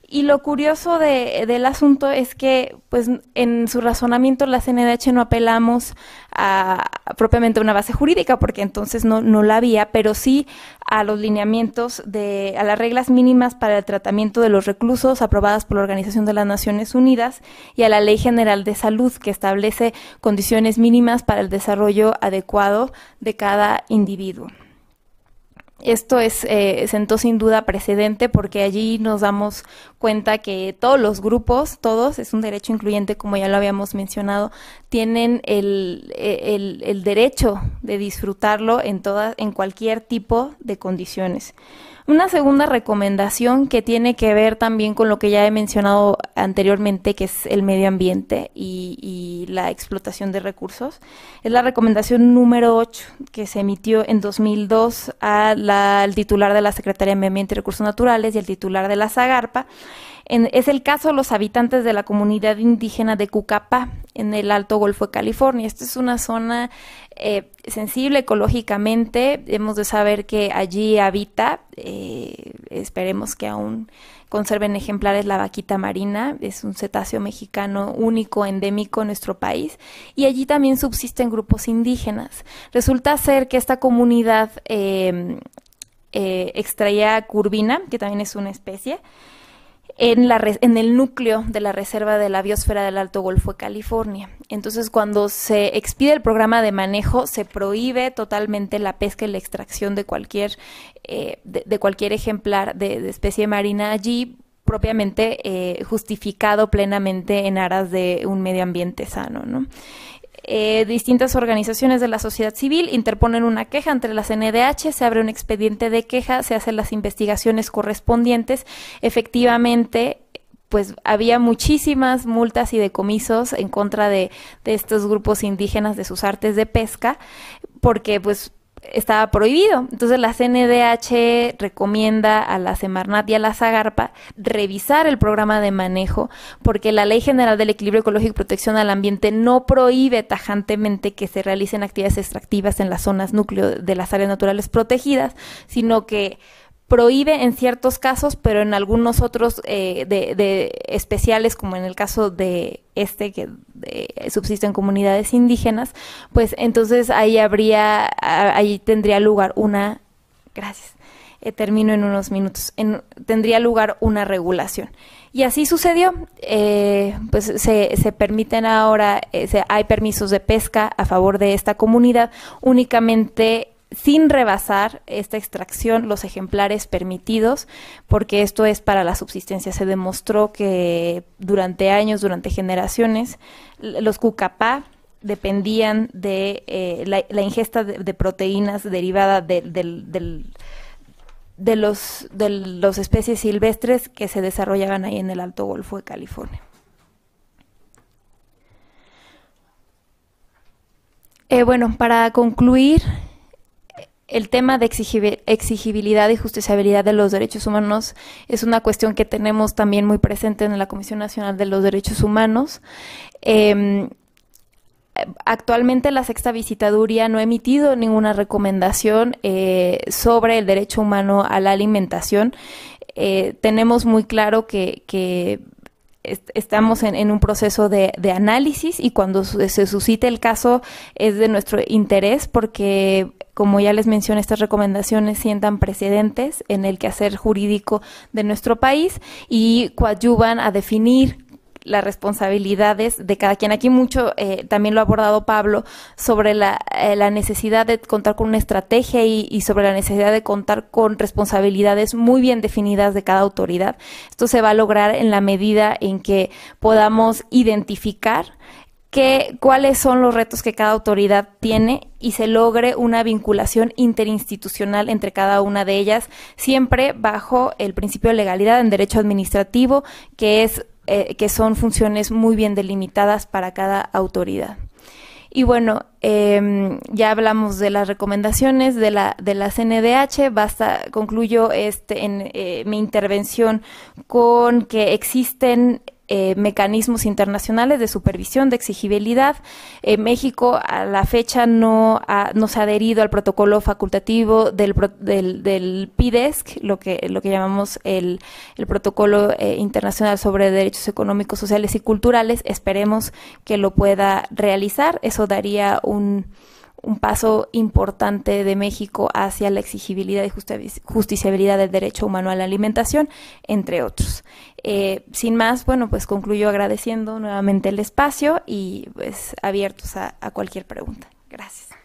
Y lo curioso del asunto es que, pues, en su razonamiento la CNDH no apelamos a, propiamente una base jurídica, porque entonces no, no la había, pero sí a los lineamientos de, a las reglas mínimas para el tratamiento de los reclusos aprobadas por la Organización de las Naciones Unidas y a la Ley General de Salud, que establece condiciones mínimas para el desarrollo adecuado de cada individuo esto es, eh, sentó sin duda precedente porque allí nos damos cuenta que todos los grupos, todos, es un derecho incluyente como ya lo habíamos mencionado, tienen el, e, derecho de disfrutarlo en, toda, en cualquier tipo de condiciones. Una segunda recomendación que tiene que ver también con lo que ya he mencionado anteriormente, que es el medio ambiente y, la explotación de recursos, es la recomendación número 8 que se emitió en 2002 al titular de la Secretaría de Medio Ambiente y Recursos Naturales y el titular de la Zagarpa. En, es el caso de los habitantes de la comunidad indígena de Cucapá, en el Alto Golfo de California. Esta es una zona eh, sensible ecológicamente, hemos de saber que allí habita, eh, esperemos que aún conserven ejemplares la vaquita marina, es un cetáceo mexicano único, endémico en nuestro país, y allí también subsisten grupos indígenas. Resulta ser que esta comunidad eh, eh, extraía curvina, que también es una especie, en, la, en el núcleo de la reserva de la biosfera del Alto Golfo de California. Entonces, cuando se expide el programa de manejo, se prohíbe totalmente la pesca y la extracción de cualquier, eh, de, cualquier ejemplar de, especie marina allí propiamente eh, justificado plenamente en aras de un medio ambiente sano, ¿no? Eh, distintas organizaciones de la sociedad civil interponen una queja ante la CNDH, se abre un expediente de queja, se hacen las investigaciones correspondientes. Efectivamente, pues había muchísimas multas y decomisos en contra de, de estos grupos indígenas de sus artes de pesca, porque pues estaba prohibido. Entonces la CNDH recomienda a la Semarnat y a la Zagarpa revisar el programa de manejo porque la Ley General del Equilibrio Ecológico y Protección al Ambiente no prohíbe tajantemente que se realicen actividades extractivas en las zonas núcleo de las áreas naturales protegidas, sino que prohíbe en ciertos casos, pero en algunos otros eh, de, especiales, como en el caso de este que subsiste en comunidades indígenas, pues entonces ahí habría, ahí tendría lugar una, gracias, eh, termino en unos minutos, en, tendría lugar una regulación. Y así sucedió, eh, pues se, permiten ahora, se, hay permisos de pesca a favor de esta comunidad únicamente sin rebasar esta extracción los ejemplares permitidos, porque esto es para la subsistencia. Se demostró que durante años, durante generaciones, los cucapá dependían de eh, la, ingesta de, proteínas derivada de los de las especies silvestres que se desarrollaban ahí en el Alto Golfo de California. Eh, bueno, para concluir, el tema de exigibilidad y justiciabilidad de los derechos humanos es una cuestión que tenemos también muy presente en la Comisión Nacional de los Derechos Humanos. Em, actualmente la sexta visitaduría no ha emitido ninguna recomendación eh, sobre el derecho humano a la alimentación. Eh, tenemos muy claro que estamos en, un proceso de, análisis y cuando se suscite el caso es de nuestro interés porque como ya les mencioné, estas recomendaciones sientan precedentes en el quehacer jurídico de nuestro país y coadyuvan a definir las responsabilidades de cada quien. Aquí mucho eh, también lo ha abordado Pablo sobre la, eh, necesidad de contar con una estrategia y, sobre la necesidad de contar con responsabilidades muy bien definidas de cada autoridad. Esto se va a lograr en la medida en que podamos identificar cuáles son los retos que cada autoridad tiene y se logre una vinculación interinstitucional entre cada una de ellas, siempre bajo el principio de legalidad en derecho administrativo, que es eh, que son funciones muy bien delimitadas para cada autoridad. Y bueno, em, ya hablamos de las recomendaciones de la, de la CNDH. Basta, concluyo este, en eh, mi intervención con que existen eh, mecanismos internacionales de supervisión, de exigibilidad. México a la fecha no, ha, se ha adherido al protocolo facultativo del, del, PIDESC, lo que, lo que llamamos el, protocolo eh, internacional sobre derechos económicos, sociales y culturales. Esperemos que lo pueda realizar. Eso daría un un paso importante de México hacia la exigibilidad y justiciabilidad del derecho humano a la alimentación, entre otros. Eh, sin más, bueno, pues concluyo agradeciendo nuevamente el espacio y pues abiertos a cualquier pregunta. Gracias.